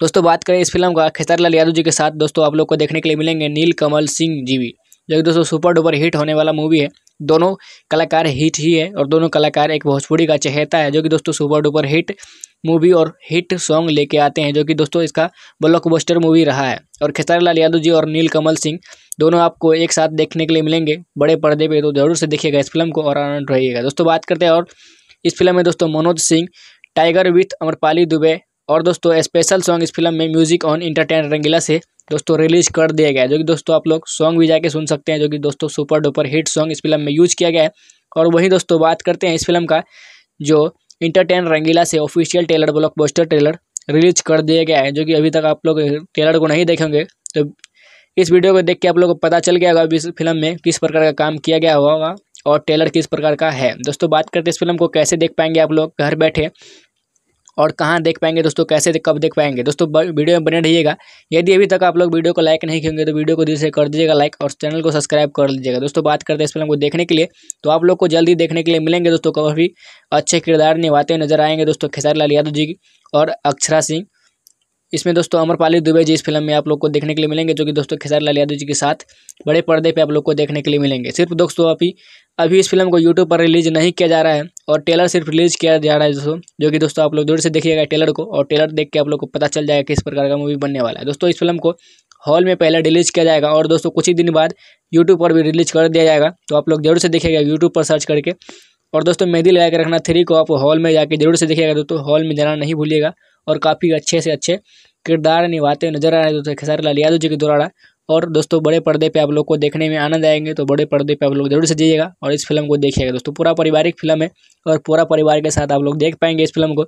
दोस्तों बात करें इस फिल्म का खेसारीलाल यादव जी के साथ दोस्तों आप लोग को देखने के लिए मिलेंगे नील कमल सिंह जी भी जो कि दोस्तों सुपर डुपर हिट होने वाला मूवी है दोनों कलाकार हिट ही है और दोनों कलाकार एक भोजपुरी का चहेता है जो कि दोस्तों सुपर डुपर हिट मूवी और हिट सॉन्ग लेके आते हैं जो कि दोस्तों इसका ब्लॉकबस्टर मूवी रहा है और लाल यादव जी और नील कमल सिंह दोनों आपको एक साथ देखने के लिए मिलेंगे बड़े पर्दे पे तो जरूर से देखिएगा इस फिल्म को और आनंद रहिएगा दोस्तों बात करते हैं और इस फिल्म में दोस्तों मनोज सिंह टाइगर विथ अमरपाली दुबे और दोस्तों स्पेशल सॉन्ग इस फिल्म में म्यूजिक ऑन इंटरटेन रंगीला से दोस्तों रिलीज कर दिया गया जो कि दोस्तों आप लोग सॉन्ग भी जाके सुन सकते हैं जो कि दोस्तों सुपर डुपर हिट सॉन्ग इस फिल्म में यूज किया गया है और वहीं दोस्तों बात करते हैं इस फिल्म का जो इंटरटेन रंगीला से official trailer blockbuster release कर दिया गया है जो कि अभी तक आप लोग टेलर को नहीं देखेंगे तो इस वीडियो को देख के आप लोग को पता चल गया होगा इस फिल्म में किस प्रकार का काम किया गया होगा और टेलर किस प्रकार का है दोस्तों बात करते इस फिल्म को कैसे देख पाएंगे आप लोग घर बैठे और कहाँ देख पाएंगे दोस्तों कैसे दे, कब देख पाएंगे दोस्तों वीडियो में बने रहिएगा यदि अभी तक आप लोग वीडियो को लाइक नहीं किएंगे तो वीडियो को दिल से कर दीजिएगा लाइक और चैनल को सब्सक्राइब कर लीजिएगा दोस्तों बात करते हैं इस फिल्म को देखने के लिए तो आप लोग को जल्दी देखने के लिए मिलेंगे दोस्तों काफ़ी अच्छे किरदार निभाते नजर आएंगे दोस्तों खेसारी लाल यादव जी और अक्षरा सिंह इसमें दोस्तों अमरपाली दुबे जी इस फिल्म में आप लोग को देखने के लिए मिलेंगे जो कि दोस्तों खेसार लाल यादव जी के साथ बड़े पर्दे पे आप लोग को देखने के लिए मिलेंगे सिर्फ दोस्तों अभी अभी इस फिल्म को यूट्यूब पर रिलीज नहीं किया जा रहा है और टेलर सिर्फ रिलीज किया जा रहा है दोस्तों जो कि दोस्तों आप लोग दूर से देखिएगा टेलर को और टेलर देख के आप लोग को पता चल जाएगा किस प्रकार का मूवी बनने वाला है दोस्तों इस फिल्म को हॉल में पहले रिलीज किया जाएगा और दोस्तों कुछ ही दिन बाद यूट्यूब पर भी रिलीज कर दिया जाएगा तो आप लोग जरूर से देखिएगा यूट्यूब पर सर्च करके और दोस्तों मेहंदी लगा के रखना थ्री को आप हॉल में जाके जरूर से देखिएगा दोस्तों हॉल में जाना नहीं भूलिएगा और काफ़ी अच्छे से अच्छे किरदार निभाते नजर आ रहे हैं दोस्तों खेसारी लाल यादव जी के द्वारा और दोस्तों बड़े पर्दे पे आप लोग को देखने में आनंद आएंगे तो बड़े पर्दे पे आप लोग जरूर से जाइएगा और इस फिल्म को देखिएगा दोस्तों पूरा पारिवारिक फिल्म है और पूरा परिवार के साथ आप लोग देख पाएंगे इस फिल्म को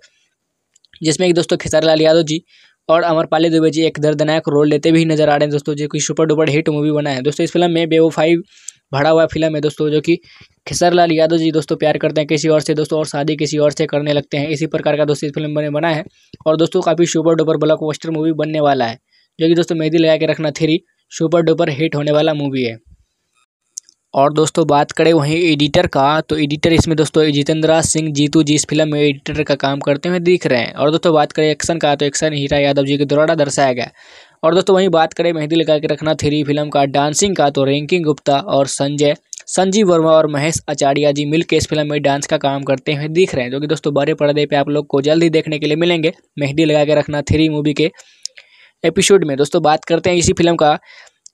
जिसमें कि दोस्तों खेसारी लाल यादव जी और अमरपाली दुबे जी एक दर्दनायक रोल लेते भी नजर आ रहे हैं दोस्तों जो कि सुपर डुपर हिट मूवी बना है दोस्तों इस फिल्म में बेवफाई भरा हुआ फिल्म है दोस्तों जो कि लाल यादव जी दोस्तों प्यार करते हैं किसी और से दोस्तों और शादी किसी और से करने लगते हैं इसी प्रकार का दोस्तों इस फिल्म में बना है और दोस्तों काफ़ी सुपर डुपर ब्लॉक मूवी बनने वाला है जो कि दोस्तों मेहदी लगा के रखना थ्री सुपर डुपर हिट होने वाला मूवी है और दोस्तों बात करें वहीं एडिटर का तो एडिटर इसमें दोस्तों जितेंद्रा सिंह जीतू जी इस फिल्म में एडिटर का काम करते हुए दिख रहे हैं और दोस्तों बात करें एक्शन का तो एक्शन हीरा यादव जी के द्वारा दर्शाया गया और दोस्तों वहीं बात करें मेहंदी लगा के रखना थ्री फिल्म का डांसिंग का तो रैंकिंग गुप्ता और संजय संजीव वर्मा और महेश आचार्य जी मिलकर इस फिल्म में डांस का काम करते हुए दिख रहे हैं जो कि दोस्तों बड़े पर्दे पर आप लोग को जल्द ही देखने के लिए मिलेंगे मेहंदी लगा के रखना थ्री मूवी के एपिसोड में दोस्तों बात करते हैं इसी फिल्म का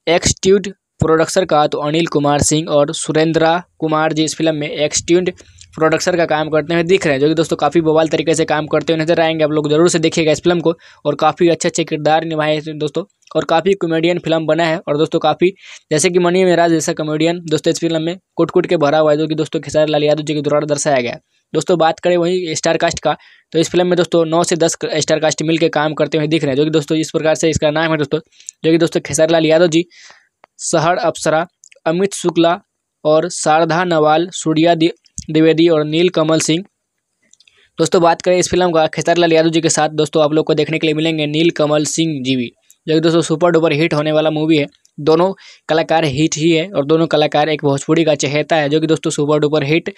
एक्सट्यूड प्रोडक्सर का तो अनिल कुमार सिंह और सुरेंद्रा कुमार जी इस फिल्म में एक्सट्यून्ड प्रोडक्सर का काम करते हुए दिख रहे हैं जो कि दोस्तों काफ़ी बवाल तरीके से काम करते हुए नजर आएंगे आप लोग जरूर से देखिएगा इस फिल्म को और काफ़ी अच्छे अच्छे किरदार निभाए हैं दोस्तों और काफ़ी कॉमेडियन फिल्म बना है और दोस्तों काफ़ी जैसे कि मनी मेराज जैसा कॉमेडियन दोस्तों इस फिल्म में कुट कुट के भरा हुआ है जो कि दोस्तों खेसारी लाल यादव जी के द्वारा दर्शाया गया दोस्तों बात करें वहीं स्टार कास्ट का तो इस फिल्म में दोस्तों नौ से दस स्टार कास्ट मिलकर काम करते हुए दिख रहे हैं जो कि दोस्तों इस प्रकार से इसका नाम है दोस्तों जो कि दोस्तों खेसारी लाल यादव जी सहर अप्सरा अमित शुक्ला और शारदा नवाल सूर्या द्विवेदी और नील कमल सिंह दोस्तों बात करें इस फिल्म का खेसारीलाल यादव जी के साथ दोस्तों आप लोग को देखने के लिए मिलेंगे नील कमल सिंह जी भी जो कि दोस्तों सुपर डुपर हिट होने वाला मूवी है दोनों कलाकार हिट ही है और दोनों कलाकार एक भोजपुरी का चहेता है जो कि दोस्तों सुपर डुपर हिट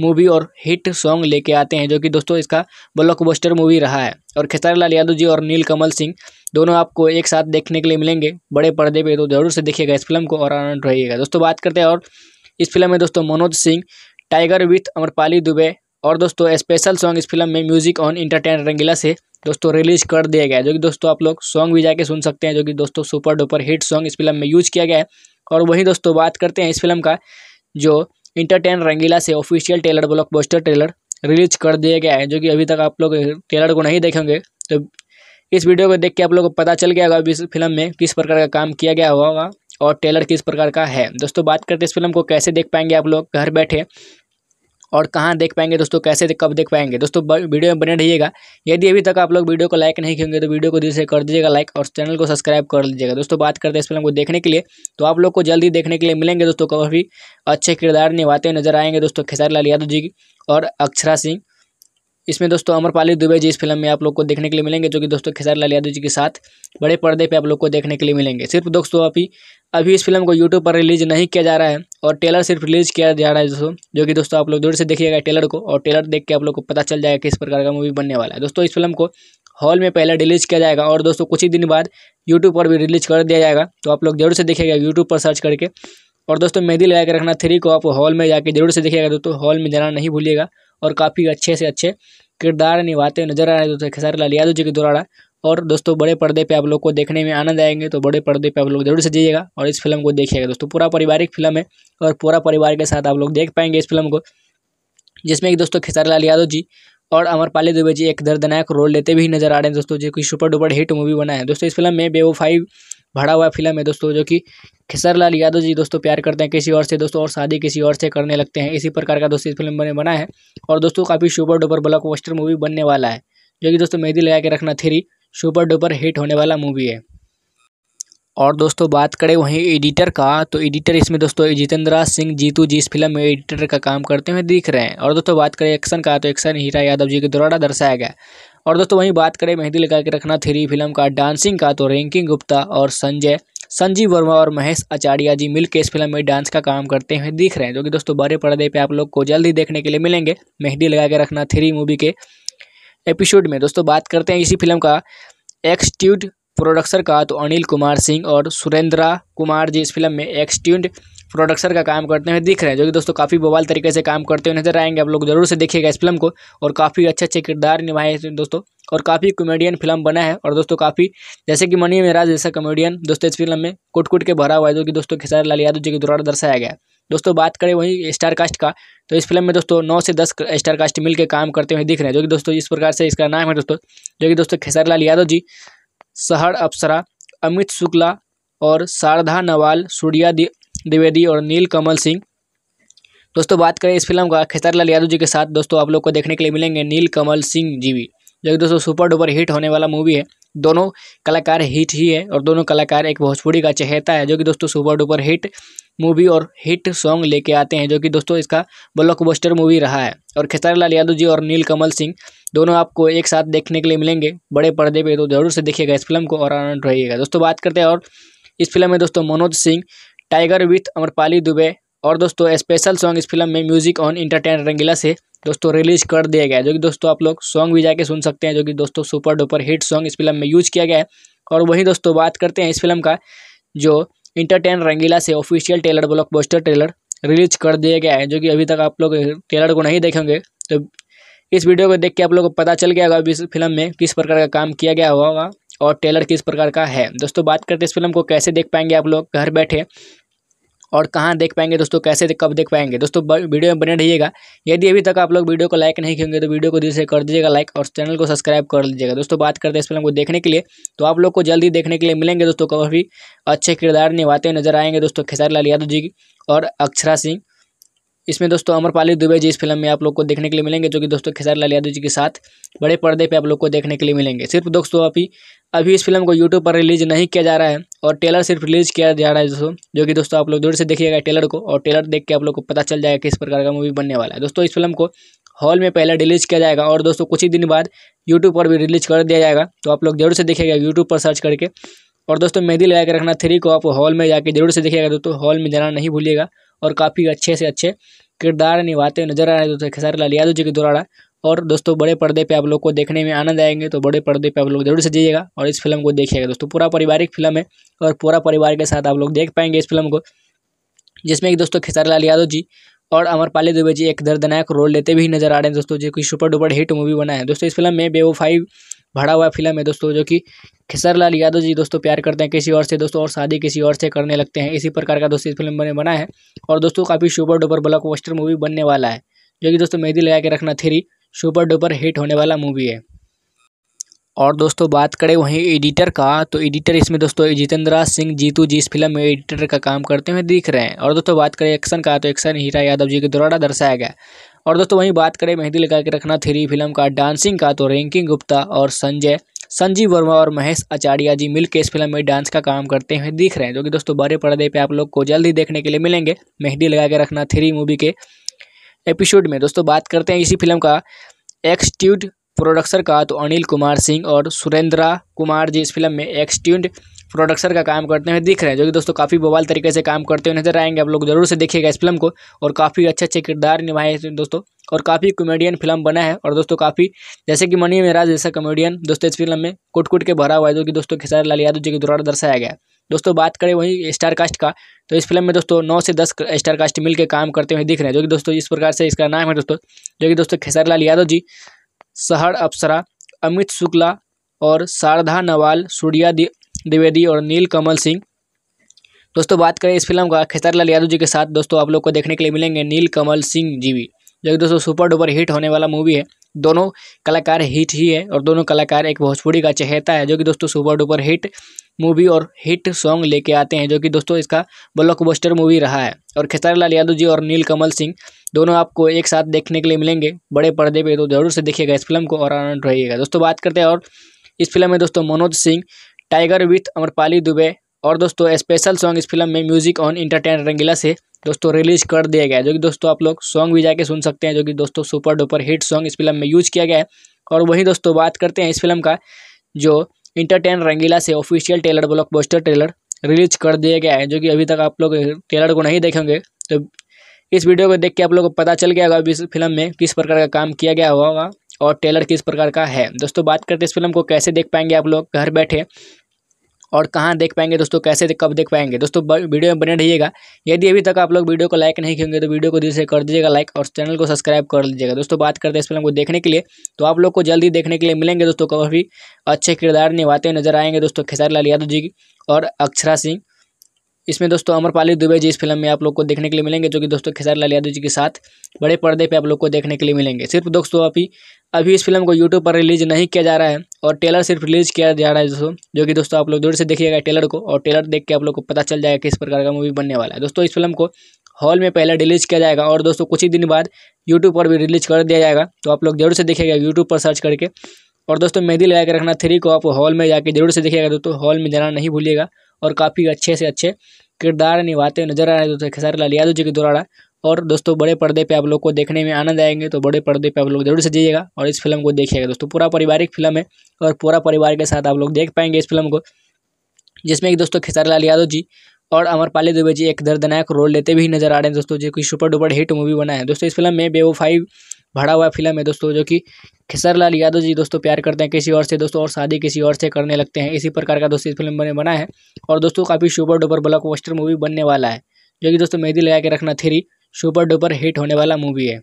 मूवी और हिट सॉन्ग लेके आते हैं जो कि दोस्तों इसका ब्लॉकबस्टर मूवी रहा है और खेसारी लाल यादव जी और नील कमल सिंह दोनों आपको एक साथ देखने के लिए मिलेंगे बड़े पर्दे पे तो ज़रूर से देखिएगा इस फिल्म को और आनंद रहिएगा दोस्तों बात करते हैं और इस फिल्म में दोस्तों मनोज सिंह टाइगर विथ अमरपाली दुबे और दोस्तों स्पेशल सॉन्ग इस फिल्म में म्यूजिक ऑन इंटरटेन रंगीला से दोस्तों रिलीज कर दिया गया जो कि दोस्तों आप लोग सॉन्ग भी जाके सुन सकते हैं जो कि दोस्तों सुपर डुपर हिट सॉन्ग इस फिल्म में यूज किया गया है और वहीं दोस्तों बात करते हैं इस फिल्म का जो इंटरटेन रंगीला से official trailer blockbuster trailer release कर दिया गया है जो कि अभी तक आप लोग ट्रेलर को नहीं देखेंगे तो इस वीडियो को देख के आप लोगों को पता चल गया होगा इस फिल्म में किस प्रकार का काम किया गया होगा और टेलर किस प्रकार का है दोस्तों बात करते इस फिल्म को कैसे देख पाएंगे आप लोग घर बैठे और कहाँ देख पाएंगे दोस्तों कैसे कब देख पाएंगे दोस्तों वीडियो में बने रहिएगा यदि अभी तक आप लोग वीडियो को लाइक नहीं किएंगे तो वीडियो को दिल से कर दीजिएगा लाइक और चैनल को सब्सक्राइब कर लीजिएगा दोस्तों बात करते हैं इस फिल्म को देखने के लिए तो आप लोग को जल्दी देखने के लिए मिलेंगे दोस्तों काफ़ी अच्छे किरदार निभाते नजर आएंगे दोस्तों खेसारी लाल यादव जी और अक्षरा सिंह इसमें दोस्तों अमरपाली दुबे जी इस फिल्म में आप लोग को देखने के लिए मिलेंगे जो कि दोस्तों लाल यादव जी के साथ बड़े पर्दे पे आप लोग को देखने के लिए मिलेंगे सिर्फ दोस्तों अभी अभी इस फिल्म को यूट्यूब पर रिलीज नहीं किया जा रहा है और टेलर सिर्फ रिलीज किया जा रहा है दोस्तों जो कि दोस्तों आप लोग दूर से देखिएगा टेलर को और टेलर देख के आप लोग को पता चल जाएगा किस प्रकार का मूवी बनने वाला है दोस्तों इस फिल्म को हॉल में पहले रिलीज किया जाएगा और दोस्तों कुछ ही दिन बाद यूट्यूब पर भी रिलीज कर दिया जाएगा तो आप लोग जरूर से देखिएगा यूट्यूब पर सर्च करके और दोस्तों मेहंदी लगा के रखना थ्री को आप हॉल में जाके जरूर से देखिएगा दोस्तों हॉल में जाना नहीं भूलिएगा और काफ़ी अच्छे से अच्छे किरदार निभाते नजर आ रहे हैं दोस्तों खेसारी लाल यादव जी के द्वारा और दोस्तों बड़े पर्दे पे आप लोग को देखने में आनंद आएंगे तो बड़े पर्दे पे आप लोग जरूर से जाइएगा और इस फिल्म को देखिएगा दोस्तों पूरा पारिवारिक फिल्म है और पूरा परिवार के साथ आप लोग देख पाएंगे इस फिल्म को जिसमें कि दोस्तों खेसारी लाल यादव जी और अमरपाली दुबे जी एक दर्दनायक रोल लेते भी नजर आ रहे हैं दोस्तों जो कि सुपर डुपर हिट मूवी बना है दोस्तों इस फिल्म में बेवो फाइव भरा हुआ फिल्म है दोस्तों जो कि लाल यादव जी दोस्तों प्यार करते हैं किसी और से दोस्तों और शादी किसी और से करने लगते हैं इसी प्रकार का दोस्तों इस फिल्म बने बना है और दोस्तों काफ़ी super duper blockbuster movie बनने वाला है जो कि दोस्तों मेहदी लगा के रखना थ्री सुपर डुपर हिट होने वाला मूवी है और दोस्तों बात करें वहीं एडिटर का तो एडिटर इसमें दोस्तों जितेंद्रा सिंह जीतू जी इस फिल्म में एडिटर का काम करते हुए दिख रहे हैं और दोस्तों बात करें एक्शन का तो एक्शन हीरा यादव जी के द्वारा दर्शाया गया और दोस्तों वहीं बात करें मेहंदी लगा के रखना थ्री फिल्म का डांसिंग का तो रैंकिंग गुप्ता और संजय संजीव वर्मा और महेश आचार्य जी मिल इस फिल्म में डांस का काम करते हुए दिख रहे हैं जो कि दोस्तों बड़े पर्दे पे आप लोग को जल्द ही देखने के लिए मिलेंगे मेहंदी लगा के रखना थ्री मूवी के एपिसोड में दोस्तों बात करते हैं इसी फिल्म का एक्सट्यूड प्रोडक्सर का तो अनिल कुमार सिंह और सुरेंद्रा कुमार जी इस फिल्म में एक्सट्यूड प्रोडक्सर का काम करते हुए दिख रहे हैं जो कि दोस्तों काफ़ी बवाल तरीके से काम करते हुए नजर आएंगे आप लोग जरूर से देखिएगा इस फिल्म को और काफ़ी अच्छे अच्छे किरदार निभाए हैं दोस्तों और काफ़ी कॉमेडियन फिल्म बना है और दोस्तों काफ़ी जैसे कि मनी मेराज जैसा कॉमेडियन दोस्तों इस फिल्म में कुट कुट के भरा हुआ है जो कि दोस्तों खेसारी लाल यादव जी के द्वारा दर्शाया गया दोस्तों बात करें वहीं स्टार कास्ट का तो इस फिल्म में दोस्तों नौ से दस स्टार कास्ट मिलकर काम करते हुए दिख रहे हैं जो कि दोस्तों इस प्रकार से इसका नाम है दोस्तों जो कि दोस्तों खेसारी लाल यादव जी सहर अप्सरा अमित शुक्ला और शारदा नवाल सूर्या द्विवेदी और नील कमल सिंह दोस्तों बात करें इस फिल्म का लाल यादव जी के साथ दोस्तों आप लोग को देखने के लिए मिलेंगे नील कमल सिंह जी भी जो कि दोस्तों सुपर डुपर हिट होने वाला मूवी है दोनों कलाकार हिट ही है और दोनों कलाकार एक भोजपुरी का चहेता है जो कि दोस्तों सुपर डुपर हिट मूवी और हिट सॉन्ग लेके आते हैं जो कि दोस्तों इसका ब्लॉकबस्टर मूवी रहा है और लाल यादव जी और नील कमल सिंह दोनों आपको एक साथ देखने के लिए मिलेंगे बड़े पर्दे पे तो जरूर से देखिएगा इस फिल्म को और आनंद रहिएगा दोस्तों बात करते हैं और इस फिल्म में दोस्तों मनोज सिंह टाइगर विथ अमरपाली दुबे और दोस्तों स्पेशल सॉन्ग इस फिल्म में म्यूजिक ऑन इंटरटेन रंगीला से दोस्तों रिलीज कर दिया गया जो कि दोस्तों आप लोग सॉन्ग भी जाके सुन सकते हैं जो कि दोस्तों सुपर डुपर हिट सॉन्ग इस फिल्म में यूज किया गया है और वहीं दोस्तों बात करते हैं इस फिल्म का जो इंटरटेन रंगीला से official trailer blockbuster release कर दिया गया है जो कि अभी तक आप लोग टेलर को नहीं देखेंगे तो इस वीडियो को देख के आप लोग को पता चल गया होगा इस फिल्म में किस प्रकार का काम किया गया होगा और टेलर किस प्रकार का है दोस्तों बात करते इस फिल्म को कैसे देख पाएंगे आप लोग घर बैठे और कहाँ देख पाएंगे दोस्तों कैसे कब देख पाएंगे दोस्तों वीडियो में बने रहिएगा यदि अभी तक आप लोग वीडियो को लाइक नहीं किएंगे तो वीडियो को दिल से कर दीजिएगा लाइक और चैनल को सब्सक्राइब कर लीजिएगा दोस्तों बात करते हैं इस फिल्म को देखने के लिए तो आप लोग को जल्दी देखने के लिए मिलेंगे दोस्तों काफ़ी अच्छे किरदार निभाते नजर आएंगे दोस्तों खेसारी लाल यादव जी और अक्षरा सिंह इसमें दोस्तों अमरपाली दुबे जी इस फिल्म में आप लोग को देखने के लिए मिलेंगे जो कि दोस्तों खेसारी यादव जी के साथ बड़े पर्दे पे आप लोग को देखने के लिए मिलेंगे सिर्फ दोस्तों अभी अभी इस फिल्म को यूट्यूब पर रिलीज नहीं किया जा रहा है और टेलर सिर्फ रिलीज किया जा रहा है दोस्तों जो कि दोस्तों आप लोग दूर से देखिएगा टेलर को और टेलर देख के आप लोग को पता चल जाएगा किस प्रकार का मूवी बनने वाला है दोस्तों इस फिल्म को हॉल में पहले रिलीज किया जाएगा और दोस्तों कुछ ही दिन बाद यूट्यूब पर भी रिलीज कर दिया जाएगा तो आप लोग जरूर से देखिएगा यूट्यूब पर सर्च करके और दोस्तों मेहंदी लगा के रखना थ्री को आप हॉल में जाके जरूर से देखिएगा दोस्तों हॉल में जाना नहीं भूलिएगा और काफ़ी अच्छे से अच्छे किरदार निभाते नजर आ रहे हैं दोस्तों खेसारी लाल यादव जी के द्वारा और दोस्तों बड़े पर्दे पे आप लोग को देखने में आनंद आएंगे तो बड़े पर्दे पे आप लोग जरूर से जाइएगा और इस फिल्म को देखिएगा दोस्तों पूरा पारिवारिक फिल्म है और पूरा परिवार के साथ आप लोग देख पाएंगे इस फिल्म को जिसमें कि दोस्तों खेसारी लाल यादव जी और अमरपाली दुबे जी एक दर्दनायक रोल लेते भी नजर आ रहे हैं दोस्तों जो कि सुपर डुपर हिट मूवी बना है दोस्तों इस फिल्म में बेवफाई भरा हुआ फिल्म है दोस्तों जो कि लाल यादव जी दोस्तों प्यार करते हैं किसी और से दोस्तों और शादी किसी और से करने लगते हैं इसी प्रकार का दोस्तों इस फिल्म में बना है और दोस्तों काफ़ी सुपर डुपर ब्लॉक मूवी बनने वाला है जो कि दोस्तों मेहदी लगा के रखना थ्री सुपर डुपर हिट होने वाला मूवी है और दोस्तों बात करें वहीं एडिटर का तो एडिटर इसमें दोस्तों जितेंद्रा सिंह जीतू जी इस फिल्म में एडिटर का काम करते हुए दिख रहे हैं और दोस्तों बात करें एक्शन का तो एक्शन हीरा यादव जी के द्वारा दर्शाया गया और दोस्तों वहीं बात करें मेहंदी लगा के रखना थ्री फिल्म का डांसिंग का तो रैंकिंग गुप्ता और संजय संजीव वर्मा और महेश आचार्य जी मिलकर इस फिल्म में डांस का काम करते हुए दिख रहे हैं जो कि दोस्तों बड़े पर्दे पर आप लोग को जल्द ही देखने के लिए मिलेंगे मेहंदी लगा के रखना थ्री मूवी के एपिसोड में दोस्तों बात करते हैं इसी फिल्म का एक्सट्यूड प्रोडक्सर का तो अनिल कुमार सिंह और सुरेंद्रा कुमार जी इस फिल्म में एक्सट्यून्ड प्रोडक्सर का काम करते हुए दिख रहे हैं जो कि दोस्तों काफ़ी बवाल तरीके से काम करते हुए नजर आएंगे आप लोग जरूर से देखिएगा इस फिल्म को और काफ़ी अच्छे अच्छे किरदार निभाए हैं दोस्तों और काफ़ी कॉमेडियन फिल्म बना है और दोस्तों काफ़ी जैसे कि मनी मेराज जैसा कॉमेडियन दोस्तों इस फिल्म में कुट कुट के भरा हुआ है जो कि दोस्तों खेसारी लाल यादव जी के द्वारा दर्शाया गया दोस्तों बात करें वहीं स्टार कास्ट का तो इस फिल्म में दोस्तों नौ से दस स्टार कास्ट मिलकर काम करते हुए दिख रहे हैं जो कि दोस्तों इस प्रकार से इसका नाम है दोस्तों जो कि दोस्तों खेसारी लाल यादव जी सहर अप्सरा अमित शुक्ला और शारदा नवाल सूर्या द्विवेदी और नील कमल सिंह दोस्तों बात करें इस फिल्म का खेसारीलाल यादव जी के साथ दोस्तों आप लोग को देखने के लिए मिलेंगे नील कमल सिंह जी भी जो कि दोस्तों सुपर डुपर हिट होने वाला मूवी है दोनों कलाकार हिट ही है और दोनों कलाकार एक भोजपुरी का चहेता है जो कि दोस्तों सुपर डुपर हिट मूवी और हिट सॉन्ग लेके आते हैं जो कि दोस्तों इसका ब्लॉकबस्टर मूवी रहा है और खेसारी लाल यादव जी और नील कमल सिंह दोनों आपको एक साथ देखने के लिए मिलेंगे बड़े पर्दे पे तो ज़रूर से देखिएगा इस फिल्म को और आनंद रहिएगा दोस्तों बात करते हैं और इस फिल्म में दोस्तों मनोज सिंह टाइगर विथ अमरपाली दुबे और दोस्तों स्पेशल सॉन्ग इस फिल्म में म्यूजिक ऑन इंटरटेन रंगीला से दोस्तों रिलीज कर दिया गया जो कि दोस्तों आप लोग सॉन्ग भी जाके सुन सकते हैं जो कि दोस्तों सुपर डुपर हिट सॉन्ग इस फिल्म में यूज किया गया है और वहीं दोस्तों बात करते हैं इस फिल्म का जो इंटरटेन रंगीला से official trailer block trailer release कर दिया गया है जो कि अभी तक आप लोग ट्रेलर को नहीं देखेंगे तो इस वीडियो को देख के आप लोगों को पता चल गया होगा इस फिल्म में किस प्रकार का काम किया गया होगा और टेलर किस प्रकार का है दोस्तों बात करते इस फिल्म को कैसे देख पाएंगे आप लोग घर बैठे और कहाँ देख पाएंगे दोस्तों कैसे कब देख पाएंगे दोस्तों वीडियो में बने रहिएगा यदि अभी तक आप लोग वीडियो को लाइक नहीं किएंगे तो वीडियो को दिल से कर दीजिएगा लाइक और चैनल को सब्सक्राइब कर लीजिएगा दोस्तों बात करते हैं इस फिल्म को देखने के लिए तो आप लोग को जल्दी देखने के लिए मिलेंगे दोस्तों काफ़ी अच्छे किरदार निभाते नजर आएंगे दोस्तों खेसारी लाल यादव जी और अक्षरा सिंह इसमें दोस्तों अमरपाली दुबे जी इस फिल्म में आप लोग को देखने के लिए मिलेंगे जो कि दोस्तों खेसारी यादव जी के साथ बड़े पर्दे पे आप लोग को देखने के लिए मिलेंगे सिर्फ दोस्तों अभी अभी इस फिल्म को यूट्यूब पर रिलीज नहीं किया जा रहा है और टेलर सिर्फ रिलीज किया जा रहा है दोस्तों जो कि दोस्तों आप लोग दूर से देखिएगा टेलर को और टेलर देख के आप लोग को पता चल जाएगा किस प्रकार का मूवी बनने वाला है दोस्तों इस फिल्म को हॉल में पहले रिलीज किया जाएगा और दोस्तों कुछ ही दिन बाद यूट्यूब पर भी रिलीज कर दिया जाएगा तो आप लोग जरूर से देखिएगा यूट्यूब पर सर्च करके और दोस्तों मेहंदी लगा के रखना थ्री को आप हॉल में जाके जरूर से देखिएगा दोस्तों हॉल में जाना नहीं भूलिएगा और काफ़ी अच्छे से अच्छे किरदार निभाते नजर आ रहे हैं दोस्तों खेसारी लाल यादव जी के द्वारा और दोस्तों बड़े पर्दे पे आप लोग को देखने में आनंद आएंगे तो बड़े पर्दे पे आप लोग जरूर से जाइएगा और इस फिल्म को देखिएगा दोस्तों पूरा पारिवारिक फिल्म है और पूरा परिवार के साथ आप लोग देख पाएंगे इस फिल्म को जिसमें कि दोस्तों खेसारी लाल यादव जी और अमरपाली दुबे जी एक दर्दनायक रोल लेते भी नजर आ रहे हैं दोस्तों जो कि सुपर डुपर हिट मूवी बना है दोस्तों इस फिल्म में बेवो फाइव भरा हुआ फिल्म है दोस्तों जो कि लाल यादव जी दोस्तों प्यार करते हैं किसी और से दोस्तों और शादी किसी और से करने लगते हैं इसी प्रकार का दोस्तों इस फिल्म बने बना है और दोस्तों काफ़ी super duper blockbuster movie बनने वाला है जो कि दोस्तों मेहदी लगा के रखना थ्री सुपर डुपर हिट होने वाला मूवी है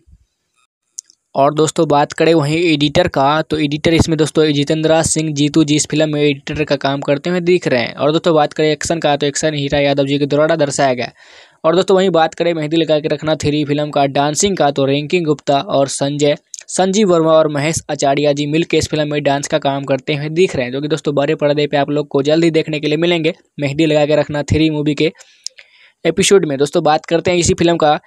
और दोस्तों बात करें वहीं एडिटर का तो एडिटर इसमें दोस्तों जितेंद्रा सिंह जीतू जी इस फिल्म में एडिटर का काम करते हुए दिख रहे हैं और दोस्तों बात करें एक्शन का तो एक्शन हीरा यादव जी के द्वारा दर्शाया गया और दोस्तों वहीं बात करें मेहंदी लगा के रखना थ्री फिल्म का डांसिंग का तो रैंकिंग गुप्ता और संजय संजीव वर्मा और महेश आचार्य जी मिल इस फिल्म में डांस का काम करते हुए दिख रहे हैं जो कि दोस्तों बड़े पर्दे पे आप लोग को जल्द ही देखने के लिए मिलेंगे मेहंदी लगा के रखना थ्री मूवी के एपिसोड में दोस्तों बात करते हैं इसी फिल्म का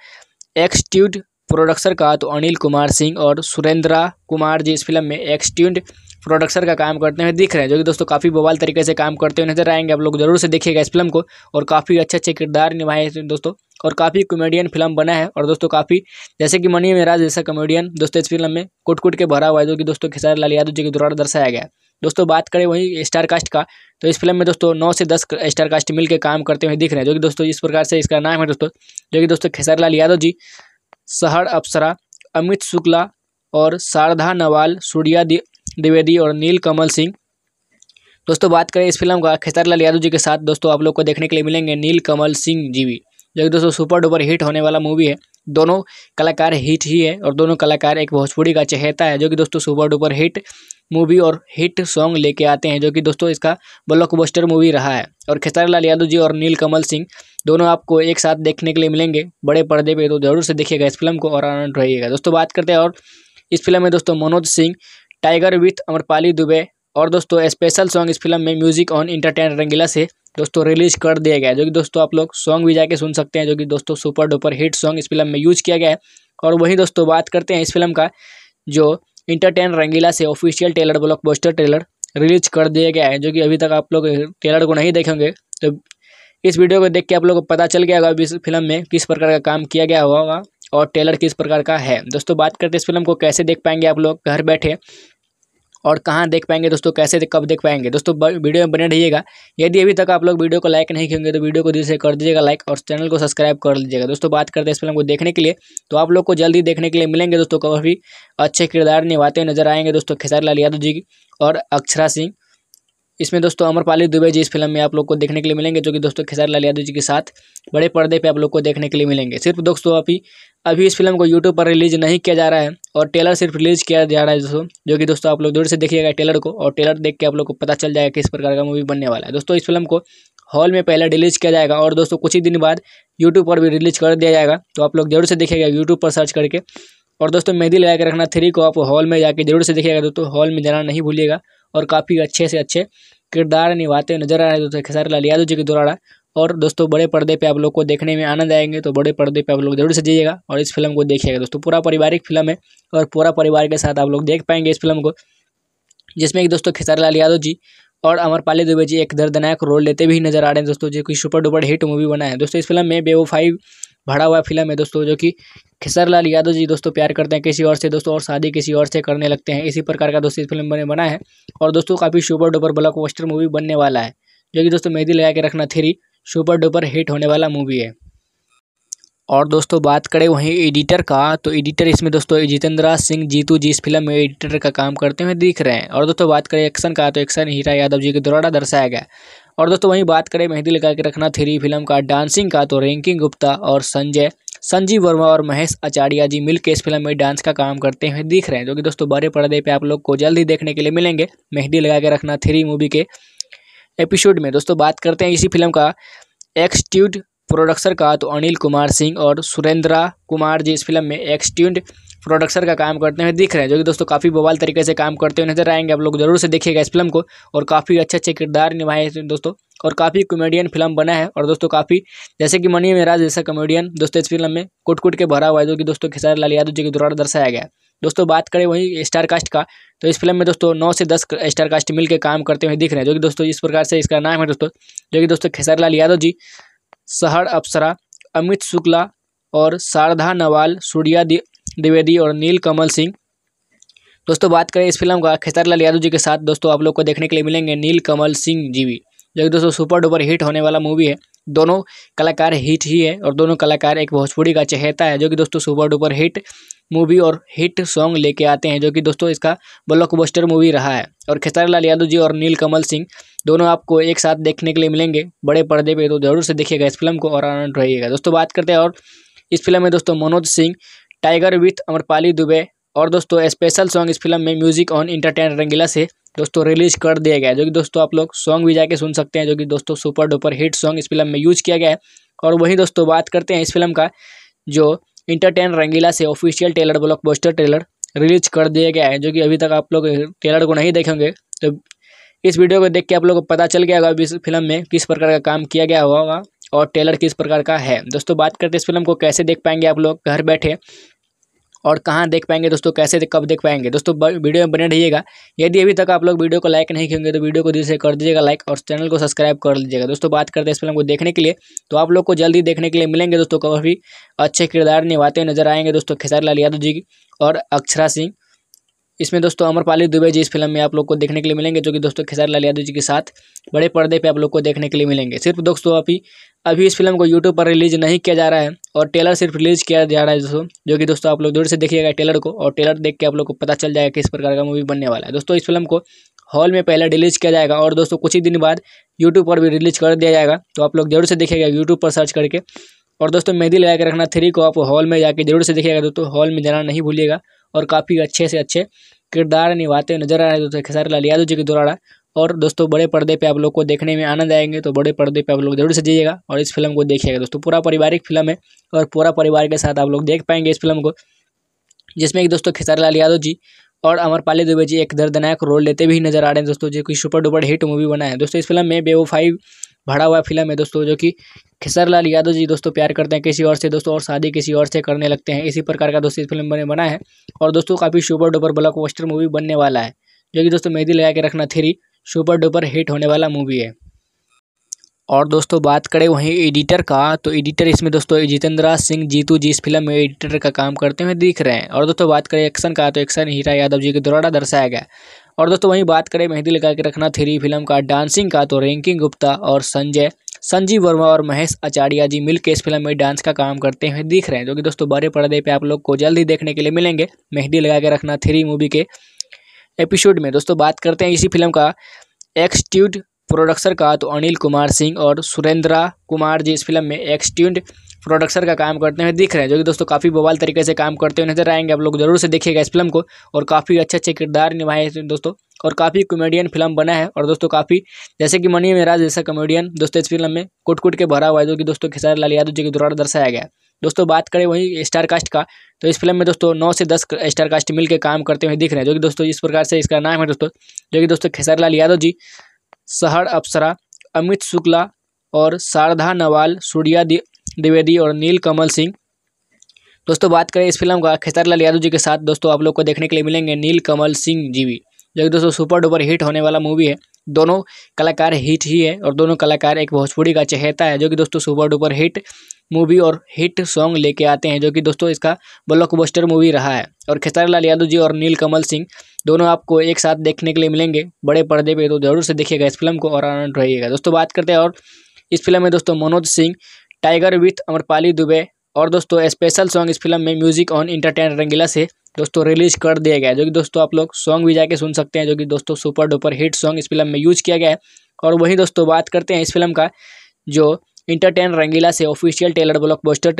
एक्सट्यूड प्रोडक्सर का तो अनिल कुमार सिंह और सुरेंद्रा कुमार जी इस फिल्म में एक्सट्यूड प्रोडक्सर का काम करते हुए दिख रहे हैं जो कि दोस्तों काफ़ी बवाल तरीके से काम करते हुए नजर आएंगे आप लोग जरूर से देखिएगा इस फिल्म को और काफ़ी अच्छे अच्छे किरदार निभाए हैं दोस्तों और काफ़ी कॉमेडियन फिल्म बना है और दोस्तों काफ़ी जैसे कि मनी मेराज जैसा कॉमेडियन दोस्तों इस फिल्म में कुट कुट के भरा हुआ है जो कि दोस्तों खेसारी लाल यादव जी के द्वारा दर्शाया गया दोस्तों बात करें वही स्टार कास्ट का तो इस फिल्म में दोस्तों नौ से दस स्टार कास्ट मिलकर काम करते हुए दिख रहे हैं जो कि दोस्तों इस प्रकार से इसका नाम है दोस्तों जो कि दोस्तों खेसारी लाल यादव जी सहर अप्सरा अमित शुक्ला और शारदा नवाल सूर्या द्विवेदी और नील कमल सिंह दोस्तों बात करें इस फिल्म का खेसारीलाल यादव जी के साथ दोस्तों आप लोग को देखने के लिए मिलेंगे नील कमल सिंह जी भी जो कि दोस्तों सुपर डुपर हिट होने वाला मूवी है दोनों कलाकार हिट ही है और दोनों कलाकार एक भोजपुरी का चहेता है जो कि दोस्तों सुपर डुपर हिट मूवी और हिट सॉन्ग लेके आते हैं जो कि दोस्तों इसका ब्लॉकबस्टर मूवी रहा है और लाल यादव जी और नील कमल सिंह दोनों आपको एक साथ देखने के लिए मिलेंगे बड़े पर्दे पे तो जरूर से देखिएगा इस फिल्म को और आनंद रहिएगा दोस्तों बात करते हैं और इस फिल्म में दोस्तों मनोज सिंह टाइगर विथ अमरपाली दुबे और दोस्तों स्पेशल सॉन्ग इस फिल्म में म्यूजिक ऑन इंटरटेन रंगीला से दोस्तों रिलीज कर दिया गया जो कि दोस्तों आप लोग सॉन्ग भी जाके सुन सकते हैं जो कि दोस्तों सुपर डुपर हिट सॉन्ग इस फिल्म में यूज किया गया है और वहीं दोस्तों बात करते हैं इस फिल्म का जो इंटरटेन रंगीला से official trailer blockbuster release कर दिया गया है जो कि अभी तक आप लोग टेलर को नहीं देखेंगे तो इस वीडियो को देख के आप लोग को पता चल गया होगा अभी इस फिल्म में किस प्रकार का काम किया गया होगा और टेलर किस प्रकार का है दोस्तों बात करते इस फिल्म को कैसे देख पाएंगे आप लोग घर बैठे और कहाँ देख पाएंगे दोस्तों कैसे देख, कब देख पाएंगे दोस्तों वीडियो में बने रहिएगा यदि अभी तक आप लोग वीडियो को लाइक नहीं किएंगे तो वीडियो को दिल से कर दीजिएगा लाइक और चैनल को सब्सक्राइब कर लीजिएगा दोस्तों बात करते हैं इस फिल्म को देखने के लिए तो आप लोग को जल्दी देखने के लिए मिलेंगे दोस्तों काफ़ी अच्छे किरदार निभाते नजर आएंगे दोस्तों खेसारी लाल यादव जी और अक्षरा सिंह इसमें दोस्तों अमरपाली दुबे जी इस फिल्म में आप लोग को देखने के लिए मिलेंगे जो कि दोस्तों खेसारी यादव जी के साथ बड़े पर्दे पे आप लोग को देखने के लिए मिलेंगे सिर्फ दोस्तों अभी अभी इस फिल्म को यूट्यूब पर रिलीज नहीं किया जा रहा है और टेलर सिर्फ रिलीज किया जा रहा है दोस्तों जो कि दोस्तों आप लोग दूर से देखिएगा टेलर को और टेलर देख के आप लोग को पता चल जाएगा किस प्रकार का मूवी बनने वाला है दोस्तों इस फिल्म को हॉल में पहले रिलीज किया जाएगा और दोस्तों कुछ ही दिन बाद यूट्यूब पर भी रिलीज कर दिया जाएगा तो आप लोग जरूर से देखिएगा यूट्यूब पर सर्च करके और दोस्तों मेहंदी लगा के रखना थ्री को आप हॉल में जाके जरूर से देखिएगा दोस्तों हॉल में जाना नहीं भूलिएगा और काफ़ी अच्छे से अच्छे किरदार निभाते नजर आ रहे हैं दोस्तों खेसारी लाल यादव जी के द्वारा और दोस्तों बड़े पर्दे पे आप लोग को देखने में आनंद आएंगे तो बड़े पर्दे पे आप लोग जरूर से जाइएगा और इस फिल्म को देखिएगा दोस्तों पूरा पारिवारिक फिल्म है और पूरा परिवार के साथ आप लोग देख पाएंगे इस फिल्म को जिसमें कि दोस्तों खेसारी लाल यादव जी और अमरपाली दुबे जी एक दर्दनायक रोल लेते भी नजर आ रहे हैं दोस्तों जो कि सुपर डुपर हिट मूवी बना है दोस्तों इस फिल्म में बेवफाई भरा हुआ फिल्म है दोस्तों जो कि लाल यादव जी दोस्तों प्यार करते हैं किसी और से दोस्तों और शादी किसी और से करने लगते हैं इसी प्रकार का दोस्तों इस फिल्म में बना है और दोस्तों काफ़ी सुपर डुपर ब्लॉक मूवी बनने वाला है जो कि दोस्तों मेहदी लगा के रखना थ्री सुपर डुपर हिट होने वाला मूवी है और दोस्तों बात करें वहीं एडिटर का तो एडिटर इसमें दोस्तों जितेंद्रा सिंह जीतू जी इस फिल्म में एडिटर का काम करते हुए दिख रहे हैं और दोस्तों बात करें एक्शन का तो एक्शन हीरा यादव जी के द्वारा दर्शाया गया और दोस्तों वहीं बात करें मेहंदी लगा के रखना थ्री फिल्म का डांसिंग का तो रैंकिंग गुप्ता और संजय संजीव वर्मा और महेश आचार्य जी मिलकर इस फिल्म में डांस का काम करते हुए दिख रहे हैं जो कि दोस्तों बड़े पर्दे पर आप लोग को जल्द ही देखने के लिए मिलेंगे मेहंदी लगा के रखना थ्री मूवी के एपिसोड में दोस्तों बात करते हैं इसी फिल्म का एक्सट्यूड प्रोडक्सर का तो अनिल कुमार सिंह और सुरेंद्रा कुमार जी इस फिल्म में एक्सट्यून्ड प्रोडक्सर का काम करते हुए दिख रहे हैं जो कि दोस्तों काफ़ी बवाल तरीके से काम करते हुए नजर आएंगे आप लोग जरूर से देखिएगा इस फिल्म को और काफ़ी अच्छे अच्छे किरदार निभाए हैं दोस्तों और काफ़ी कॉमेडियन फिल्म बना है और दोस्तों काफ़ी जैसे कि मनी मेराज जैसा कॉमेडियन दोस्तों इस फिल्म में कुट कुट के भरा हुआ है जो कि दोस्तों खेसारी लाल यादव जी के द्वारा दर्शाया गया दोस्तों बात करें वही स्टार कास्ट का तो इस फिल्म में दोस्तों नौ से दस स्टार कास्ट मिलकर काम करते हुए दिख रहे हैं जो कि दोस्तों इस प्रकार से इसका नाम है दोस्तों जो कि दोस्तों खेसारी लाल यादव जी सहर अप्सरा अमित शुक्ला और शारदा नवाल सूर्या द्विवेदी और नील कमल सिंह दोस्तों बात करें इस फिल्म का खेसारीलाल यादव जी के साथ दोस्तों आप लोग को देखने के लिए मिलेंगे नील कमल सिंह जी भी जो कि दोस्तों सुपर डुपर हिट होने वाला मूवी है दोनों कलाकार हिट ही है और दोनों कलाकार एक भोजपुरी का चहेता है जो कि दोस्तों सुपर डुपर हिट मूवी और हिट सॉन्ग लेके आते हैं जो कि दोस्तों इसका ब्लॉकबस्टर मूवी रहा है और खेसारी लाल यादव जी और नील कमल सिंह दोनों आपको एक साथ देखने के लिए मिलेंगे बड़े पर्दे पे तो ज़रूर से देखिएगा इस फिल्म को और आनंद रहिएगा दोस्तों बात करते हैं और इस फिल्म में दोस्तों मनोज सिंह टाइगर विथ अमरपाली दुबे और दोस्तों स्पेशल सॉन्ग इस फिल्म में म्यूजिक ऑन इंटरटेन रंगीला से दोस्तों रिलीज कर दिया गया जो कि दोस्तों आप लोग सॉन्ग भी जाके सुन सकते हैं जो कि दोस्तों सुपर डुपर हिट सॉन्ग इस फिल्म में यूज किया गया है और वहीं दोस्तों बात करते हैं इस फिल्म का जो इंटरटेन रंगीला से official trailer blockbuster trailer release कर दिया गया है जो कि अभी तक आप लोग ट्रेलर को नहीं देखेंगे तो इस वीडियो को देख के आप लोगों को पता चल गया होगा इस फिल्म में किस प्रकार का काम किया गया होगा और टेलर किस प्रकार का है दोस्तों बात करते इस फिल्म को कैसे देख पाएंगे आप लोग घर बैठे और कहाँ देख पाएंगे दोस्तों कैसे कब देख पाएंगे दोस्तों वीडियो में बने रहिएगा यदि अभी तक आप लोग वीडियो को लाइक नहीं किएंगे तो वीडियो को दिल से कर दीजिएगा लाइक और चैनल को सब्सक्राइब कर लीजिएगा दोस्तों बात करते हैं इस फिल्म को देखने के लिए तो आप लोग को जल्दी देखने के लिए मिलेंगे दोस्तों काफ़ी अच्छे किरदार निभाते नजर आएंगे दोस्तों खेसारी लाल यादव जी और अक्षरा सिंह इसमें दोस्तों अमरपाली दुबे जी इस फिल्म में आप लोग को देखने के लिए मिलेंगे जो कि दोस्तों खेसारी यादव जी के साथ बड़े पर्दे पे आप लोग को देखने के लिए मिलेंगे सिर्फ दोस्तों अभी अभी इस फिल्म को यूट्यूब पर रिलीज नहीं किया जा रहा है और टेलर सिर्फ रिलीज किया जा रहा है दोस्तों जो कि दोस्तों आप लोग दूर से देखिएगा टेलर को और टेलर देख के आप लोग को पता चल जाएगा किस प्रकार का मूवी बनने वाला है दोस्तों इस फिल्म को हॉल में पहले रिलीज किया जाएगा और दोस्तों कुछ ही दिन बाद यूट्यूब पर भी रिलीज कर दिया जाएगा तो आप लोग जरूर से देखिएगा यूट्यूब पर सर्च करके और दोस्तों मेहंदी लगा के रखना थ्री को आप हॉल में जाके जरूर से देखिएगा दोस्तों हॉल में जाना नहीं भूलिएगा और काफ़ी अच्छे से अच्छे किरदार निभाते नजर आ रहे हैं दोस्तों खेसारी लाल यादव जी के द्वारा और दोस्तों बड़े पर्दे पे आप लोग को देखने में आनंद आएंगे तो बड़े पर्दे पे आप लोग जरूर से जाइएगा और इस फिल्म को देखिएगा दोस्तों पूरा पारिवारिक फिल्म है और पूरा परिवार के साथ आप लोग देख पाएंगे इस फिल्म को जिसमें कि दोस्तों खेसारी लाल यादव जी और अमरपाली दुबे जी एक दर्दनायक रोल लेते भी नजर आ रहे हैं दोस्तों जो कि सुपर डुपर हिट मूवी बना है दोस्तों इस फिल्म में बेवो फाइव भरा हुआ फिल्म है दोस्तों जो कि लाल यादव जी दोस्तों प्यार करते हैं किसी और से दोस्तों और शादी किसी और से करने लगते हैं इसी प्रकार का दोस्तों इस फिल्म बने बना है और दोस्तों काफ़ी super duper blockbuster movie बनने वाला है जो कि दोस्तों मेहदी लगा के रखना थ्री सुपर डुपर हिट होने वाला मूवी है और दोस्तों बात करें वहीं एडिटर का तो एडिटर इसमें दोस्तों जितेंद्रा सिंह जीतू जी इस फिल्म में एडिटर का काम करते हुए दिख रहे हैं और दोस्तों बात करें एक्शन का तो एक्शन हीरा यादव जी के द्वारा दर्शाया गया और दोस्तों वहीं बात करें मेहंदी लगा के रखना थ्री फिल्म का डांसिंग का तो रैंकिंग गुप्ता और संजय संजीव वर्मा और महेश आचार्य जी मिल इस फिल्म में डांस का काम करते हुए दिख रहे हैं जो कि दोस्तों बड़े पर्दे पे आप लोग को जल्द ही देखने के लिए मिलेंगे मेहंदी लगा के रखना थ्री मूवी के एपिसोड में दोस्तों बात करते हैं इसी फिल्म का एक्सट्यूड प्रोडक्सर का तो अनिल कुमार सिंह और सुरेंद्रा कुमार जी इस फिल्म में एक्सट्यूड प्रोडक्सर का काम करते हुए दिख रहे हैं जो कि दोस्तों काफ़ी बवाल तरीके से काम करते हुए नजर आएंगे आप लोग जरूर से देखिएगा इस फिल्म को और काफ़ी अच्छे अच्छे किरदार निभाए हैं दोस्तों और काफ़ी कॉमेडियन फिल्म बना है और दोस्तों काफ़ी जैसे कि मनी मेराज जैसा कॉमेडियन दोस्तों इस फिल्म में कुट कुट के भरा हुआ है जो कि दोस्तों खेसारी लाल यादव जी के द्वारा दर्शाया गया दोस्तों बात करें वही स्टार कास्ट का तो इस फिल्म में दोस्तों नौ से दस स्टार कास्ट मिलकर काम करते हुए दिख रहे हैं जो कि दोस्तों इस प्रकार से इसका नाम है दोस्तों जो कि दोस्तों खेसारी लाल यादव जी सहर अप्सरा अमित शुक्ला और शारदा नवाल सूर्या द्विवेदी और नील कमल सिंह दोस्तों बात करें इस फिल्म का खेसारीलाल यादव जी के साथ दोस्तों आप लोग को देखने के लिए मिलेंगे नील कमल सिंह जी भी जो कि दोस्तों सुपर डुपर हिट होने वाला मूवी है दोनों कलाकार हिट ही है और दोनों कलाकार एक भोजपुरी का चहेता है जो कि दोस्तों सुपर डुपर हिट मूवी और हिट सॉन्ग लेके आते हैं जो कि दोस्तों इसका ब्लॉकबस्टर मूवी रहा है और लाल यादव जी और नील कमल सिंह दोनों आपको एक साथ देखने के लिए मिलेंगे बड़े पर्दे पे तो जरूर से देखिएगा इस फिल्म को और आनंद रहिएगा दोस्तों बात करते हैं और इस फिल्म में दोस्तों मनोज सिंह टाइगर विथ अमरपाली दुबे और दोस्तों स्पेशल सॉन्ग इस फिल्म में म्यूजिक ऑन इंटरटेन रंगीला से दोस्तों रिलीज कर दिया गया जो कि दोस्तों आप लोग सॉन्ग भी जाके सुन सकते हैं जो कि दोस्तों सुपर डुपर हिट सॉन्ग इस फिल्म में यूज किया गया है और वहीं दोस्तों बात करते हैं इस फिल्म का जो इंटरटेन रंगीला से official trailer blockbuster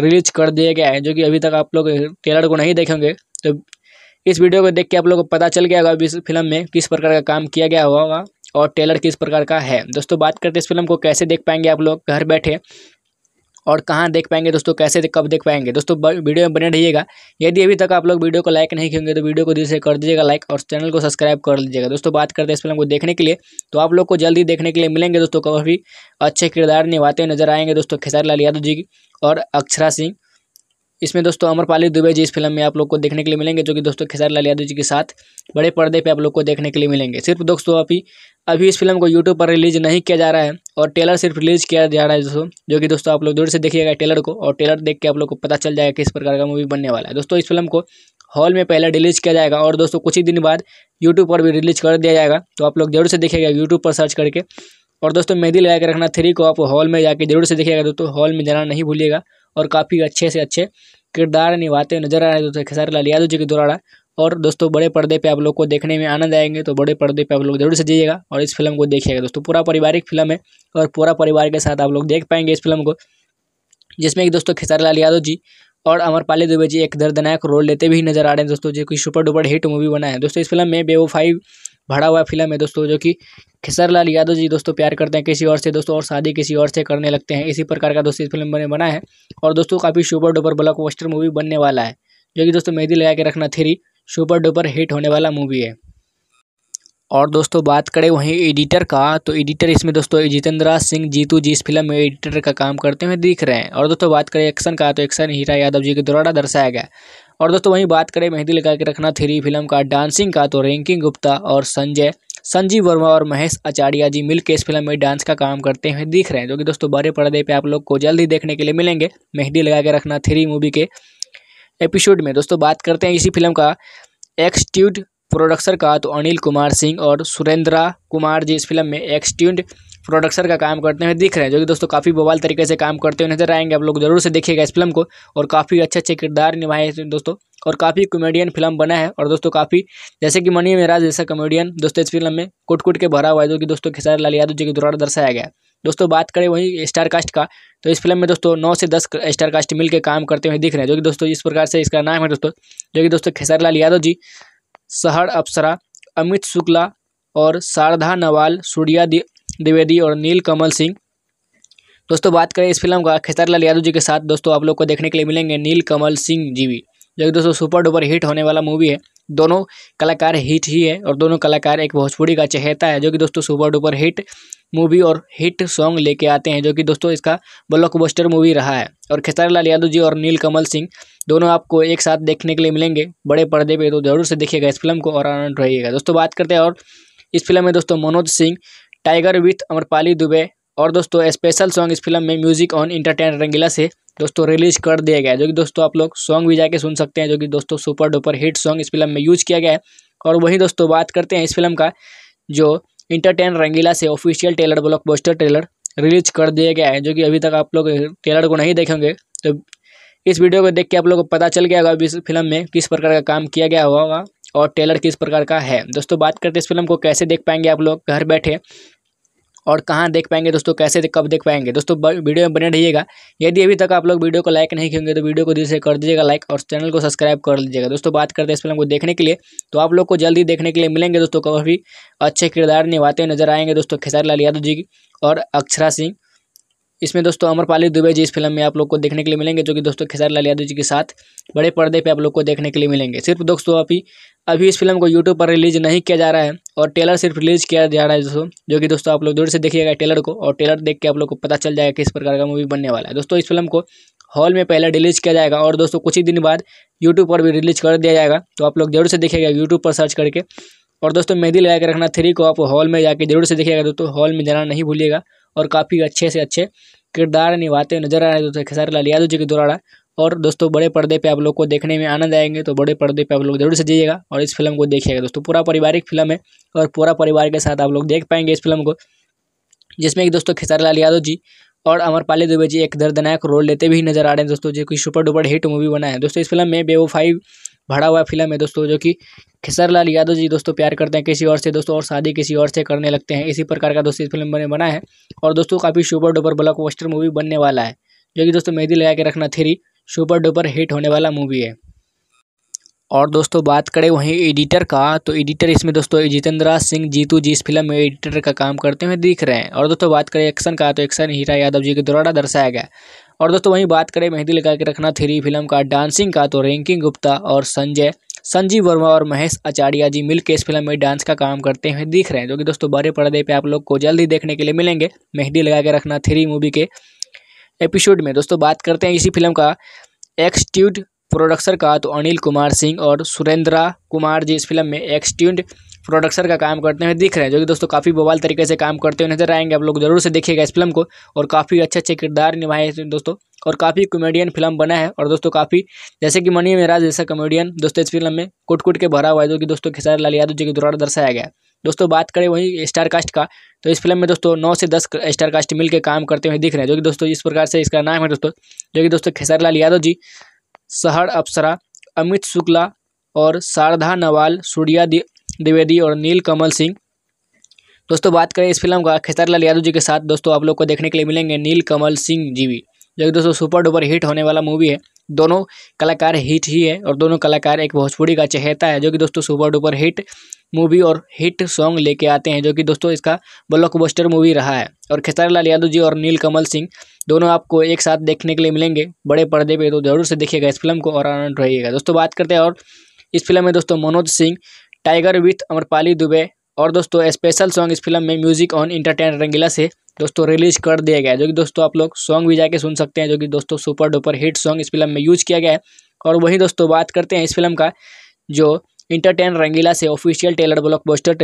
release कर दिया गया है जो कि अभी तक आप लोग टेलर को नहीं देखेंगे तो इस वीडियो को देख के आप लोग को पता चल गया होगा अभी इस फिल्म में किस प्रकार का काम किया गया होगा और टेलर किस प्रकार का है दोस्तों बात करते इस फिल्म को कैसे देख पाएंगे आप लोग घर बैठे और कहाँ देख पाएंगे दोस्तों कैसे देख, कब देख पाएंगे दोस्तों वीडियो में बने रहिएगा यदि अभी तक आप लोग वीडियो को लाइक नहीं किएंगे तो वीडियो को दिल से कर दीजिएगा लाइक और चैनल को सब्सक्राइब कर लीजिएगा दोस्तों बात करते हैं इस फिल्म को देखने के लिए तो आप लोग को जल्दी देखने के लिए मिलेंगे दोस्तों काफ़ी अच्छे किरदार निभाते नजर आएंगे दोस्तों खेसारी लाल यादव जी और अक्षरा सिंह इसमें दोस्तों अमरपाली दुबे जी इस फिल्म में आप लोग को देखने के लिए मिलेंगे जो कि दोस्तों लाल यादव जी के साथ बड़े पर्दे पे आप लोग को देखने के लिए मिलेंगे सिर्फ दोस्तों अभी अभी इस फिल्म को यूट्यूब पर रिलीज नहीं किया जा रहा है और टेलर सिर्फ रिलीज किया जा रहा है दोस्तों जो कि दोस्तों आप लोग दूर से देखिएगा टेलर को और टेलर देख के आप लोग को पता चल जाएगा किस प्रकार का मूवी बनने वाला है दोस्तों इस फिल्म को हॉल में पहले रिलीज किया जाएगा और दोस्तों कुछ ही दिन बाद यूट्यूब पर भी रिलीज कर दिया जाएगा तो आप लोग जरूर से देखिएगा यूट्यूब पर सर्च करके और दोस्तों मेहंदी लगा के रखना थ्री को आप हॉल में जाके जरूर से देखिएगा दोस्तों हॉल में जाना नहीं भूलिएगा और काफ़ी अच्छे से अच्छे किरदार निभाते नजर आ रहे हैं दोस्तों खेसारी लाल यादव जी के द्वारा और दोस्तों बड़े पर्दे पे आप लोग को देखने में आनंद आएंगे तो बड़े पर्दे पे आप लोग जरूर से जाइएगा और इस फिल्म को देखिएगा दोस्तों पूरा पारिवारिक फिल्म है और पूरा परिवार के साथ आप लोग देख पाएंगे इस फिल्म को जिसमें कि दोस्तों खेसारी लाल यादव जी और अमरपाली दुबे जी एक दर्दनायक रोल लेते भी नजर आ रहे हैं दोस्तों जो कि सुपर डुपर हिट मूवी बना है दोस्तों इस फिल्म में बेवफाई भरा हुआ फिल्म है दोस्तों जो कि लाल यादव जी दोस्तों प्यार करते हैं किसी और से दोस्तों और शादी किसी और से करने लगते हैं इसी प्रकार का दोस्तों इस फिल्म में बना है और दोस्तों काफ़ी सुपर डुपर ब्लॉक मूवी बनने वाला है जो कि दोस्तों मेहदी लगा के रखना थ्री सुपर डुपर हिट होने वाला मूवी है और दोस्तों बात करें वहीं एडिटर का तो एडिटर इसमें दोस्तों जितेंद्रा सिंह जीतू जी इस फिल्म में एडिटर का काम करते हुए दिख रहे हैं और दोस्तों बात करें एक्शन का तो एक्शन हीरा यादव जी के द्वारा दर्शाया गया और दोस्तों वहीं बात करें मेहंदी लगा के रखना थ्री फिल्म का डांसिंग का तो रैंकिंग गुप्ता और संजय संजीव वर्मा और महेश आचार्य जी मिलकर इस फिल्म में डांस का काम करते हुए दिख रहे हैं जो कि दोस्तों बड़े पर्दे पर आप लोग को जल्द ही देखने के लिए मिलेंगे मेहंदी लगा के रखना थ्री मूवी के एपिसोड में दोस्तों बात करते हैं इसी फिल्म का एक्सट्यूड प्रोडक्सर का तो अनिल कुमार सिंह और सुरेंद्रा कुमार जी इस फिल्म में एक्सट्यून्ड प्रोडक्सर का काम करते हुए दिख रहे हैं जो कि दोस्तों काफ़ी बवाल तरीके से काम करते हुए नजर आएंगे आप लोग जरूर से देखिएगा इस फिल्म को और काफ़ी अच्छे अच्छे किरदार निभाए हैं दोस्तों और काफ़ी कॉमेडियन फिल्म बना है और दोस्तों काफ़ी जैसे कि मनी मेराज जैसा कॉमेडियन दोस्तों इस फिल्म में कुट कुट के भरा हुआ है जो कि दोस्तों खेसारी लाल यादव जी के द्वारा दर्शाया गया दोस्तों बात करें वहीं स्टार कास्ट का तो इस फिल्म में दोस्तों नौ से दस स्टार कास्ट मिलकर काम करते हुए दिख रहे हैं जो कि दोस्तों इस प्रकार से इसका नाम है दोस्तों जो कि दोस्तों खेसारी लाल यादव जी सहर अप्सरा अमित शुक्ला और शारदा नवाल सूर्या द्विवेदी और नील कमल सिंह दोस्तों बात करें इस फिल्म का खेसारीलाल यादव जी के साथ दोस्तों आप लोग को देखने के लिए मिलेंगे नील कमल सिंह जी भी जो कि दोस्तों सुपर डुपर हिट होने वाला मूवी है दोनों कलाकार हिट ही है और दोनों कलाकार एक भोजपुरी का चहेता है जो कि दोस्तों सुपर डुपर हिट मूवी और हिट सॉन्ग लेके आते हैं जो कि दोस्तों इसका ब्लॉकबस्टर मूवी रहा है और खेसारी लाल यादव जी और नील कमल सिंह दोनों आपको एक साथ देखने के लिए मिलेंगे बड़े पर्दे पे तो ज़रूर से देखिएगा इस फिल्म को और आनंद रहिएगा दोस्तों बात करते हैं और इस फिल्म में दोस्तों मनोज सिंह टाइगर विथ अमरपाली दुबे और दोस्तों स्पेशल सॉन्ग इस फिल्म में म्यूजिक ऑन इंटरटेन रंगीला से दोस्तों रिलीज कर दिया गया जो कि दोस्तों आप लोग सॉन्ग भी जाके सुन सकते हैं जो कि दोस्तों सुपर डुपर हिट सॉन्ग इस फिल्म में यूज किया गया है और वहीं दोस्तों बात करते हैं इस फिल्म का जो इंटरटेन रंगीला से official trailer blockbuster trailer release कर दिया गया है जो कि अभी तक आप लोग ट्रेलर को नहीं देखेंगे तो इस वीडियो को देख के आप लोगों को पता चल गया होगा इस फिल्म में किस प्रकार का काम किया गया होगा और टेलर किस प्रकार का है दोस्तों बात करते इस फिल्म को कैसे देख पाएंगे आप लोग घर बैठे और कहाँ देख पाएंगे दोस्तों कैसे कब देख पाएंगे दोस्तों वीडियो में बने रहिएगा यदि अभी तक आप लोग वीडियो को लाइक नहीं किएंगे तो वीडियो को दिल से कर दीजिएगा लाइक और चैनल को सब्सक्राइब कर लीजिएगा दोस्तों बात करते हैं इस फिल्म को देखने के लिए तो आप लोग को जल्दी देखने के लिए मिलेंगे दोस्तों काफ़ी अच्छे किरदार निभाते नजर आएंगे दोस्तों खेसारी लाल यादव जी और अक्षरा सिंह इसमें दोस्तों अमरपाली दुबे जी इस फिल्म में आप लोग को देखने के लिए मिलेंगे जो कि दोस्तों खेसारी यादव जी के साथ बड़े पर्दे पे आप लोग को देखने के लिए मिलेंगे सिर्फ दोस्तों अभी अभी इस फिल्म को यूट्यूब पर रिलीज नहीं किया जा रहा है और टेलर सिर्फ रिलीज किया जा रहा है दोस्तों जो कि दोस्तों आप लोग दूर से देखिएगा टेलर को और टेलर देख के आप लोग को पता चल जाएगा किस प्रकार का मूवी बनने वाला है दोस्तों इस फिल्म को हॉल में पहले रिलीज किया जाएगा और दोस्तों कुछ ही दिन बाद यूट्यूब पर भी रिलीज कर दिया जाएगा तो आप लोग जरूर से देखिएगा यूट्यूब पर सर्च करके और दोस्तों मेहंदी लगा के रखना थ्री को आप हॉल में जाके जरूर से देखिएगा दोस्तों हॉल में जाना नहीं भूलिएगा और काफ़ी अच्छे से अच्छे किरदार निभाते नजर आ रहे हैं दोस्तों खेसारी लाल यादव जी के द्वारा और दोस्तों बड़े पर्दे पे आप लोग को देखने में आनंद आएंगे तो बड़े पर्दे पे आप लोग जरूर से जाइएगा और इस फिल्म को देखिएगा दोस्तों पूरा पारिवारिक फिल्म है और पूरा परिवार के साथ आप लोग देख पाएंगे इस फिल्म को जिसमें कि दोस्तों खेसारी लाल यादव जी और अमरपाली दुबे जी एक दर्दनायक रोल लेते भी नजर आ रहे हैं दोस्तों जो कि सुपर डुपर हिट मूवी बना है दोस्तों इस फिल्म में बेवो फाइव भरा हुआ फिल्म है दोस्तों जो कि लाल यादव जी दोस्तों प्यार करते हैं किसी और से दोस्तों और शादी किसी और से करने लगते हैं इसी प्रकार का दोस्तों इस फिल्म बने बना है और दोस्तों काफ़ी सुपर डुपर ब्लॉक मूवी बनने वाला है जो कि दोस्तों मेहदी लगा के रखना थ्री सुपर डुपर हिट होने वाला मूवी है और दोस्तों बात करें वहीं एडिटर का तो एडिटर इसमें दोस्तों जितेंद्रा सिंह जीतू जी इस फिल्म में एडिटर का काम करते हुए दिख रहे हैं और दोस्तों बात करें एक्शन का तो एक्शन हीरा यादव जी के द्वारा दर्शाया गया और दोस्तों वहीं बात करें मेहंदी लगा के रखना थ्री फिल्म का डांसिंग का तो रैंकिंग गुप्ता और संजय संजीव वर्मा और महेश आचार्य जी मिल इस फिल्म में डांस का काम करते हुए दिख रहे हैं जो कि दोस्तों बड़े पर्दे पे आप लोग को जल्द देखने के लिए मिलेंगे मेहंदी लगा के रखना थ्री मूवी के एपिसोड में दोस्तों बात करते हैं इसी फिल्म का एक्सट्यूड प्रोडक्सर का तो अनिल कुमार सिंह और सुरेंद्रा कुमार जी इस फिल्म में एक्सट्यूड प्रोडक्सर का काम करते हुए दिख रहे हैं जो कि दोस्तों काफ़ी बवाल तरीके से काम करते हुए नजर आएंगे आप लोग जरूर से देखिएगा इस फिल्म को और काफ़ी अच्छे अच्छे किरदार निभाए हैं दोस्तों और काफ़ी कॉमेडियन फिल्म बना है और दोस्तों काफ़ी जैसे कि मनी मेराज जैसा कॉमेडियन दोस्तों इस फिल्म में कुट कुट के भरा हुआ है जो कि दोस्तों खेसारी लाल यादव जी के द्वारा दर्शाया गया दोस्तों बात करें वही स्टार कास्ट का तो इस फिल्म में दोस्तों नौ से दस स्टार कास्ट मिलकर काम करते हुए दिख रहे हैं जो कि दोस्तों इस प्रकार से इसका नाम है दोस्तों जो कि दोस्तों खेसारी लाल यादव जी सहर अप्सरा अमित शुक्ला और शारदा नवाल सूर्या द्विवेदी और नील कमल सिंह दोस्तों बात करें इस फिल्म का खेसारीलाल यादव जी के साथ दोस्तों आप लोग को देखने के लिए मिलेंगे नील कमल सिंह जी भी जो कि दोस्तों सुपर डुपर हिट होने वाला मूवी है दोनों कलाकार हिट ही है और दोनों कलाकार एक भोजपुरी का चहेता है जो कि दोस्तों सुपर डुपर हिट मूवी और हिट सॉन्ग लेके आते हैं जो कि दोस्तों इसका ब्लॉकबस्टर मूवी रहा है और लाल यादव जी और नील कमल सिंह दोनों आपको एक साथ देखने के लिए मिलेंगे बड़े पर्दे पे तो जरूर से देखिएगा इस फिल्म को और आनंद रहिएगा दोस्तों बात करते हैं और इस फिल्म में दोस्तों मनोज सिंह टाइगर विथ अमरपाली दुबे और दोस्तों स्पेशल सॉन्ग इस फिल्म में म्यूजिक ऑन इंटरटेन रंगीला से दोस्तों रिलीज कर दिया गया जो कि दोस्तों आप लोग सॉन्ग भी जाके सुन सकते हैं जो कि दोस्तों सुपर डुपर हिट सॉन्ग इस फिल्म में यूज किया गया है और वहीं दोस्तों बात करते हैं इस फिल्म का जो इंटरटेन रंगीला से official trailer blockbuster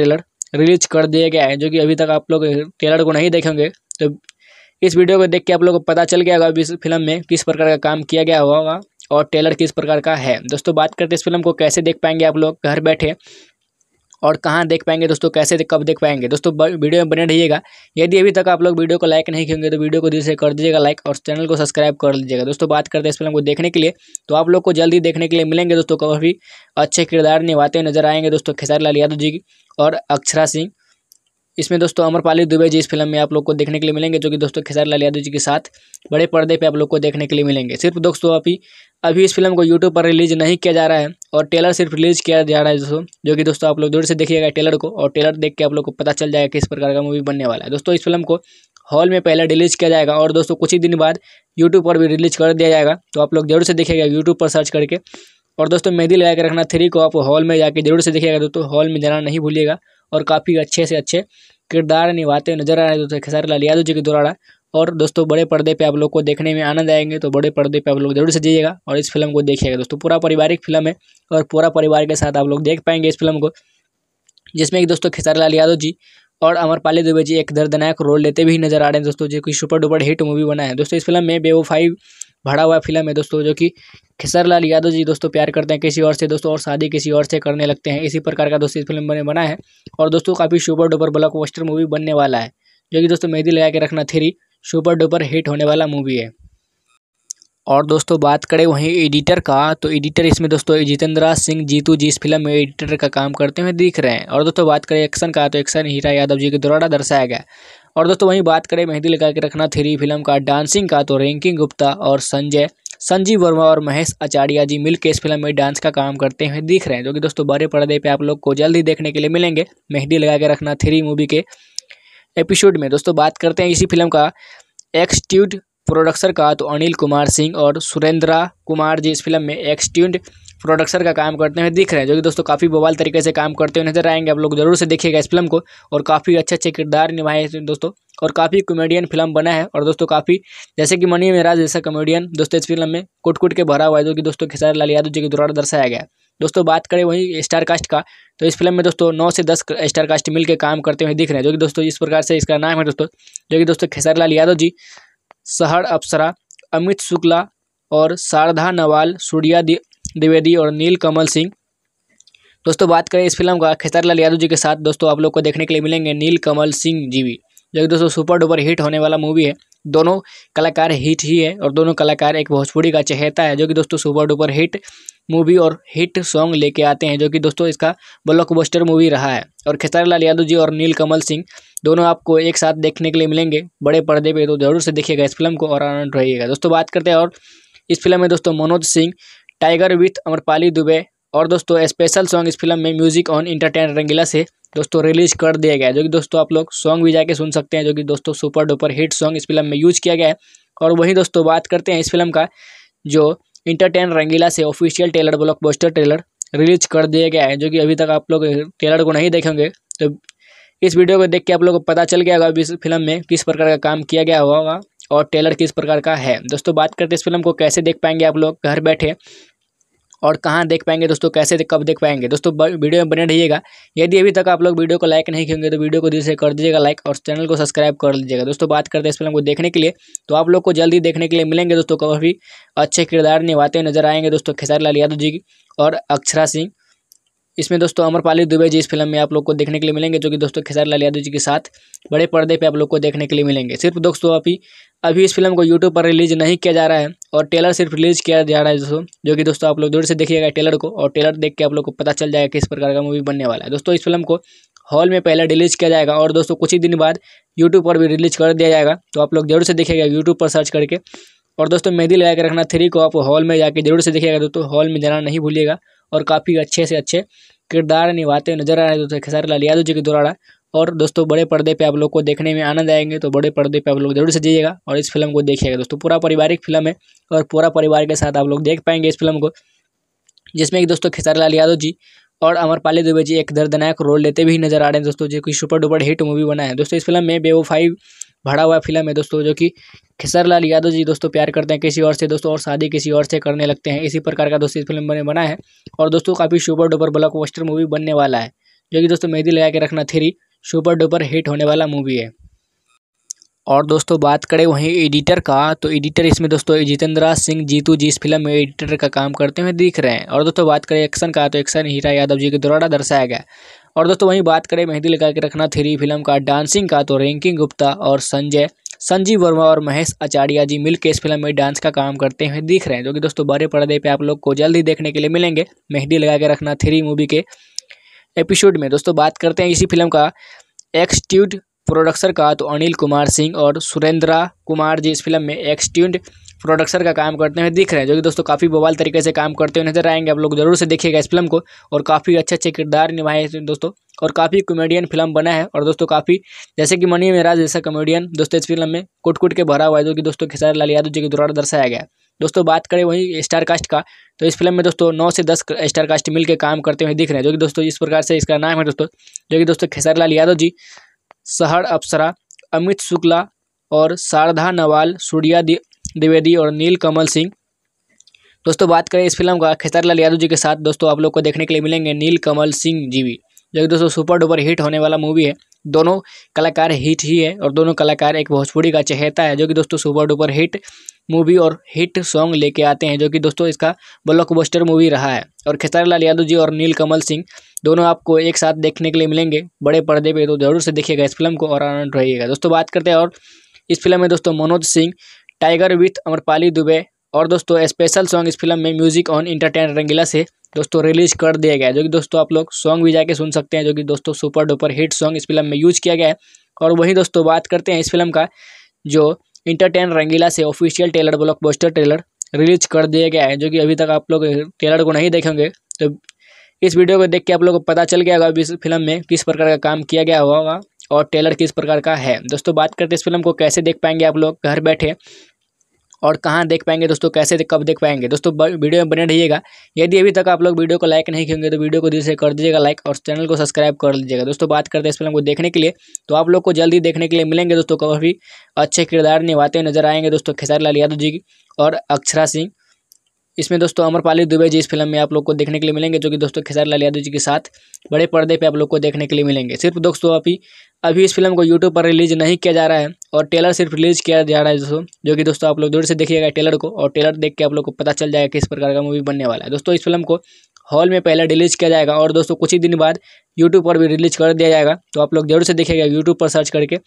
release कर दिया गया है जो कि अभी तक आप लोग टेलर को नहीं देखेंगे तो इस वीडियो को देख के आप लोग को पता चल गया होगा अभी इस फिल्म में किस प्रकार का काम किया गया होगा और टेलर किस प्रकार का है दोस्तों बात करते इस फिल्म को कैसे देख पाएंगे आप लोग घर बैठे और कहाँ देख पाएंगे दोस्तों कैसे देख, कब देख पाएंगे दोस्तों वीडियो में बने रहिएगा यदि अभी तक आप लोग वीडियो को लाइक नहीं किएंगे तो वीडियो को दिल से कर दीजिएगा लाइक और चैनल को सब्सक्राइब कर लीजिएगा दोस्तों बात करते हैं इस फिल्म को देखने के लिए तो आप लोग को जल्दी देखने के लिए मिलेंगे दोस्तों काफ़ी अच्छे किरदार निभाते नजर आएंगे दोस्तों खेसारी लाल यादव जी और अक्षरा सिंह इसमें दोस्तों अमरपाली दुबे जी इस फिल्म में आप लोग को देखने के लिए मिलेंगे जो कि दोस्तों खेसारी यादव जी के साथ बड़े पर्दे पे आप लोग को देखने के लिए मिलेंगे सिर्फ दोस्तों अभी अभी इस फिल्म को यूट्यूब पर रिलीज नहीं किया जा रहा है और टेलर सिर्फ रिलीज किया जा रहा है दोस्तों जो कि दोस्तों आप लोग दूर से देखिएगा टेलर को और टेलर देख के आप लोग को पता चल जाएगा किस प्रकार का मूवी बनने वाला है दोस्तों इस फिल्म को हॉल में पहले रिलीज किया जाएगा और दोस्तों कुछ ही दिन बाद यूट्यूब पर भी रिलीज कर दिया जाएगा तो आप लोग जरूर से देखिएगा यूट्यूब पर सर्च करके और दोस्तों मेहंदी लगा के रखना थ्री को आप हॉल में जाके जरूर से देखिएगा दोस्तों हॉल में जाना नहीं भूलिएगा और काफ़ी अच्छे से अच्छे किरदार निभाते नजर आ रहे हैं दोस्तों खेसारी लाल यादव जी के द्वारा और दोस्तों बड़े पर्दे पे आप लोग को देखने में आनंद आएंगे तो बड़े पर्दे पे आप लोग जरूर से जाइएगा और इस फिल्म को देखिएगा दोस्तों पूरा पारिवारिक फिल्म है और पूरा परिवार के साथ आप लोग देख पाएंगे इस फिल्म को जिसमें कि दोस्तों खेसारी लाल यादव जी और अमरपाली दुबे जी एक दर्दनायक रोल लेते भी नजर आ रहे हैं दोस्तों जो कि सुपर डुपर हिट मूवी बना है दोस्तों इस फिल्म में बेवफाई भरा हुआ फिल्म है दोस्तों जो कि लाल यादव जी दोस्तों प्यार करते हैं किसी और से दोस्तों और शादी किसी और से करने लगते हैं इसी प्रकार का दोस्तों इस फिल्म में बना है और दोस्तों काफ़ी सुपर डुपर ब्लॉक मूवी बनने वाला है जो कि दोस्तों मेहदी लगा के रखना थ्री सुपर डुपर हिट होने वाला मूवी है और दोस्तों बात करें वहीं एडिटर का तो एडिटर इसमें दोस्तों जितेंद्रा सिंह जीतू जी इस फिल्म में एडिटर का काम करते हुए दिख रहे हैं और दोस्तों बात करें एक्शन का तो एक्शन हीरा यादव जी के द्वारा दर्शाया गया और दोस्तों वहीं बात करें मेहंदी लगा के रखना थ्री फिल्म का डांसिंग का तो रैंकिंग गुप्ता और संजय संजीव वर्मा और महेश आचार्य जी मिलकर इस फिल्म में डांस का काम करते हुए दिख रहे हैं जो कि दोस्तों बड़े पर्दे पर आप लोग को जल्द ही देखने के लिए मिलेंगे मेहंदी लगा के रखना थ्री मूवी के एपिसोड में दोस्तों बात करते हैं इसी फिल्म का एक्सट्यूड प्रोडक्सर का तो अनिल कुमार सिंह और सुरेंद्रा कुमार जी इस फिल्म में एक्सट्यून्ड प्रोडक्सर का काम करते हुए दिख रहे हैं जो कि दोस्तों काफ़ी बवाल तरीके से काम करते हुए नजर आएंगे आप लोग जरूर से देखिएगा इस फिल्म को और काफ़ी अच्छे अच्छे किरदार निभाए हैं दोस्तों और काफ़ी कॉमेडियन फिल्म बना है और दोस्तों काफ़ी जैसे कि मनी मेराज जैसा कॉमेडियन दोस्तों इस फिल्म में कुट कुट के भरा हुआ है जो कि दोस्तों खेसारी लाल यादव जी के द्वारा दर्शाया गया दोस्तों बात करें वहीं स्टार कास्ट का तो इस फिल्म में दोस्तों नौ से दस स्टार कास्ट मिलकर काम करते हुए दिख रहे हैं जो कि दोस्तों इस प्रकार से इसका नाम है दोस्तों जो कि दोस्तों खेसारी लाल यादव जी सहर अप्सरा अमित शुक्ला और शारदा नवाल सूर्या द्विवेदी और नील कमल सिंह दोस्तों बात करें इस फिल्म का खेसारीलाल यादव जी के साथ दोस्तों आप लोग को देखने के लिए मिलेंगे नील कमल सिंह जी भी जो कि दोस्तों सुपर डुपर हिट होने वाला मूवी है दोनों कलाकार हिट ही है और दोनों कलाकार एक भोजपुरी का चहेता है जो कि दोस्तों सुपर डुपर हिट मूवी और हिट सॉन्ग लेके आते हैं जो कि दोस्तों इसका ब्लॉकबस्टर मूवी रहा है और खेसारी लाल यादव जी और नील कमल सिंह दोनों आपको एक साथ देखने के लिए मिलेंगे बड़े पर्दे पे तो ज़रूर से देखिएगा इस फिल्म को और आनंद रहिएगा दोस्तों बात करते हैं और इस फिल्म में दोस्तों मनोज सिंह टाइगर विथ अमरपाली दुबे और दोस्तों स्पेशल सॉन्ग इस फिल्म में म्यूजिक ऑन इंटरटेन रंगीला से दोस्तों रिलीज कर दिया गया जो कि दोस्तों आप लोग सॉन्ग भी जाके सुन सकते हैं जो कि दोस्तों सुपर डुपर हिट सॉन्ग इस फिल्म में यूज किया गया है और वहीं दोस्तों बात करते हैं इस फिल्म का जो इंटरटेन रंगीला से official trailer blockbuster trailer release कर दिया गया है जो कि अभी तक आप लोग ट्रेलर को नहीं देखेंगे तो इस वीडियो को देख के आप लोगों को पता चल गया होगा इस फिल्म में किस प्रकार का काम किया गया होगा और टेलर किस प्रकार का है दोस्तों बात करते इस फिल्म को कैसे देख पाएंगे आप लोग घर बैठे और कहाँ देख पाएंगे दोस्तों कैसे कब देख पाएंगे दोस्तों वीडियो में बने रहिएगा यदि अभी तक आप लोग वीडियो को लाइक नहीं किएंगे तो वीडियो को दिल से कर दीजिएगा लाइक और चैनल को सब्सक्राइब कर लीजिएगा दोस्तों बात करते हैं इस फिल्म को देखने के लिए तो आप लोग को जल्दी देखने के लिए मिलेंगे दोस्तों काफ़ी अच्छे किरदार निभाते नजर आएंगे दोस्तों खेसारी लाल यादव जी और अक्षरा सिंह इसमें दोस्तों अमरपाली दुबे जी इस फिल्म में आप लोग को देखने के लिए मिलेंगे जो कि दोस्तों लाल यादव जी के साथ बड़े पर्दे पे आप लोग को देखने के लिए मिलेंगे सिर्फ दोस्तों अभी अभी इस फिल्म को यूट्यूब पर रिलीज नहीं किया जा रहा है और टेलर सिर्फ रिलीज किया जा रहा है दोस्तों जो कि दोस्तों आप लोग दूर से देखिएगा टेलर को और टेलर देख के आप लोग को पता चल जाएगा किस प्रकार का मूवी बनने वाला है दोस्तों इस फिल्म को हॉल में पहले रिलीज किया जाएगा और दोस्तों कुछ ही दिन बाद यूट्यूब पर भी रिलीज कर दिया जाएगा तो आप लोग जरूर से देखिएगा यूट्यूब पर सर्च करके और दोस्तों मेहंदी लगा के रखना थ्री को आप हॉल में जाके जरूर से देखिएगा दोस्तों हॉल में जाना नहीं भूलिएगा और काफ़ी अच्छे से अच्छे किरदार निभाते नजर आ रहे हैं दोस्तों खेसारी लाल यादव जी के द्वारा और दोस्तों बड़े पर्दे पे आप लोग को देखने में आनंद आएंगे तो बड़े पर्दे पे आप लोग जरूर से जाइएगा और इस फिल्म को देखिएगा दोस्तों पूरा पारिवारिक फिल्म है और पूरा परिवार के साथ आप लोग देख पाएंगे इस फिल्म को जिसमें कि दोस्तों खेसारी लाल यादव जी और अमरपाली दुबे जी एक दर्दनायक रोल लेते भी नजर आ रहे हैं दोस्तों जो कि सुपर डुपर हिट मूवी बना है दोस्तों इस फिल्म में बेवो फाइव भरा हुआ फिल्म है दोस्तों जो कि लाल यादव जी दोस्तों प्यार करते हैं किसी और से दोस्तों और शादी किसी और से करने लगते हैं इसी प्रकार का दोस्तों इस फिल्म बने बना है और दोस्तों काफ़ी सुपर डुपर ब्लॉक मूवी बनने वाला है जो कि दोस्तों मेहदी लगा के रखना थ्री सुपर डुपर हिट होने वाला मूवी है और दोस्तों बात करें वहीं एडिटर का तो एडिटर इसमें दोस्तों जितेंद्रा सिंह जीतू जी इस फिल्म में एडिटर का काम करते हुए दिख रहे हैं और दोस्तों बात करें एक्शन का तो एक्शन हीरा यादव जी के द्वारा दर्शाया गया और दोस्तों वहीं बात करें मेहंदी लगा के रखना थ्री फिल्म का डांसिंग का तो रैंकिंग गुप्ता और संजय संजीव वर्मा और महेश आचार्य जी मिल इस फिल्म में डांस का काम करते हुए दिख रहे हैं जो कि दोस्तों बड़े पर्दे पे आप लोग को जल्द ही देखने के लिए मिलेंगे मेहंदी लगा के रखना थ्री मूवी के एपिसोड में दोस्तों बात करते हैं इसी फिल्म का एक्सट्यूड प्रोडक्सर का तो अनिल कुमार सिंह और सुरेंद्रा कुमार जी इस फिल्म में एक्सट्यूड प्रोडक्सर का काम करते हुए दिख रहे हैं जो कि दोस्तों काफ़ी बवाल तरीके से काम करते हुए नजर आएंगे आप लोग जरूर से देखिएगा इस फिल्म को और काफ़ी अच्छे अच्छे किरदार निभाए हैं दोस्तों और काफ़ी कॉमेडियन फिल्म बना है और दोस्तों काफ़ी जैसे कि मनी मेराज जैसा कॉमेडियन दोस्तों इस फिल्म में कुट कुट के भरा हुआ है जो कि दोस्तों खेसारी लाल यादव जी के द्वारा दर्शाया गया दोस्तों बात करें वही स्टार कास्ट का तो इस फिल्म में दोस्तों नौ से दस स्टार कास्ट मिलकर काम करते हुए दिख रहे हैं जो कि दोस्तों इस प्रकार से इसका नाम है दोस्तों जो कि दोस्तों खेसारी लाल यादव जी सहर अप्सरा अमित शुक्ला और शारदा नवाल सूर्या द्विवेदी और नील कमल सिंह दोस्तों बात करें इस फिल्म का लाल यादव जी के साथ दोस्तों आप लोग को देखने के लिए मिलेंगे नील कमल सिंह जी भी जो कि दोस्तों सुपर डुपर हिट होने वाला मूवी है दोनों कलाकार हिट ही है और दोनों कलाकार एक भोजपुरी का चहेता है जो कि दोस्तों सुपर डुपर हिट मूवी और हिट सॉन्ग लेके आते हैं जो कि दोस्तों इसका ब्लॉकबस्टर मूवी रहा है और लाल यादव जी और नील कमल सिंह दोनों आपको एक साथ देखने के लिए मिलेंगे बड़े पर्दे पे तो जरूर से देखिएगा इस फिल्म को और आनंद रहिएगा दोस्तों बात करते हैं और इस फिल्म में दोस्तों मनोज सिंह टाइगर विथ अमरपाली दुबे और दोस्तों स्पेशल सॉन्ग इस फिल्म में म्यूजिक ऑन इंटरटेन रंगीला से दोस्तों रिलीज कर दिया गया जो कि दोस्तों आप लोग सॉन्ग भी जाके सुन सकते हैं जो कि दोस्तों सुपर डुपर हिट सॉन्ग इस फिल्म में यूज किया गया है और वहीं दोस्तों बात करते हैं इस फिल्म का जो इंटरटेन रंगीला से official trailer blockbuster release कर दिया गया है जो कि अभी तक आप लोग टेलर को नहीं देखेंगे तो इस वीडियो को देख के आप लोग को पता चल गया होगा इस फिल्म में किस प्रकार का काम किया गया होगा और टेलर किस प्रकार का है दोस्तों बात करते इस फिल्म को कैसे देख पाएंगे आप लोग घर बैठे और कहाँ देख पाएंगे दोस्तों कैसे देख, कब देख पाएंगे दोस्तों वीडियो में बने रहिएगा यदि अभी तक आप लोग वीडियो को लाइक नहीं किएंगे तो वीडियो को दिल से कर दीजिएगा लाइक और चैनल को सब्सक्राइब कर लीजिएगा दोस्तों बात करते हैं इस फिल्म को देखने के लिए तो आप लोग को जल्दी देखने के लिए मिलेंगे दोस्तों काफ़ी अच्छे किरदार निभाते नजर आएंगे दोस्तों खेसारी लाल यादव जी और अक्षरा सिंह इसमें दोस्तों अमरपाली दुबे जी इस फिल्म में आप लोग को देखने के लिए मिलेंगे जो कि दोस्तों खेसारी यादव जी के साथ बड़े पर्दे पे आप लोग को देखने के लिए मिलेंगे सिर्फ दोस्तों अभी अभी इस फिल्म को यूट्यूब पर रिलीज नहीं किया जा रहा है और टेलर सिर्फ रिलीज किया जा रहा है दोस्तों जो कि दोस्तों आप लोग दूर से देखिएगा टेलर को और टेलर देख के आप लोग को पता चल जाएगा किस प्रकार का मूवी बनने वाला है दोस्तों इस फिल्म को हॉल में पहले रिलीज किया जाएगा और दोस्तों कुछ ही दिन बाद यूट्यूब पर भी रिलीज कर दिया जाएगा तो आप लोग जरूर से देखिएगा यूट्यूब पर सर्च करके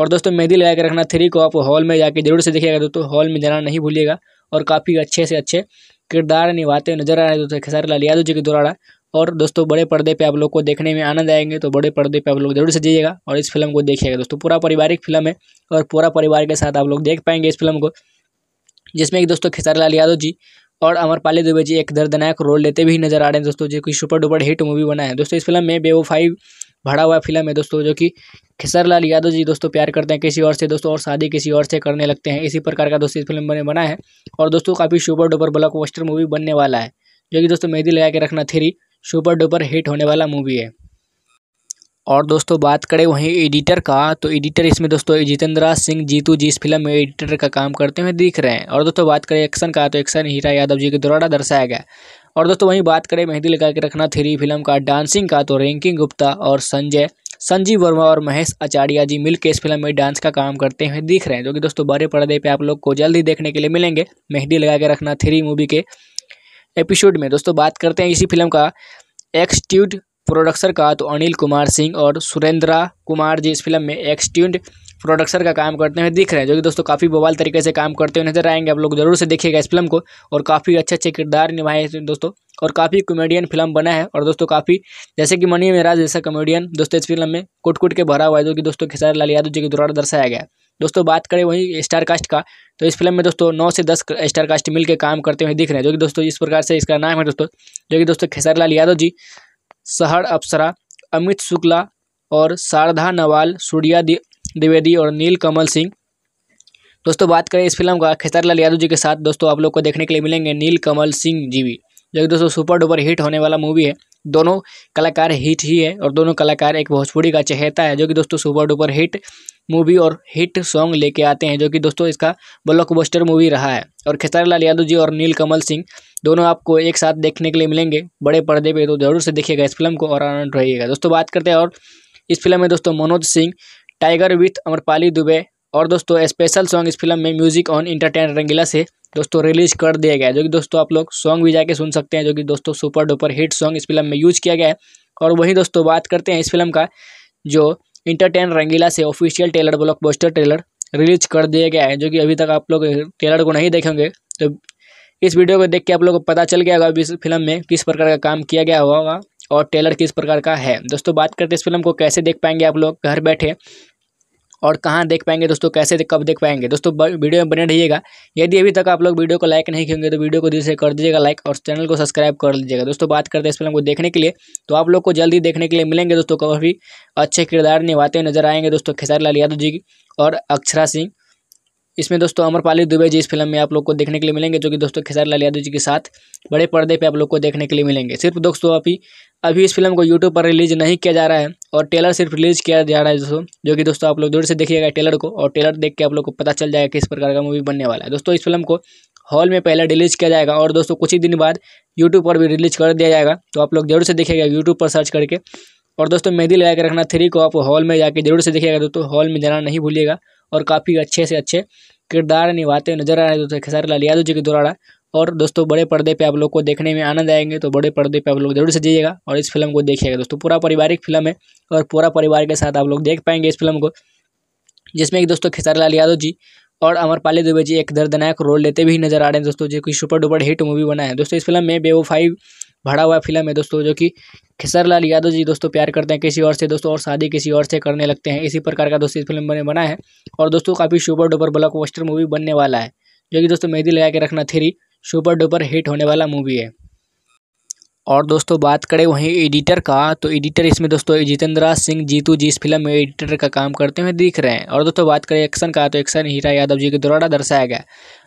और दोस्तों मेहंदी लगा के रखना थ्री को आप हॉल में जाके जरूर से देखिएगा दोस्तों हॉल में जाना नहीं भूलिएगा और काफ़ी अच्छे से अच्छे किरदार निभाते नजर आ रहे हैं दोस्तों खेसारी लाल यादव जी के द्वारा और दोस्तों बड़े पर्दे पे आप लोग को देखने में आनंद आएंगे तो बड़े पर्दे पे आप लोग जरूर से जाइएगा और इस फिल्म को देखिएगा दोस्तों पूरा पारिवारिक फिल्म है और पूरा परिवार के साथ आप लोग देख पाएंगे इस फिल्म को जिसमें कि दोस्तों खेसारी लाल यादव जी और अमरपाली दुबे जी एक दर्दनायक रोल लेते भी नजर आ रहे हैं दोस्तों जो कि सुपर डुपर हिट मूवी बना है दोस्तों इस फिल्म में बेवफाई भरा हुआ फिल्म है दोस्तों जो कि लाल यादव जी दोस्तों प्यार करते हैं किसी और से दोस्तों और शादी किसी और से करने लगते हैं इसी प्रकार का दोस्तों इस फिल्म में बना है और दोस्तों काफ़ी सुपर डुपर ब्लॉक मूवी बनने वाला है जो कि दोस्तों मेहदी लगा के रखना थ्री सुपर डुपर हिट होने वाला मूवी है और दोस्तों बात करें वहीं एडिटर का तो एडिटर इसमें दोस्तों जितेंद्रा सिंह जीतू जी इस फिल्म में एडिटर का काम करते हुए दिख रहे हैं और दोस्तों बात करें एक्शन का तो एक्शन हीरा यादव जी के द्वारा दर्शाया गया और दोस्तों वहीं बात करें मेहंदी लगा के रखना थ्री फिल्म का डांसिंग का तो रैंकिंग गुप्ता और संजय संजीव वर्मा और महेश आचार्य जी मिलकर इस फिल्म में डांस का काम करते हुए दिख रहे हैं जो कि दोस्तों बड़े पर्दे पर आप लोग को जल्द ही देखने के लिए मिलेंगे मेहंदी लगा के रखना थ्री मूवी के एपिसोड में दोस्तों बात करते हैं इसी फिल्म का एक्सट्यूड प्रोडक्सर का तो अनिल कुमार सिंह और सुरेंद्रा कुमार जी इस फिल्म में एक्सट्यून्ड प्रोडक्सर का काम करते हुए दिख रहे हैं जो कि दोस्तों काफ़ी बवाल तरीके से काम करते हुए नजर आएंगे आप लोग जरूर से देखिएगा इस फिल्म को और काफ़ी अच्छे अच्छे किरदार निभाए हैं दोस्तों और काफ़ी कॉमेडियन फिल्म बना है और दोस्तों काफ़ी जैसे कि मनी मेराज जैसा कॉमेडियन दोस्तों इस फिल्म में कुट कुट के भरा हुआ है जो कि दोस्तों खेसारी लाल यादव जी के द्वारा दर्शाया गया दोस्तों बात करें वहीं स्टार कास्ट का तो इस फिल्म में दोस्तों नौ से दस स्टार कास्ट मिलकर काम करते हुए दिख रहे हैं जो कि दोस्तों इस प्रकार से इसका नाम है दोस्तों जो कि दोस्तों खेसारी लाल यादव जी सहर अप्सरा अमित शुक्ला और शारदा नवाल सूर्या द्विवेदी और नील कमल सिंह दोस्तों बात करें इस फिल्म का खेसारीलाल यादव जी के साथ दोस्तों आप लोग को देखने के लिए मिलेंगे नील कमल सिंह जी भी जो कि दोस्तों सुपर डुपर हिट होने वाला मूवी है दोनों कलाकार हिट ही है और दोनों कलाकार एक भोजपुरी का चहेता है जो कि दोस्तों सुपर डुपर हिट मूवी और हिट सॉन्ग लेके आते हैं जो कि दोस्तों इसका ब्लॉकबस्टर मूवी रहा है और खेसारी लाल यादव जी और नील कमल सिंह दोनों आपको एक साथ देखने के लिए मिलेंगे बड़े पर्दे पे तो ज़रूर से देखिएगा इस फिल्म को और आनंद रहिएगा दोस्तों बात करते हैं और इस फिल्म में दोस्तों मनोज सिंह टाइगर विथ अमरपाली दुबे और दोस्तों स्पेशल सॉन्ग इस फिल्म में म्यूजिक ऑन इंटरटेन रंगीला से दोस्तों रिलीज कर दिया गया जो कि दोस्तों आप लोग सॉन्ग भी जाके सुन सकते हैं जो कि दोस्तों सुपर डुपर हिट सॉन्ग इस फिल्म में यूज किया गया है और वहीं दोस्तों बात करते हैं इस फिल्म का जो इंटरटेन रंगीला से official trailer block trailer release कर दिया गया है जो कि अभी तक आप लोग ट्रेलर को नहीं देखेंगे तो इस वीडियो को देख के आप लोगों को पता चल गया होगा इस फिल्म में किस प्रकार का काम किया गया होगा और टेलर किस प्रकार का है दोस्तों बात करते इस फिल्म को कैसे देख पाएंगे आप लोग घर बैठे और कहाँ देख पाएंगे दोस्तों कैसे कब देख पाएंगे दोस्तों वीडियो में बने रहिएगा यदि अभी तक आप लोग वीडियो को लाइक नहीं किएंगे तो वीडियो को दिल से कर दीजिएगा लाइक और चैनल को सब्सक्राइब कर लीजिएगा दोस्तों बात करते हैं इस फिल्म को देखने के लिए तो आप लोग को जल्दी देखने के लिए मिलेंगे दोस्तों काफ़ी अच्छे किरदार निभाते नजर आएंगे दोस्तों खेसारी लाल यादव जी और अक्षरा सिंह इसमें दोस्तों अमरपाली दुबे जी इस फिल्म में आप लोग को देखने के लिए मिलेंगे जो कि दोस्तों खेसारी यादव जी के साथ बड़े पर्दे पे आप लोग को देखने के लिए मिलेंगे सिर्फ दोस्तों अभी अभी इस फिल्म को यूट्यूब पर रिलीज नहीं किया जा रहा है और टेलर सिर्फ रिलीज किया जा रहा है दोस्तों जो कि दोस्तों आप लोग दूर से देखिएगा टेलर को और टेलर देख के आप लोग को पता चल जाएगा किस प्रकार का मूवी बनने वाला है दोस्तों इस फिल्म को हॉल में पहले रिलीज किया जाएगा और दोस्तों कुछ ही दिन बाद यूट्यूब पर भी रिलीज कर दिया जाएगा तो आप लोग जरूर से देखिएगा यूट्यूब पर सर्च करके और दोस्तों मेहंदी लगा के रखना थ्री को आप हॉल में जाके जरूर से देखिएगा दोस्तों हॉल में जाना नहीं भूलिएगा और काफ़ी अच्छे से अच्छे किरदार निभाते नजर आ रहे हैं दोस्तों खेसारी लाल यादव जी के द्वारा और दोस्तों बड़े पर्दे पे आप लोग को देखने में आनंद आएंगे तो बड़े पर्दे पे आप लोग जरूर से जाइएगा और इस फिल्म को देखिएगा दोस्तों पूरा पारिवारिक फिल्म है और पूरा परिवार के साथ आप लोग देख पाएंगे इस फिल्म को जिसमें कि दोस्तों खेसारी लाल यादव जी और अमरपाली दुबे जी एक दर्दनायक रोल लेते भी नजर आ रहे हैं दोस्तों जो कि सुपर डुपर हिट मूवी बना है दोस्तों इस फिल्म में बेवो फाइव भरा हुआ फिल्म है दोस्तों जो कि लाल यादव जी दोस्तों प्यार करते हैं किसी और से दोस्तों और शादी किसी और से करने लगते हैं इसी प्रकार का दोस्तों इस फिल्म बने बना है और दोस्तों काफ़ी super duper blockbuster movie बनने वाला है जो कि दोस्तों मेहदी लगा के रखना थ्री सुपर डुपर हिट होने वाला मूवी है और दोस्तों बात करें वहीं एडिटर का तो एडिटर इसमें दोस्तों जितेंद्रा सिंह जीतू जी इस फिल्म में एडिटर का काम करते हुए दिख रहे हैं और दोस्तों बात करें एक्शन का तो एक्शन हीरा यादव जी के द्वारा दर्शाया गया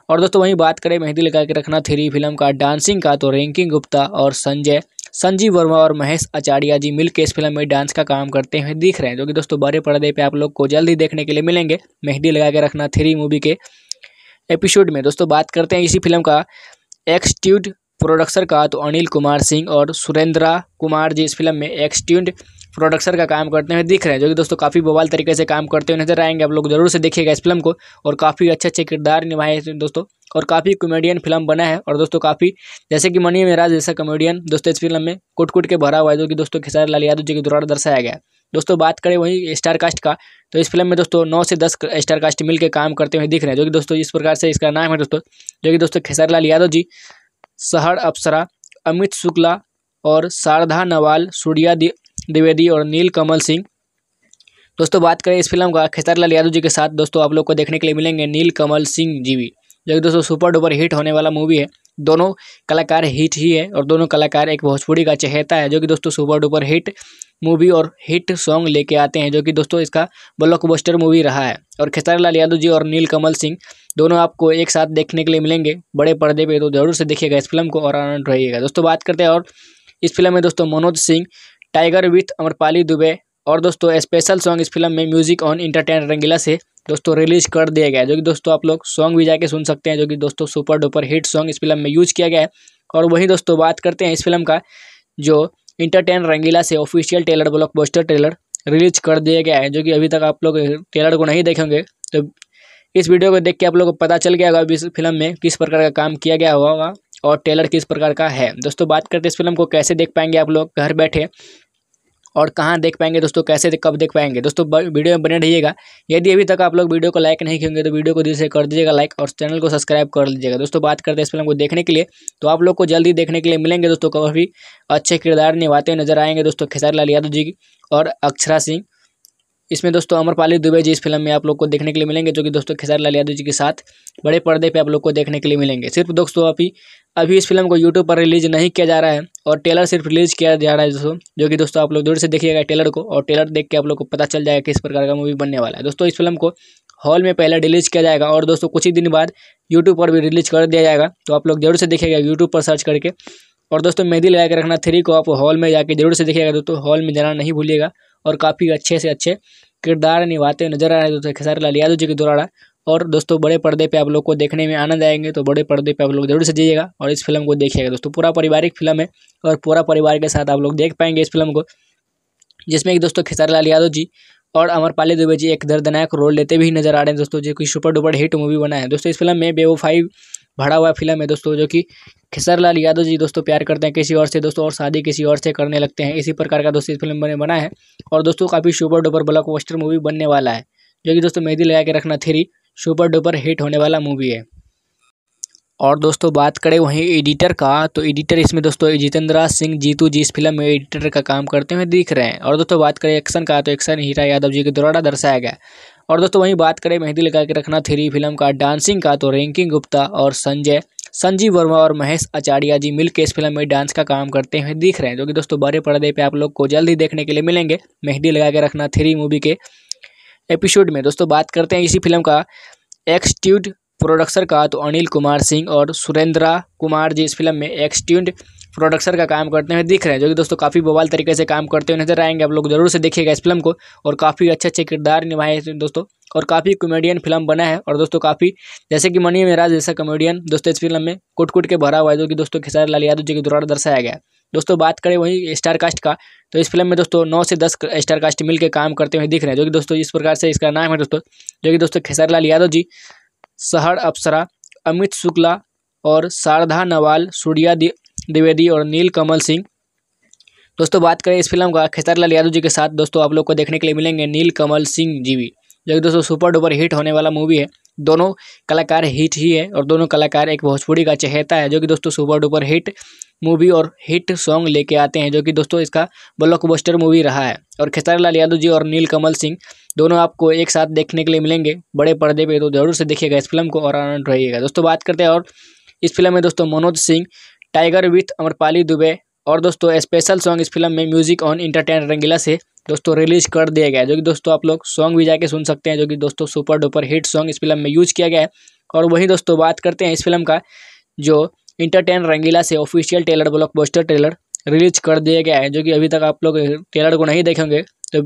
और दोस्तों वहीं बात करें मेहंदी लगा के रखना थ्री फिल्म का डांसिंग का तो रिंकिंग गुप्ता और संजय संजीव वर्मा और महेश आचार्य जी मिल इस फिल्म में डांस का काम करते हुए दिख रहे हैं जो कि दोस्तों बड़े पर्दे पे आप लोग को जल्द ही देखने के लिए मिलेंगे मेहंदी लगा के रखना थ्री मूवी के एपिसोड में दोस्तों बात करते हैं इसी फिल्म का एक्सट्यूड प्रोडक्सर का तो अनिल कुमार सिंह और सुरेंद्रा कुमार जी इस फिल्म में एक्सट्यूड प्रोडक्सर का काम करते हुए दिख रहे हैं जो कि दोस्तों काफ़ी बवाल तरीके से काम करते हुए नजर आएंगे आप लोग जरूर से देखिएगा इस फिल्म को और काफ़ी अच्छे अच्छे किरदार निभाए हैं दोस्तों और काफ़ी कॉमेडियन फिल्म बना है और दोस्तों काफ़ी जैसे कि मनी मेराज जैसा कॉमेडियन दोस्तों इस फिल्म में कुट कुट के भरा हुआ है जो कि दोस्तों खेसारी लाल यादव जी के द्वारा दर्शाया गया दोस्तों बात करें वही स्टार कास्ट का तो इस फिल्म में दोस्तों नौ से दस स्टार कास्ट मिलकर काम करते हुए दिख रहे हैं जो कि दोस्तों इस प्रकार से इसका नाम है दोस्तों जो कि दोस्तों खेसारी लाल यादव जी सहर अप्सरा अमित शुक्ला और शारदा नवाल सूर्या द्विवेदी और नील कमल सिंह दोस्तों बात करें इस फिल्म का खेसारीलाल यादव जी के साथ दोस्तों आप लोग को देखने के लिए मिलेंगे नील कमल सिंह जी भी जो कि दोस्तों सुपर डुपर हिट होने वाला मूवी है दोनों कलाकार हिट ही है और दोनों कलाकार एक भोजपुरी का चहेता है जो कि दोस्तों सुपर डुपर हिट मूवी और हिट सॉन्ग लेके आते हैं जो कि दोस्तों इसका ब्लॉकबस्टर मूवी रहा है और लाल यादव जी और नील कमल सिंह दोनों आपको एक साथ देखने के लिए मिलेंगे बड़े पर्दे पे तो जरूर से देखिएगा इस फिल्म को और आनंद रहिएगा दोस्तों बात करते हैं और इस फिल्म में दोस्तों मनोज सिंह टाइगर विथ अमरपाली दुबे और दोस्तों स्पेशल सॉन्ग इस फिल्म में म्यूजिक ऑन इंटरटेन रंगीला से दोस्तों रिलीज कर दिया गया जो कि दोस्तों आप लोग सॉन्ग भी जाके सुन सकते हैं जो कि दोस्तों सुपर डुपर हिट सॉन्ग इस फिल्म में यूज किया गया है और वहीं दोस्तों बात करते हैं इस फिल्म का जो इंटरटेन रंगीला से official trailer blockbuster release कर दिया गया है जो कि अभी तक आप लोग टेलर को नहीं देखेंगे तो इस वीडियो को देख के आप लोग को पता चल गया होगा अभी इस फिल्म में किस प्रकार का काम किया गया होगा और टेलर किस प्रकार का है दोस्तों बात करते इस फिल्म को कैसे देख पाएंगे आप लोग घर बैठे और कहाँ देख पाएंगे दोस्तों कैसे देख, कब देख पाएंगे दोस्तों वीडियो में बने रहिएगा यदि अभी तक आप लोग वीडियो को लाइक नहीं किएंगे तो वीडियो को दिल से कर दीजिएगा लाइक और चैनल को सब्सक्राइब कर लीजिएगा दोस्तों बात करते हैं इस फिल्म को देखने के लिए तो आप लोग को जल्दी देखने के लिए मिलेंगे दोस्तों काफ़ी अच्छे किरदार निभाते नजर आएंगे दोस्तों खेसारी लाल यादव जी और अक्षरा सिंह इसमें दोस्तों अमरपाली दुबे जी इस फिल्म में आप लोग को देखने के लिए मिलेंगे जो कि दोस्तों खेसारी यादव जी के साथ बड़े पर्दे पे आप लोग को देखने के लिए मिलेंगे सिर्फ दोस्तों अभी अभी इस फिल्म को यूट्यूब पर रिलीज नहीं किया जा रहा है और टेलर सिर्फ रिलीज किया जा रहा है दोस्तों जो कि दोस्तों आप लोग दूर से देखिएगा टेलर को और टेलर देख के आप लोग को पता चल जाएगा किस प्रकार का मूवी बनने वाला है दोस्तों इस फिल्म को हॉल में पहले रिलीज किया जाएगा और दोस्तों कुछ ही दिन बाद यूट्यूब पर भी रिलीज कर दिया जाएगा तो आप लोग जरूर से देखिएगा यूट्यूब पर सर्च करके और दोस्तों मेहंदी लगा के रखना थ्री को आप हॉल में जाके जरूर से देखिएगा दोस्तों हॉल में जाना नहीं भूलिएगा और काफ़ी अच्छे से अच्छे किरदार निभाते नजर आ रहे हैं दोस्तों खेसारी लाल यादव जी के द्वारा और दोस्तों बड़े पर्दे पे आप लोग को देखने में आनंद आएंगे तो बड़े पर्दे पे आप लोग जरूर से जाइएगा और इस फिल्म को देखिएगा दोस्तों पूरा पारिवारिक फिल्म है और पूरा परिवार के साथ आप लोग देख पाएंगे इस फिल्म को जिसमें कि दोस्तों खेसारी लाल यादव जी और अमरपाली दुबे जी एक दर्दनायक रोल लेते भी नजर आ रहे हैं दोस्तों जो कि सुपर डुपर हिट मूवी बना है दोस्तों इस फिल्म में बेवो फाइव भरा हुआ फिल्म है दोस्तों जो कि लाल यादव जी दोस्तों प्यार करते हैं किसी और से दोस्तों और शादी किसी और से करने लगते हैं इसी प्रकार का दोस्तों इस फिल्म में बना है और दोस्तों काफ़ी सुपर डुपर ब्लॉक मूवी बनने वाला है जो कि दोस्तों मेहदी लगा के रखना थ्री सुपर डुपर हिट होने वाला मूवी है और दोस्तों बात करें वहीं एडिटर का तो एडिटर इसमें दोस्तों जितेंद्रा सिंह जीतू जी इस फिल्म में एडिटर का काम करते हुए दिख रहे हैं और दोस्तों बात करें एक्शन का तो एक्शन हीरा यादव जी के द्वारा दर्शाया गया और दोस्तों वहीं बात करें मेहंदी लगा के रखना थ्री फिल्म का डांसिंग का तो रैंकिंग गुप्ता और संजय संजीव वर्मा और महेश आचार्य जी मिलकर इस फिल्म में डांस का काम करते हुए दिख रहे हैं जो कि दोस्तों बड़े पर्दे पर आप लोग को जल्द ही देखने के लिए मिलेंगे मेहंदी लगा के रखना थ्री मूवी के एपिसोड में दोस्तों बात करते हैं इसी फिल्म का एक्सट्यूड प्रोडक्सर का तो अनिल कुमार सिंह और सुरेंद्रा कुमार जी इस फिल्म में एक्सट्यून्ड प्रोडक्सर का काम करते हुए दिख रहे हैं जो कि दोस्तों काफ़ी बवाल तरीके से काम करते हुए नजर आएंगे आप लोग जरूर से देखिएगा इस फिल्म को और काफ़ी अच्छे अच्छे किरदार निभाए हैं दोस्तों और काफ़ी कॉमेडियन फिल्म बना है और दोस्तों काफ़ी जैसे कि मनी मेराज जैसा कॉमेडियन दोस्तों इस फिल्म में कुट कुट के भरा हुआ है जो कि दोस्तों खेसारी लाल यादव जी के द्वारा दर्शाया गया दोस्तों बात करें वही स्टार कास्ट का तो इस फिल्म में दोस्तों नौ से दस स्टार कास्ट मिलकर काम करते हुए दिख रहे हैं जो कि दोस्तों इस प्रकार से इसका नाम है दोस्तों जो कि दोस्तों खेसारी लाल यादव जी सहर अप्सरा अमित शुक्ला और शारदा नवाल सूर्या द्विवेदी और नील कमल सिंह दोस्तों बात करें इस फिल्म का खेसारीलाल यादव जी के साथ दोस्तों आप लोग को देखने के लिए मिलेंगे नील कमल सिंह जी भी जो कि दोस्तों सुपर डुपर हिट होने वाला मूवी है दोनों कलाकार हिट ही है और दोनों कलाकार एक भोजपुरी का चहेता है जो कि दोस्तों सुपर डुपर हिट मूवी और हिट सॉन्ग लेके आते हैं जो कि दोस्तों इसका ब्लॉकबस्टर मूवी रहा है और खेसारी लाल यादव जी और नील कमल सिंह दोनों आपको एक साथ देखने के लिए मिलेंगे बड़े पर्दे पे तो ज़रूर से देखिएगा इस फिल्म को और आनंद रहिएगा दोस्तों बात करते हैं और इस फिल्म में दोस्तों मनोज सिंह टाइगर विथ अमरपाली दुबे और दोस्तों स्पेशल सॉन्ग इस फिल्म में म्यूजिक ऑन इंटरटेन रंगीला से दोस्तों रिलीज कर दिया गया जो कि दोस्तों आप लोग सॉन्ग भी जाके सुन सकते हैं जो कि दोस्तों सुपर डुपर हिट सॉन्ग इस फिल्म में यूज किया गया है और वहीं दोस्तों बात करते हैं इस फिल्म का जो इंटरटेन रंगीला से official trailer blockbuster trailer release कर दिया गया है जो कि अभी तक आप लोग ट्रेलर को नहीं देखेंगे तो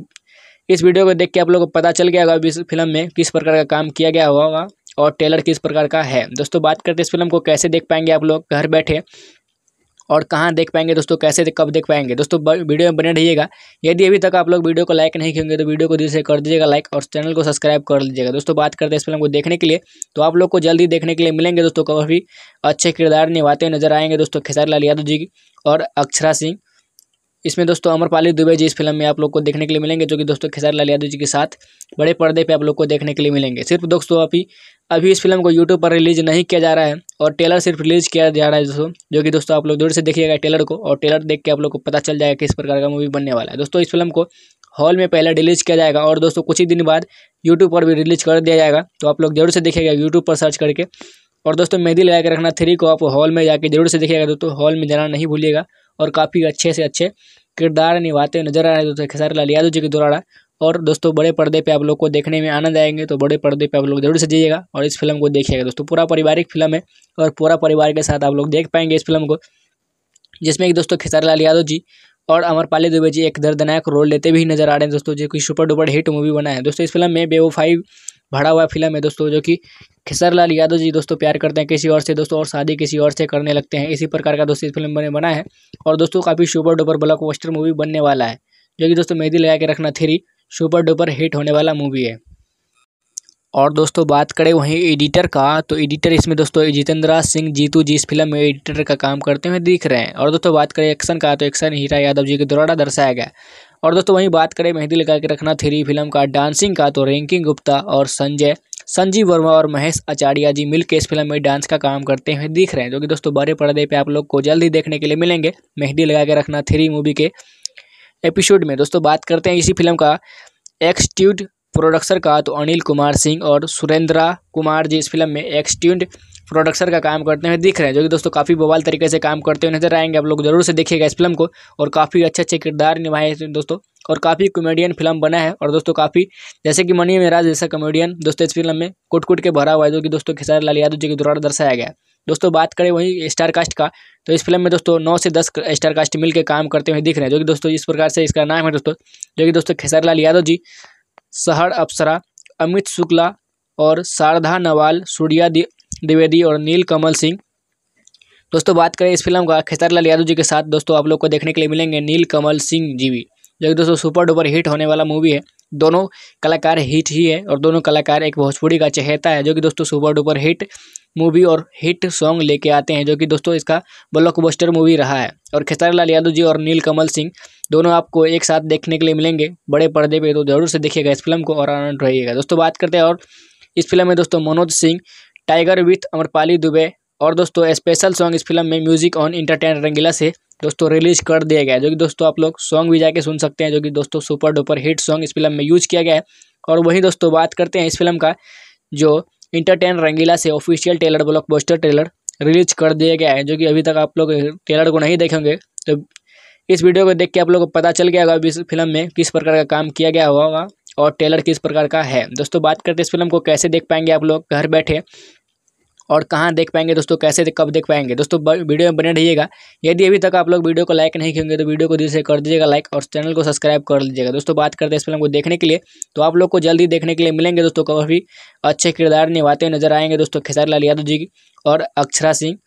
इस वीडियो को देख के आप लोगों को पता चल गया होगा इस फिल्म में किस प्रकार का काम किया गया होगा और टेलर किस प्रकार का है दोस्तों बात करते इस फिल्म को कैसे देख पाएंगे आप लोग घर बैठे और कहाँ देख पाएंगे दोस्तों कैसे दे, कब देख पाएंगे दोस्तों वीडियो में बने रहिएगा यदि अभी तक आप लोग वीडियो को लाइक नहीं किएंगे तो वीडियो को दिल से कर दीजिएगा लाइक और चैनल को सब्सक्राइब कर लीजिएगा दोस्तों बात करते हैं इस फिल्म को देखने के लिए तो आप लोग को जल्दी देखने के लिए मिलेंगे दोस्तों काफ़ी अच्छे किरदार निभाते नजर आएंगे दोस्तों खेसारी लाल यादव जी और अक्षरा सिंह इसमें दोस्तों अमरपाली दुबे जी इस फिल्म में आप लोग को देखने के लिए मिलेंगे जो कि दोस्तों खेसारी यादव जी के साथ बड़े पर्दे पे आप लोग को देखने के लिए मिलेंगे सिर्फ दोस्तों अभी अभी इस फिल्म को यूट्यूब पर रिलीज नहीं किया जा रहा है और टेलर सिर्फ रिलीज किया जा रहा है दोस्तों जो कि दोस्तों आप लोग दूर से देखिएगा टेलर को और टेलर देख के आप लोग को पता चल जाएगा किस प्रकार का मूवी बनने वाला है दोस्तों इस फिल्म को हॉल में पहले रिलीज किया जाएगा और दोस्तों कुछ ही दिन बाद यूट्यूब पर भी रिलीज कर दिया जाएगा तो आप लोग जरूर से देखिएगा यूट्यूब पर सर्च करके और दोस्तों मेहंदी लगा के रखना थ्री को आप हॉल में जाके जरूर से देखिएगा दोस्तों हॉल में जाना नहीं भूलिएगा और काफ़ी अच्छे से अच्छे किरदार निभाते नजर आ रहे हैं दोस्तों खेसारी लाल यादव जी के द्वारा और दोस्तों बड़े पर्दे पे आप लोग को देखने में आनंद आएंगे तो बड़े पर्दे पे आप लोग जरूर से जाइएगा और इस फिल्म को देखिएगा दोस्तों पूरा पारिवारिक फिल्म है और पूरा परिवार के साथ आप लोग देख पाएंगे इस फिल्म को जिसमें कि दोस्तों खेसारी लाल यादव जी और अमरपाली दुबे जी एक दर्दनायक रोल लेते भी नजर आ रहे हैं दोस्तों जो कि सुपर डुपर हिट मूवी बना है दोस्तों इस फिल्म में बेवो फाइव भरा हुआ फिल्म है दोस्तों जो कि लाल यादव जी दोस्तों प्यार करते हैं किसी और से दोस्तों और शादी किसी और से करने लगते हैं इसी प्रकार का दोस्तों इस फिल्म बने बना है और दोस्तों काफ़ी super duper blockbuster movie बनने वाला है जो कि दोस्तों मेहदी लगा के रखना थ्री सुपर डुपर हिट होने वाला मूवी है और दोस्तों बात करें वहीं एडिटर का तो एडिटर इसमें दोस्तों जितेंद्रा सिंह जीतू जी इस फिल्म में एडिटर का काम करते हुए दिख रहे हैं और दोस्तों बात करें एक्शन का तो एक्शन हीरा यादव जी के द्वारा दर्शाया गया और दोस्तों वहीं बात करें मेहंदी लगा के रखना थ्री फिल्म का डांसिंग का तो रैंकिंग गुप्ता और संजय संजीव वर्मा और महेश आचार्य जी मिल इस फिल्म में डांस का काम करते हुए दिख रहे हैं जो कि दोस्तों बड़े पर्दे पे आप लोग को जल्द ही देखने के लिए मिलेंगे मेहंदी लगा के रखना थ्री मूवी के एपिसोड में दोस्तों बात करते हैं इसी फिल्म का एक्सट्यूड प्रोडक्सर का तो अनिल कुमार सिंह और सुरेंद्रा कुमार जी इस फिल्म में एक्सट्यूड प्रोडक्सर का काम करते हुए दिख रहे हैं जो कि दोस्तों काफ़ी बवाल तरीके से काम करते हुए नजर आएंगे आप लोग जरूर से देखिएगा इस फिल्म को और काफ़ी अच्छे अच्छे किरदार निभाए हैं दोस्तों और काफ़ी कॉमेडियन फिल्म बना है और दोस्तों काफ़ी जैसे कि मनी मेराज जैसा कॉमेडियन दोस्तों इस फिल्म में कुट कुट के भरा हुआ है जो कि दोस्तों खेसारी लाल यादव जी के द्वारा दर्शाया गया दोस्तों बात करें वही स्टार कास्ट का तो इस फिल्म में दोस्तों नौ से दस स्टार कास्ट मिलकर काम करते हुए दिख रहे हैं जो कि दोस्तों इस प्रकार से इसका नाम है दोस्तों जो कि दोस्तों खेसारी लाल यादव जी सहर अप्सरा अमित शुक्ला और शारदा नवाल सूर्यादि द्विवेदी और नील कमल सिंह दोस्तों बात करें इस फिल्म का लाल यादव जी के साथ दोस्तों आप लोग को देखने के लिए मिलेंगे नील कमल सिंह जी भी जो कि दोस्तों सुपर डुपर हिट होने वाला मूवी है दोनों कलाकार हिट ही है और दोनों कलाकार एक भोजपुरी का चहेता है जो कि दोस्तों सुपर डुपर हिट मूवी और हिट सॉन्ग लेके आते हैं जो कि दोस्तों इसका ब्लॉकबस्टर मूवी रहा है और लाल यादव जी और नील कमल सिंह दोनों आपको एक साथ देखने के लिए मिलेंगे बड़े पर्दे पे तो जरूर से देखिएगा इस फिल्म को और आनंद रहिएगा दोस्तों बात करते हैं और इस फिल्म में दोस्तों मनोज सिंह टाइगर विथ अमरपाली दुबे और दोस्तों स्पेशल सॉन्ग इस फिल्म में म्यूजिक ऑन इंटरटेन रंगीला से दोस्तों रिलीज कर दिया गया जो कि दोस्तों आप लोग सॉन्ग भी जाके सुन सकते हैं जो कि दोस्तों सुपर डुपर हिट सॉन्ग इस फिल्म में यूज किया गया है और वहीं दोस्तों बात करते हैं इस फिल्म का जो इंटरटेन रंगीला से official trailer blockbuster release कर दिया गया है जो कि अभी तक आप लोग टेलर को नहीं देखेंगे तो इस वीडियो को देख के आप लोग को पता चल गया होगा अभी इस फिल्म में किस प्रकार का काम किया गया होगा और टेलर किस प्रकार का है दोस्तों बात करते इस फिल्म को कैसे देख पाएंगे आप लोग घर बैठे और कहाँ देख पाएंगे दोस्तों कैसे देख, कब देख पाएंगे दोस्तों वीडियो में बने रहिएगा यदि अभी तक आप लोग वीडियो को लाइक नहीं किएंगे तो वीडियो को दिल से कर दीजिएगा लाइक और चैनल को सब्सक्राइब कर लीजिएगा दोस्तों बात करते हैं इस फिल्म को देखने के लिए तो आप लोग को जल्दी देखने के लिए मिलेंगे दोस्तों काफ़ी अच्छे किरदार निभाते नजर आएंगे दोस्तों खेसारी लाल यादव जी और अक्षरा सिंह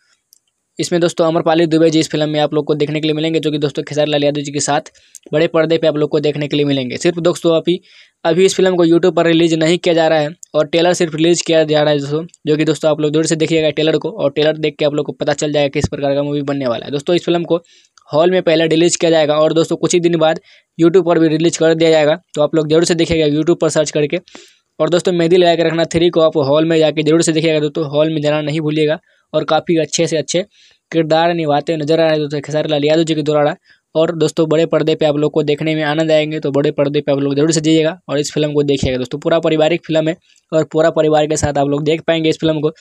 इसमें दोस्तों अमरपाली दुबे जी इस फिल्म में आप लोग को देखने के लिए मिलेंगे जो कि दोस्तों लाल यादव जी के साथ बड़े पर्दे पे आप लोग को देखने के लिए मिलेंगे सिर्फ दोस्तों अभी अभी इस फिल्म को यूट्यूब पर रिलीज नहीं किया जा रहा है और टेलर सिर्फ रिलीज किया जा रहा है दोस्तों जो कि दोस्तों आप लोग दूर से देखिएगा टेलर को और टेलर देख के आप लोग को पता चल जाएगा किस प्रकार का मूवी बनने वाला है दोस्तों इस फिल्म को हॉल में पहले रिलीज किया जाएगा और दोस्तों कुछ ही दिन बाद यूट्यूब पर भी रिलीज कर दिया जाएगा तो आप लोग जरूर से देखिएगा यूट्यूब पर सर्च करके और दोस्तों मेहंदी लगा के रखना थ्री को आप हॉल में जाके जरूर से देखिएगा दोस्तों हॉल में जाना नहीं भूलिएगा और काफ़ी अच्छे से अच्छे किरदार निभाते नजर आ रहे हैं दोस्तों खेसारी लाल यादव जी के द्वारा और दोस्तों बड़े पर्दे पे आप लोग को देखने में आनंद आएंगे तो बड़े पर्दे पे आप लोग जरूर से जाइएगा और इस फिल्म को देखिएगा दोस्तों पूरा पारिवारिक फिल्म है और पूरा परिवार के साथ आप लोग देख पाएंगे इस फिल्म को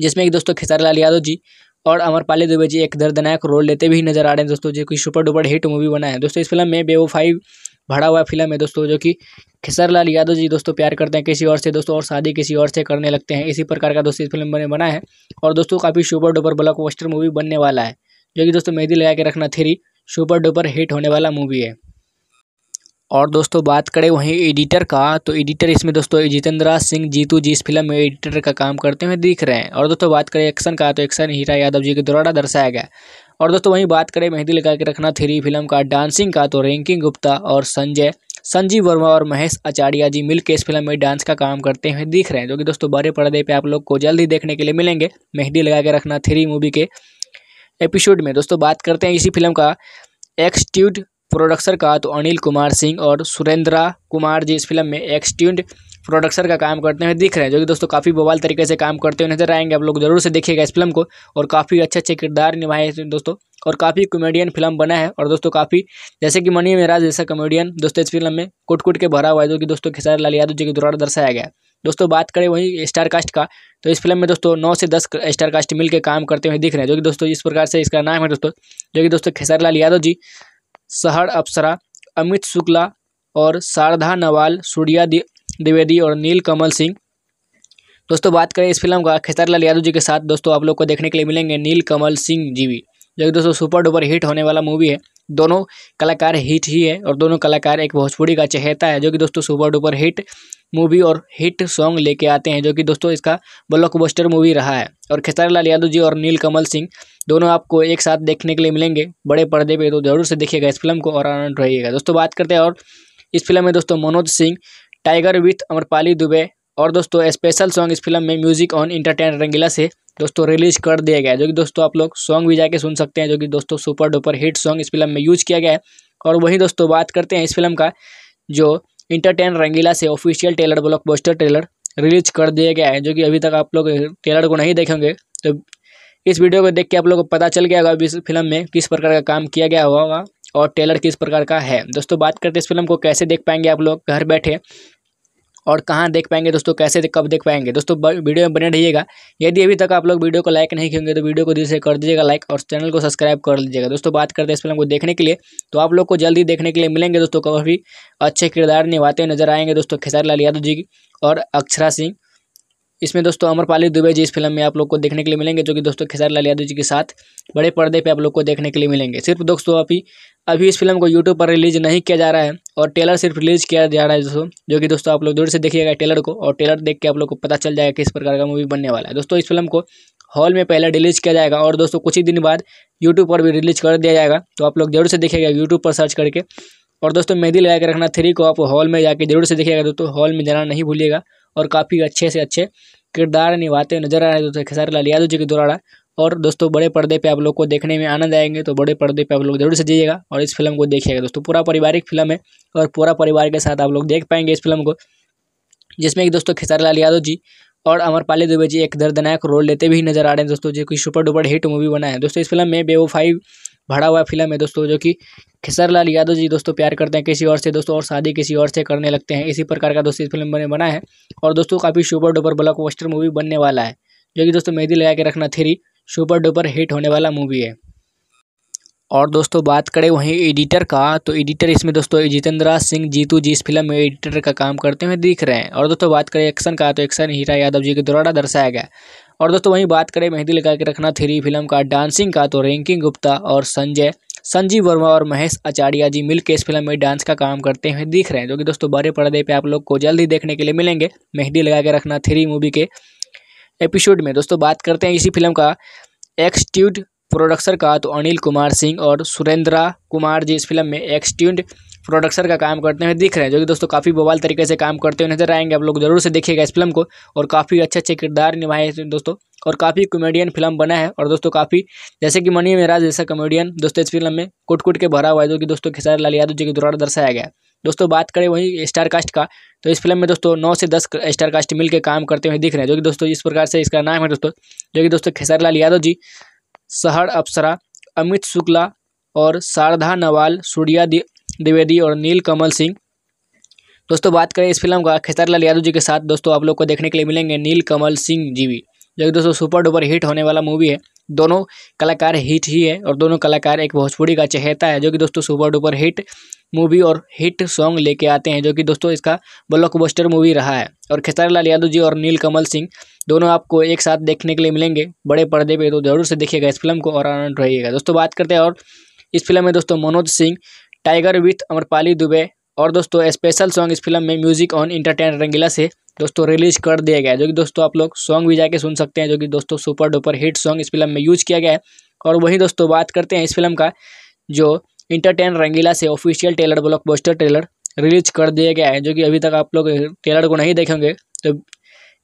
जिसमें कि दोस्तों खेसारी लाल यादव जी और अमरपाली दुबे जी एक दर्दनायक रोल लेते भी नजर आ रहे हैं दोस्तों जो कि सुपर डुपर हिट मूवी बना है दोस्तों इस फिल्म में बेवफाई भरा हुआ फिल्म है दोस्तों जो कि लाल यादव जी दोस्तों प्यार करते हैं किसी और से दोस्तों और शादी किसी और से करने लगते हैं इसी प्रकार का दोस्तों इस फिल्म में बना है और दोस्तों काफ़ी सुपर डुपर ब्लॉक मूवी बनने वाला है जो कि दोस्तों मेहदी लगा के रखना थ्री सुपर डुपर हिट होने वाला मूवी है और दोस्तों बात करें वहीं एडिटर का तो एडिटर इसमें दोस्तों जितेंद्रा सिंह जीतू जी इस फिल्म में एडिटर का काम करते हुए दिख रहे हैं और दोस्तों बात करें एक्शन का तो एक्शन हीरा यादव जी के द्वारा दर्शाया गया और दोस्तों वहीं बात करें मेहंदी लगा के रखना थ्री फिल्म का डांसिंग का तो रैंकिंग गुप्ता और संजय संजीव वर्मा और महेश आचार्य जी मिलकर इस फिल्म में डांस का काम करते हुए दिख रहे हैं जो कि दोस्तों बड़े पर्दे पर आप लोग को जल्द ही देखने के लिए मिलेंगे मेहंदी लगा के रखना थ्री मूवी के एपिसोड में दोस्तों बात करते हैं इसी फिल्म का एक्सट्यूड प्रोडक्सर का तो अनिल कुमार सिंह और सुरेंद्रा कुमार जी इस फिल्म में एक्सट्यून्ड प्रोडक्सर का काम करते हुए दिख रहे हैं जो कि दोस्तों काफ़ी बवाल तरीके से काम करते हुए नजर आएंगे आप लोग जरूर से देखिएगा इस फिल्म को और काफ़ी अच्छे अच्छे किरदार निभाए हैं दोस्तों और काफ़ी कॉमेडियन फिल्म बना है और दोस्तों काफ़ी जैसे कि मनी मेराज जैसा कॉमेडियन दोस्तों इस फिल्म में कुट कुट के भरा हुआ है जो कि दोस्तों खेसारी लाल यादव जी के द्वारा दर्शाया गया दोस्तों बात करें वही स्टार कास्ट का तो इस फिल्म में दोस्तों नौ से दस स्टार कास्ट मिलकर काम करते हुए दिख रहे हैं जो कि दोस्तों इस प्रकार से इसका नाम है दोस्तों जो कि दोस्तों खेसारी लाल यादव जी सहर अप्सरा अमित शुक्ला और शारदा नवाल सूर्या द्विवेदी और नील कमल सिंह दोस्तों बात करें इस फिल्म का खेसारीलाल यादव जी के साथ दोस्तों आप लोग को देखने के लिए मिलेंगे नील कमल सिंह जी भी जो कि दोस्तों सुपर डुपर हिट होने वाला मूवी है दोनों कलाकार हिट ही है और दोनों कलाकार एक भोजपुरी का चहेता है जो कि दोस्तों सुपर डुपर हिट मूवी और हिट सॉन्ग लेके आते हैं जो कि दोस्तों इसका ब्लॉकबस्टर मूवी रहा है और खेसारी लाल यादव जी और नील कमल सिंह दोनों आपको एक साथ देखने के लिए मिलेंगे बड़े पर्दे पे तो ज़रूर से देखिएगा इस फिल्म को और आनंद रहिएगा दोस्तों बात करते हैं और इस फिल्म में दोस्तों मनोज सिंह टाइगर विथ अमरपाली दुबे और दोस्तों स्पेशल सॉन्ग इस फिल्म में म्यूजिक ऑन इंटरटेन रंगीला से दोस्तों रिलीज कर दिया गया जो कि दोस्तों आप लोग सॉन्ग भी जाके सुन सकते हैं जो कि दोस्तों सुपर डुपर हिट सॉन्ग इस फिल्म में यूज किया गया है और वहीं दोस्तों बात करते हैं इस फिल्म का जो इंटरटेन रंगीला से official trailer block trailer release कर दिया गया है जो कि अभी तक आप लोग ट्रेलर को नहीं देखेंगे तो इस वीडियो को देख के आप लोगों को पता चल गया होगा इस फिल्म में किस प्रकार का काम किया गया होगा और टेलर किस प्रकार का है दोस्तों बात करते इस फिल्म को कैसे देख पाएंगे आप लोग घर बैठे और कहाँ देख पाएंगे दोस्तों कैसे कब देख पाएंगे दोस्तों वीडियो में बने रहिएगा यदि अभी तक आप लोग वीडियो को लाइक नहीं किएंगे तो वीडियो को दिल से कर दीजिएगा लाइक और चैनल को सब्सक्राइब कर लीजिएगा दोस्तों बात करते हैं इस फिल्म को देखने के लिए तो आप लोग को जल्दी देखने के लिए मिलेंगे दोस्तों काफ़ी अच्छे किरदार निभाते नजर आएंगे दोस्तों खेसारी लाल यादव जी और अक्षरा सिंह इसमें दोस्तों अमरपाली दुबे जी इस फिल्म में आप लोग को देखने के लिए मिलेंगे जो कि दोस्तों खेसारी यादव जी के साथ बड़े पर्दे पे आप लोग को देखने के लिए मिलेंगे सिर्फ दोस्तों अभी अभी इस फिल्म को यूट्यूब पर रिलीज नहीं किया जा रहा है और टेलर सिर्फ रिलीज किया जा रहा है दोस्तों जो कि दोस्तों आप लोग दूर से देखिएगा टेलर को और टेलर देख के आप लोग को पता चल जाएगा किस प्रकार का मूवी बनने वाला है दोस्तों इस फिल्म को हॉल में पहले रिलीज किया जाएगा और दोस्तों कुछ ही दिन बाद यूट्यूब पर भी रिलीज कर दिया जाएगा तो आप लोग जरूर से देखिएगा यूट्यूब पर सर्च करके और दोस्तों मेहंदी लगा के रखना थ्री को आप हॉल में जाके जरूर से देखिएगा दोस्तों हॉल में जाना नहीं भूलिएगा और काफ़ी अच्छे से अच्छे किरदार निभाते नजर आ रहे हैं दोस्तों खेसारी लाल यादव जी के द्वारा और दोस्तों बड़े पर्दे पे आप लोग को देखने में आनंद आएंगे तो बड़े पर्दे पे आप लोग जरूर से जाइएगा और इस फिल्म को देखिएगा दोस्तों पूरा पारिवारिक फिल्म है और पूरा परिवार के साथ आप लोग देख पाएंगे इस फिल्म को जिसमें कि दोस्तों खेसारी लाल यादव जी और अमरपाली दुबे जी एक दर्दनायक रोल लेते भी नजर आ रहे हैं दोस्तों जो कि सुपर डुपर हिट मूवी बना है दोस्तों इस फिल्म में फाइव भरा हुआ फिल्म है दोस्तों जो कि लाल यादव जी दोस्तों प्यार करते हैं किसी और से दोस्तों और शादी किसी और से करने लगते हैं इसी प्रकार का दोस्तों इस फिल्म बने बना है और दोस्तों काफ़ी super duper blockbuster movie बनने वाला है जो कि दोस्तों मेहदी लगा के रखना थ्री सुपर डुपर हिट होने वाला मूवी है और दोस्तों बात करें वहीं एडिटर का तो एडिटर इसमें दोस्तों जितेंद्रा सिंह जीतू जी इस फिल्म में एडिटर का काम करते हुए दिख रहे हैं और दोस्तों बात करें एक्शन का तो एक्शन हीरा यादव जी के द्वारा दर्शाया गया और दोस्तों वहीं बात करें मेहंदी लगा के रखना थ्री फिल्म का डांसिंग का तो रिंकिंग गुप्ता और संजय संजीव वर्मा और महेश आचार्य जी मिल इस फिल्म में डांस का काम करते हुए दिख रहे हैं जो कि दोस्तों बड़े पर्दे पे आप लोग को जल्द ही देखने के लिए मिलेंगे मेहंदी लगा के रखना थ्री मूवी के एपिसोड में दोस्तों बात करते हैं इसी फिल्म का एक्सट्यूड प्रोडक्सर का तो अनिल कुमार सिंह और सुरेंद्रा कुमार जी इस फिल्म में एक्सट्यूड प्रोडक्सर का काम करते हुए दिख रहे हैं जो कि दोस्तों काफ़ी बवाल तरीके से काम करते हुए नजर आएंगे आप लोग जरूर से देखिएगा इस फिल्म को और काफ़ी अच्छे अच्छे किरदार निभाए हैं दोस्तों और काफ़ी कॉमेडियन फिल्म बना है और दोस्तों काफ़ी जैसे कि मनी मेराज जैसा कॉमेडियन दोस्तों इस फिल्म में कुट कुट के भरा हुआ है जो कि दोस्तों खेसारी लाल यादव जी के द्वारा दर्शाया गया दोस्तों बात करें वहीं स्टार कास्ट का तो इस फिल्म में दोस्तों नौ से दस स्टार कास्ट मिलकर काम करते हुए दिख रहे हैं जो कि दोस्तों इस प्रकार से इसका नाम है दोस्तों जो कि दोस्तों खेसारी लाल यादव जी सहर अप्सरा अमित शुक्ला और शारदा नवाल सूर्या द्विवेदी और नील कमल सिंह दोस्तों बात करें इस फिल्म का लाल यादव जी के साथ दोस्तों आप लोग को देखने के लिए मिलेंगे नील कमल सिंह जी भी जो कि दोस्तों सुपर डुपर हिट होने वाला मूवी है दोनों कलाकार हिट ही है और दोनों कलाकार एक भोजपुरी का चहेता है जो कि दोस्तों सुपर डुपर हिट मूवी और हिट सॉन्ग लेके आते हैं जो कि दोस्तों इसका ब्लॉकबस्टर मूवी रहा है और खेसारीलाल यादव जी और नील कमल सिंह दोनों आपको एक साथ देखने के लिए मिलेंगे बड़े पर्दे पर तो जरूर से देखिएगा इस फिल्म को और आनंद रहिएगा दोस्तों बात करते हैं और इस फिल्म में दोस्तों मनोज सिंह टाइगर विथ अमरपाली दुबे और दोस्तों स्पेशल सॉन्ग इस फिल्म में म्यूजिक ऑन इंटरटेन रंगीला से दोस्तों रिलीज कर दिया गया जो कि दोस्तों आप लोग सॉन्ग भी जाके सुन सकते हैं जो कि दोस्तों सुपर डुपर हिट सॉन्ग इस फिल्म में यूज किया गया है और वहीं दोस्तों बात करते हैं इस फिल्म का जो इंटरटेन रंगीला से official trailer blockbuster release कर दिया गया है जो कि अभी तक आप लोग टेलर को नहीं देखेंगे तो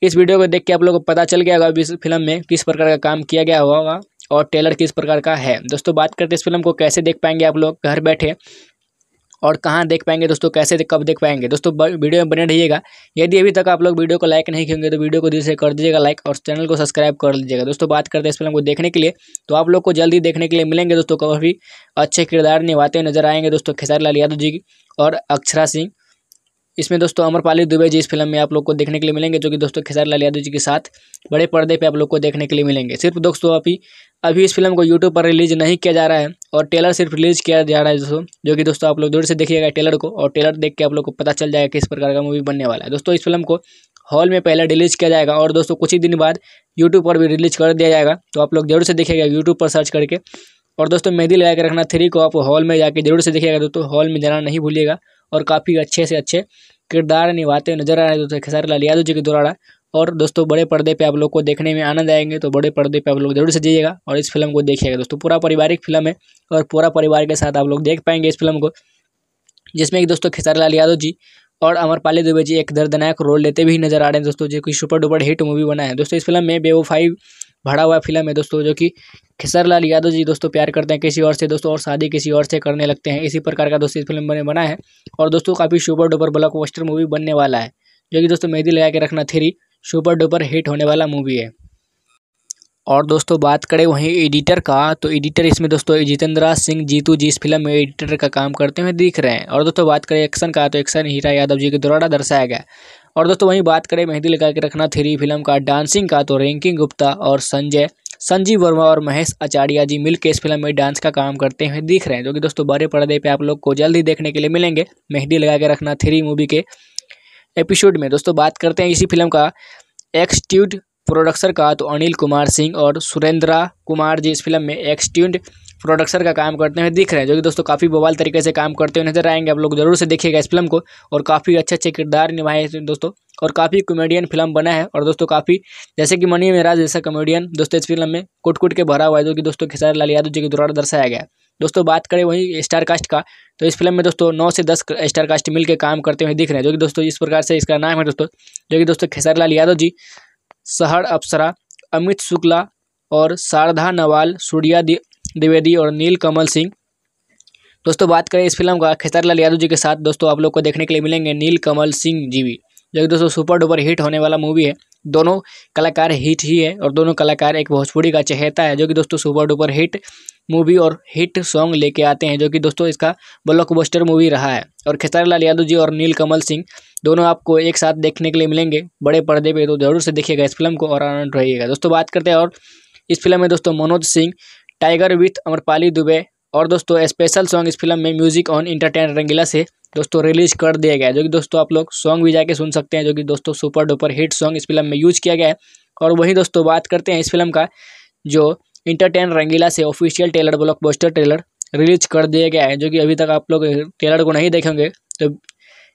इस वीडियो को देख के आप लोग को पता चल गया होगा इस फिल्म में किस प्रकार का काम किया गया होगा और टेलर किस प्रकार का है दोस्तों बात करते इस फिल्म को कैसे देख पाएंगे आप लोग घर बैठे और कहाँ देख पाएंगे दोस्तों कैसे दे, कब देख पाएंगे दोस्तों वीडियो में बने रहिएगा यदि अभी तक आप लोग वीडियो को लाइक नहीं किएंगे तो वीडियो को दिल से कर दीजिएगा लाइक और चैनल को सब्सक्राइब कर लीजिएगा दोस्तों बात करते हैं इस फिल्म को देखने के लिए तो आप लोग को जल्दी देखने के लिए मिलेंगे दोस्तों काफ़ी अच्छे किरदार निभाते नजर आएंगे दोस्तों खेसारी लाल यादव जी और अक्षरा सिंह इसमें दोस्तों अमरपाली दुबे जी इस फिल्म में आप लोग को देखने के लिए मिलेंगे जो कि दोस्तों खेसार लाल यादव जी के साथ बड़े पर्दे पे आप लोग को देखने के लिए मिलेंगे सिर्फ दोस्तों अभी अभी इस फिल्म को यूट्यूब पर रिलीज नहीं किया जा रहा है और टेलर सिर्फ रिलीज किया जा रहा है दोस्तों जो कि दोस्तों आप लोग दूर से देखिएगा टेलर को और टेलर देख के आप लोग को पता चल जाएगा किस प्रकार का मूवी बनने वाला है दोस्तों इस फिल्म को हॉल में पहले रिलीज किया जाएगा और दोस्तों कुछ ही दिन बाद यूट्यूब पर भी रिलीज कर दिया जाएगा तो आप लोग जरूर से देखिएगा यूट्यूब पर सर्च करके और दोस्तों मेहंदी लगा के रखना थ्री को आप हॉल में जाके जरूर से देखिएगा दोस्तों हॉल में जाना नहीं भूलिएगा और काफ़ी अच्छे से अच्छे किरदार निभाते नजर आ रहे हैं दोस्तों खेसारी लाल यादव जी के द्वारा और दोस्तों बड़े पर्दे पे आप लोग को देखने में आनंद आएंगे तो बड़े पर्दे पे आप लोग जरूर से जाइएगा और इस फिल्म को देखिएगा दोस्तों पूरा पारिवारिक फिल्म है और पूरा परिवार के साथ आप लोग देख पाएंगे इस फिल्म को जिसमें कि दोस्तों खेसारी लाल यादव जी और अमरपाली दुबे जी एक दर्दनायक रोल लेते भी नजर आ रहे हैं दोस्तों जो कि सुपर डुपर हिट मूवी बना है दोस्तों इस फिल्म में बेवफाई भरा हुआ फिल्म है दोस्तों जो कि लाल यादव जी दोस्तों प्यार करते हैं किसी और से दोस्तों और शादी किसी और से करने लगते हैं इसी प्रकार का दोस्तों इस फिल्म में बना है और दोस्तों काफ़ी सुपर डुपर ब्लॉक मूवी बनने वाला है जो कि दोस्तों मेहदी लगा के रखना थ्री सुपर डुपर हिट होने वाला मूवी है और दोस्तों बात करें वहीं एडिटर का तो एडिटर इसमें दोस्तों जितेंद्रा सिंह जीतू जी इस फिल्म में एडिटर का काम करते हुए दिख रहे हैं और दोस्तों बात करें एक्शन का तो एक्शन हीरा यादव जी के द्वारा दर्शाया गया और दोस्तों वहीं बात करें मेहंदी लगा के रखना थ्री फिल्म का डांसिंग का तो रैंकिंग गुप्ता और संजय संजीव वर्मा और महेश आचार्य जी मिलकर इस फिल्म में डांस का काम करते हुए दिख रहे हैं जो कि दोस्तों बड़े पर्दे पर आप लोग को जल्द ही देखने के लिए मिलेंगे मेहंदी लगा के रखना थ्री मूवी के एपिसोड में दोस्तों बात करते हैं इसी फिल्म का एक्सट्यूड प्रोडक्सर का तो अनिल कुमार सिंह और सुरेंद्रा कुमार जी इस फिल्म में एक्सट्यून्ड प्रोडक्सर का काम करते हुए दिख रहे हैं जो कि दोस्तों काफ़ी बवाल तरीके से काम करते हुए नजर आएंगे आप लोग जरूर से देखिएगा इस फिल्म को और काफ़ी अच्छे अच्छे किरदार निभाए हैं दोस्तों और काफ़ी कॉमेडियन फिल्म बना है और दोस्तों काफ़ी जैसे कि मनी मेराज जैसा कॉमेडियन दोस्तों इस फिल्म में कुट कुट के भरा हुआ है जो कि दोस्तों खेसारी लाल यादव जी के द्वारा दर्शाया गया दोस्तों बात करें वहीं स्टार कास्ट का तो इस फिल्म में दोस्तों नौ से दस स्टार कास्ट मिलकर काम करते हुए दिख रहे हैं जो कि दोस्तों इस प्रकार से इसका नाम है दोस्तों जो कि दोस्तों खेसारी लाल यादव जी सहर अप्सरा अमित शुक्ला और शारदा नवाल सूर्या द्विवेदी और नील कमल सिंह दोस्तों बात करें इस फिल्म का खेसारीलाल यादव जी के साथ दोस्तों आप लोग को देखने के लिए मिलेंगे नील कमल सिंह जी भी जो कि दोस्तों सुपर डुपर हिट होने वाला मूवी है दोनों कलाकार हिट ही है और दोनों कलाकार एक भोजपुरी का चहेता है जो कि दोस्तों सुपर डुपर हिट मूवी और हिट सॉन्ग लेके आते हैं जो कि दोस्तों इसका ब्लॉकबस्टर मूवी रहा है और खेसारी लाल यादव जी और नील कमल सिंह दोनों आपको एक साथ देखने के लिए मिलेंगे बड़े पर्दे पे तो ज़रूर से देखिएगा इस फिल्म को और आनंद रहिएगा दोस्तों बात करते हैं और इस फिल्म में दोस्तों मनोज सिंह टाइगर विथ अमरपाली दुबे और दोस्तों स्पेशल सॉन्ग इस फिल्म में म्यूजिक ऑन इंटरटेन रंगीला से दोस्तों रिलीज कर दिया गया जो कि दोस्तों आप लोग सॉन्ग भी जाके सुन सकते हैं जो कि दोस्तों सुपर डुपर हिट सॉन्ग इस फिल्म में यूज किया गया है और वहीं दोस्तों बात करते हैं इस फिल्म का जो इंटरटेन रंगीला से official trailer blockbuster trailer release कर दिया गया है जो कि अभी तक आप लोग ट्रेलर को नहीं देखेंगे तो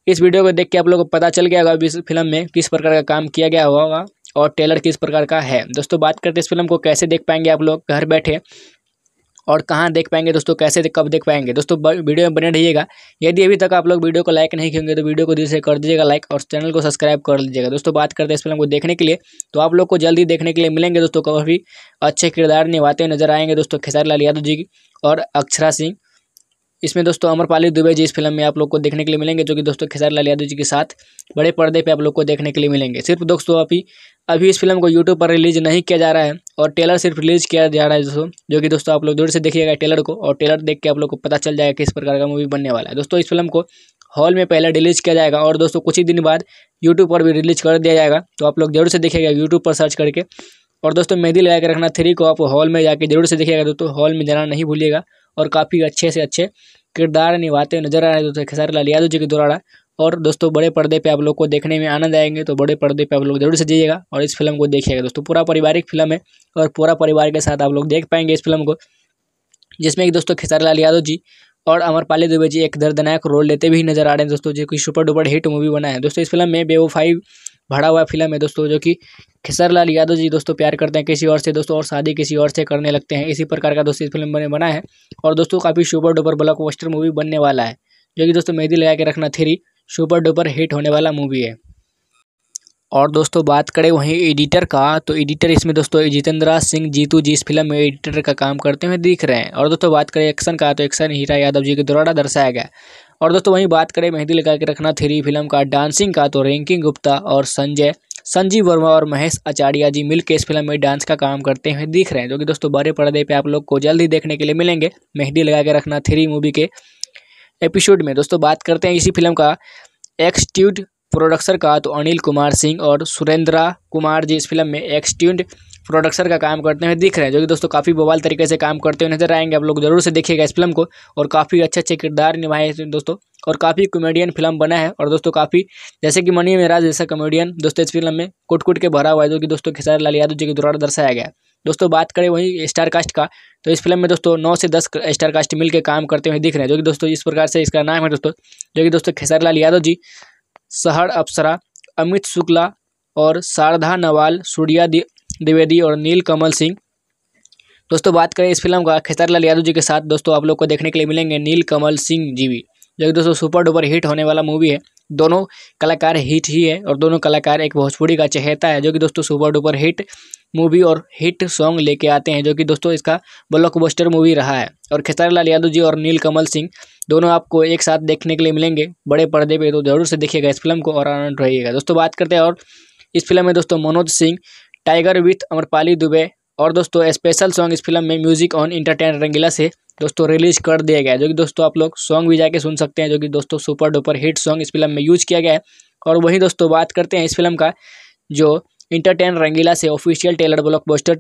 इस वीडियो को देख के आप लोगों को पता चल गया होगा इस फिल्म में किस प्रकार का काम किया गया होगा और टेलर किस प्रकार का है दोस्तों बात करते इस फिल्म को कैसे देख पाएंगे आप लोग घर बैठे और कहाँ देख पाएंगे दोस्तों कैसे कब देख पाएंगे दोस्तों वीडियो में बने रहिएगा यदि अभी तक आप लोग वीडियो को लाइक नहीं किएंगे तो वीडियो को दिल से कर दीजिएगा लाइक और चैनल को सब्सक्राइब कर लीजिएगा दोस्तों बात करते हैं इस फिल्म को देखने के लिए तो आप लोग को जल्दी देखने के लिए मिलेंगे दोस्तों काफ़ी अच्छे किरदार निभाते नजर आएंगे दोस्तों खेसारी लाल यादव जी और अक्षरा सिंह इसमें दोस्तों अमरपाली दुबे जी इस फिल्म में आप लोग को देखने के लिए मिलेंगे जो कि दोस्तों खेसारी यादव जी के साथ बड़े पर्दे पे आप लोग को देखने के लिए मिलेंगे सिर्फ दोस्तों अभी अभी इस फिल्म को यूट्यूब पर रिलीज नहीं किया जा रहा है और टेलर सिर्फ रिलीज किया जा रहा है दोस्तों जो कि दोस्तों आप लोग दूर से देखिएगा टेलर को और टेलर देख के आप लोग को पता चल जाएगा किस प्रकार का मूवी बनने वाला है दोस्तों इस फिल्म को हॉल में पहले रिलीज किया जाएगा और दोस्तों कुछ ही दिन बाद यूट्यूब पर भी रिलीज कर दिया जाएगा तो आप लोग जरूर से देखिएगा यूट्यूब पर सर्च करके और दोस्तों मेहंदी लगा के रखना थ्री को आप हॉल में जाके जरूर से देखिएगा दोस्तों हॉल में जाना नहीं भूलिएगा और काफ़ी अच्छे से अच्छे किरदार निभाते नजर आ रहे हैं दोस्तों खेसारी लाल यादव जी के द्वारा और दोस्तों बड़े पर्दे पे आप लोग को देखने में आनंद आएंगे तो बड़े पर्दे पे आप लोग जरूर से जाइएगा और इस फिल्म को देखिएगा दोस्तों पूरा पारिवारिक फिल्म है और पूरा परिवार के साथ आप लोग देख पाएंगे इस फिल्म को जिसमें कि दोस्तों खेसारी लाल यादव जी और अमरपाली दुबे जी एक दर्दनायक रोल लेते भी नजर आ रहे हैं दोस्तों जो कि सुपर डुपर हिट मूवी बना है दोस्तों इस फिल्म में बेवफाई भरा हुआ फिल्म है दोस्तों जो कि खेसरलाल यादव जी दोस्तों प्यार करते हैं किसी और से दोस्तों और शादी किसी और से करने लगते हैं इसी प्रकार का दोस्तों इस फिल्म ने बना है और दोस्तों काफ़ी सुपर डुपर ब्लॉकबस्टर मूवी बनने वाला है जो कि दोस्तों मेहंदी लगा के रखना थ्री सुपर डुपर हिट होने वाला मूवी है और दोस्तों बात करें वहीं एडिटर का तो एडिटर इसमें दोस्तों जितेंद्रा सिंह जीतू जी इस फिल्म में एडिटर का काम करते हुए दिख रहे हैं और दोस्तों बात करें एक्शन का तो एक्शन हीरा यादव जी के द्वारा दर्शाया गया और दोस्तों वहीं बात करें मेहंदी लगा के रखना थ्री फिल्म का डांसिंग का तो रैंकिंग गुप्ता और संजय संजीव वर्मा और महेश आचार्य जी मिलकर इस फिल्म में डांस का काम करते हुए दिख रहे हैं जो कि दोस्तों बड़े पर्दे पे आप लोग को जल्द ही देखने के लिए मिलेंगे मेहंदी लगा के रखना थ्री मूवी के एपिसोड में दोस्तों बात करते हैं इसी फिल्म का एक्सट्यूड प्रोडक्सर का तो अनिल कुमार सिंह और सुरेंद्रा कुमार जी इस फिल्म में एक्सट्यूड प्रोडक्सर का काम करते हुए दिख रहे हैं जो कि दोस्तों काफ़ी बवाल तरीके से काम करते हुए नजर आएंगे आप लोग जरूर से देखिएगा इस फिल्म को और काफ़ी अच्छे अच्छे किरदार निभाए हैं दोस्तों और काफ़ी कॉमेडियन फिल्म बना है और दोस्तों काफ़ी जैसे कि मनी मेराज जैसा कॉमेडियन दोस्तों इस फिल्म में कुट कुट के भरा हुआ है जो कि दोस्तों खेसारी लाल यादव जी के द्वारा दर्शाया गया दोस्तों बात करें वही स्टार कास्ट का तो इस फिल्म में दोस्तों नौ से दस स्टार कास्ट मिलकर काम करते हुए दिख रहे हैं जो कि दोस्तों इस प्रकार से इसका नाम है दोस्तों जो कि दोस्तों खेसारी लाल यादव जी सहर अप्सरा अमित शुक्ला और शारदा नवाल सूर्या द्विवेदी और नील कमल सिंह दोस्तों बात करें इस फिल्म का खेसारीलाल यादव जी के साथ दोस्तों आप लोग को देखने के लिए मिलेंगे नील कमल सिंह जी भी जो कि दोस्तों सुपर डुपर हिट होने वाला मूवी है दोनों कलाकार हिट ही है और दोनों कलाकार एक भोजपुरी का चहेता है जो कि दोस्तों सुपर डुपर हिट मूवी और हिट सॉन्ग लेके आते हैं जो कि दोस्तों इसका ब्लॉकबस्टर मूवी रहा है और लाल यादव जी और नील कमल सिंह दोनों आपको एक साथ देखने के लिए मिलेंगे बड़े पर्दे पे तो जरूर से देखिएगा इस फिल्म को और आनंद रहिएगा दोस्तों बात करते हैं और इस फिल्म में दोस्तों मनोज सिंह टाइगर विथ अमरपाली दुबे और दोस्तों स्पेशल सॉन्ग इस फिल्म में म्यूजिक ऑन इंटरटेन रंगीला से दोस्तों रिलीज कर दिया गया जो कि दोस्तों आप लोग सॉन्ग भी जाके सुन सकते हैं जो कि दोस्तों सुपर डुपर हिट सॉन्ग इस फिल्म में यूज किया गया है और वहीं दोस्तों बात करते हैं इस फिल्म का जो इंटरटेन रंगीला से official trailer blockbuster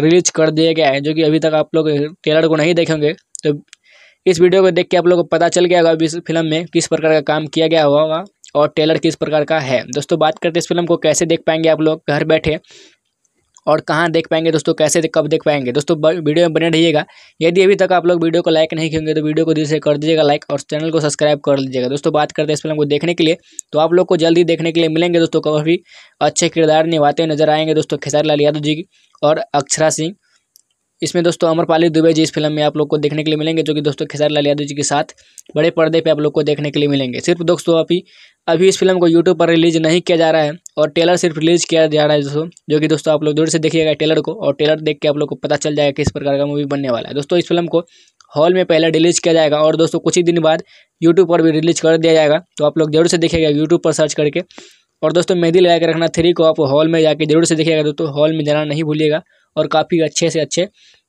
release कर दिया गया है जो कि अभी तक आप लोग टेलर को नहीं देखेंगे तो इस वीडियो को देख के आप लोग को पता चल गया होगा अभी इस फिल्म में किस प्रकार का काम किया गया होगा और टेलर किस प्रकार का है दोस्तों बात करते इस फिल्म को कैसे देख पाएंगे आप लोग घर बैठे और कहाँ देख पाएंगे दोस्तों कैसे देख, कब देख पाएंगे दोस्तों वीडियो में बने रहिएगा यदि अभी तक आप लोग वीडियो को लाइक नहीं किएंगे तो वीडियो को दिल से कर दीजिएगा लाइक और चैनल को सब्सक्राइब कर लीजिएगा दोस्तों बात करते हैं इस फिल्म को देखने के लिए तो आप लोग को जल्दी देखने के लिए मिलेंगे दोस्तों काफ़ी अच्छे किरदार निभाते नजर आएंगे दोस्तों खेसारी लाल यादव जी और अक्षरा सिंह इसमें दोस्तों अमरपाली दुबे जी इस फिल्म में आप लोग को देखने के लिए मिलेंगे जो कि दोस्तों खेसारी यादव जी के साथ बड़े पर्दे पे आप लोग को देखने के लिए मिलेंगे सिर्फ दोस्तों अभी अभी इस फिल्म को यूट्यूब पर रिलीज नहीं किया जा रहा है और टेलर सिर्फ रिलीज किया जा रहा है दोस्तों जो कि दोस्तों आप लोग दूर से देखिएगा टेलर को और टेलर देख के आप लोग को पता चल जाएगा किस प्रकार का मूवी बनने वाला है दोस्तों इस फिल्म को हॉल में पहले रिलीज किया जाएगा और दोस्तों कुछ ही दिन बाद यूट्यूब पर भी रिलीज कर दिया जाएगा तो आप लोग जरूर से देखिएगा यूट्यूब पर सर्च करके और दोस्तों मेहंदी लगा के रखना थ्री को आप हॉल में जाके जरूर से देखिएगा दोस्तों हॉल में जाना नहीं भूलिएगा और काफ़ी अच्छे से अच्छे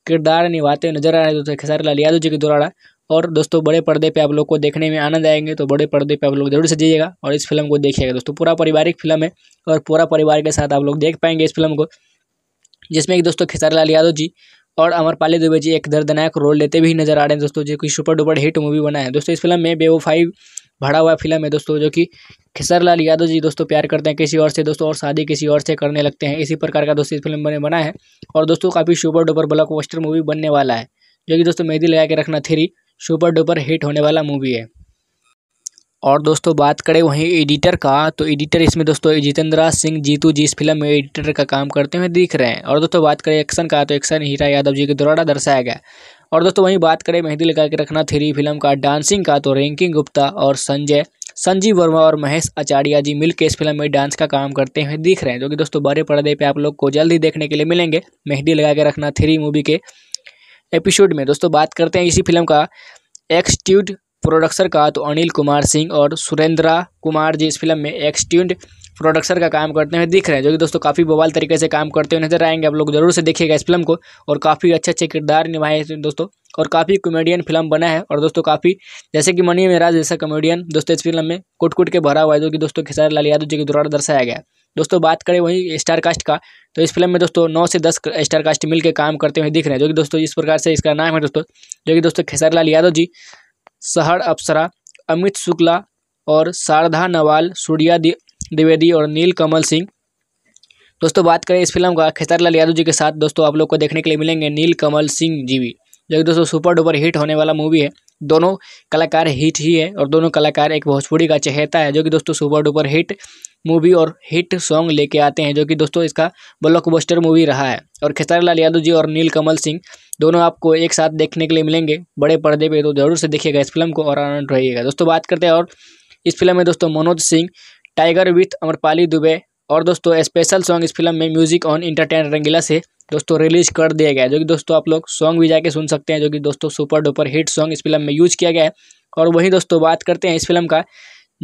किरदार निभाते नजर आ रहे हैं दोस्तों खेसारी लाल यादव जी के द्वारा और दोस्तों बड़े पर्दे पे आप लोग को देखने में आनंद आएंगे तो बड़े पर्दे पे आप लोग जरूर से जाइएगा और इस फिल्म को देखिएगा दोस्तों पूरा पारिवारिक फिल्म है और पूरा परिवार के साथ आप लोग देख पाएंगे इस फिल्म को जिसमें कि दोस्तों खेसारी लाल यादव जी और अमरपाली दुबे जी एक दर्दनाक रोल लेते भी नजर आ रहे हैं दोस्तों जो कि सुपर डुपर हिट मूवी बना है दोस्तों इस फिल्म में बेवफाई भरा हुआ फिल्म है दोस्तों जो कि लाल यादव जी दोस्तों प्यार करते हैं किसी और से दोस्तों और शादी किसी और से करने लगते हैं इसी प्रकार का दोस्तों इस फिल्म में बना है और दोस्तों काफ़ी सुपर डुपर ब्लॉक मूवी बनने वाला है जो कि दोस्तों मेहदी लगा के रखना थ्री सुपर डुपर हिट होने वाला मूवी है और दोस्तों बात करें वहीं एडिटर का तो एडिटर इसमें दोस्तों जितेंद्र सिंह जीतू जी इस फिल्म में एडिटर का काम करते हुए दिख रहे हैं और दोस्तों बात करें एक्शन का तो एक्शन हीरा यादव जी के द्वारा दर्शाया गया और दोस्तों वहीं बात करें मेहंदी लगा के रखना थ्री फिल्म का डांसिंग का तो रैंकिंग गुप्ता और संजय संजीव वर्मा और महेश आचार्य जी मिलकर इस फिल्म में डांस का काम करते हुए दिख रहे हैं जो कि दोस्तों बड़े पर्दे पर आप लोग को जल्द ही देखने के लिए मिलेंगे मेहंदी लगा के रखना थ्री मूवी के एपिसोड में दोस्तों बात करते हैं इसी फिल्म का एक्सट्यूड प्रोडक्सर का तो अनिल कुमार सिंह और सुरेंद्रा कुमार जी इस फिल्म में एक्सट्यून्ड प्रोडक्सर का काम करते हुए दिख रहे हैं जो कि दोस्तों काफ़ी बवाल तरीके से काम करते हुए नजर आएंगे आप लोग जरूर से देखिएगा इस फिल्म को और काफ़ी अच्छे अच्छे किरदार निभाए हैं दोस्तों और काफ़ी कॉमेडियन फिल्म बना है और दोस्तों काफ़ी जैसे कि मनी मेराज जैसा कॉमेडियन दोस्तों इस फिल्म में कुट कुट के भरा हुआ है जो कि दोस्तों खेसारी लाल यादव जी के द्वारा दर्शाया गया दोस्तों बात करें वही स्टार कास्ट का तो इस फिल्म में दोस्तों नौ से दस स्टार कास्ट मिलकर काम करते हुए दिख रहे हैं जो कि दोस्तों इस प्रकार से इसका नाम है दोस्तों जो कि दोस्तों खेसारी लाल यादव जी सहर अप्सरा अमित शुक्ला और शारदा नवाल सूर्या द्विवेदी और नील कमल सिंह दोस्तों बात करें इस फिल्म का खेसारीलाल यादव जी के साथ दोस्तों आप लोग को देखने के लिए मिलेंगे नील कमल सिंह जी भी जो कि दोस्तों सुपर डुपर हिट होने वाला मूवी है दोनों कलाकार हिट ही है और दोनों कलाकार एक भोजपुरी का चहेता है जो कि दोस्तों सुपर डुपर हिट मूवी और हिट सॉन्ग लेके आते हैं जो कि दोस्तों इसका ब्लॉकबस्टर मूवी रहा है और खेसारी लाल यादव जी और नील कमल सिंह दोनों आपको एक साथ देखने के लिए मिलेंगे बड़े पर्दे पे तो ज़रूर से देखिएगा इस फिल्म को और आनंद रहिएगा दोस्तों बात करते हैं और इस फिल्म में दोस्तों मनोज सिंह टाइगर विथ अमरपाली दुबे और दोस्तों स्पेशल सॉन्ग इस फिल्म में म्यूजिक ऑन इंटरटेन रंगीला से दोस्तों रिलीज कर दिया गया जो कि दोस्तों आप लोग सॉन्ग भी जाके सुन सकते हैं जो कि दोस्तों सुपर डुपर हिट सॉन्ग इस फिल्म में यूज किया गया है और वहीं दोस्तों बात करते हैं इस फिल्म का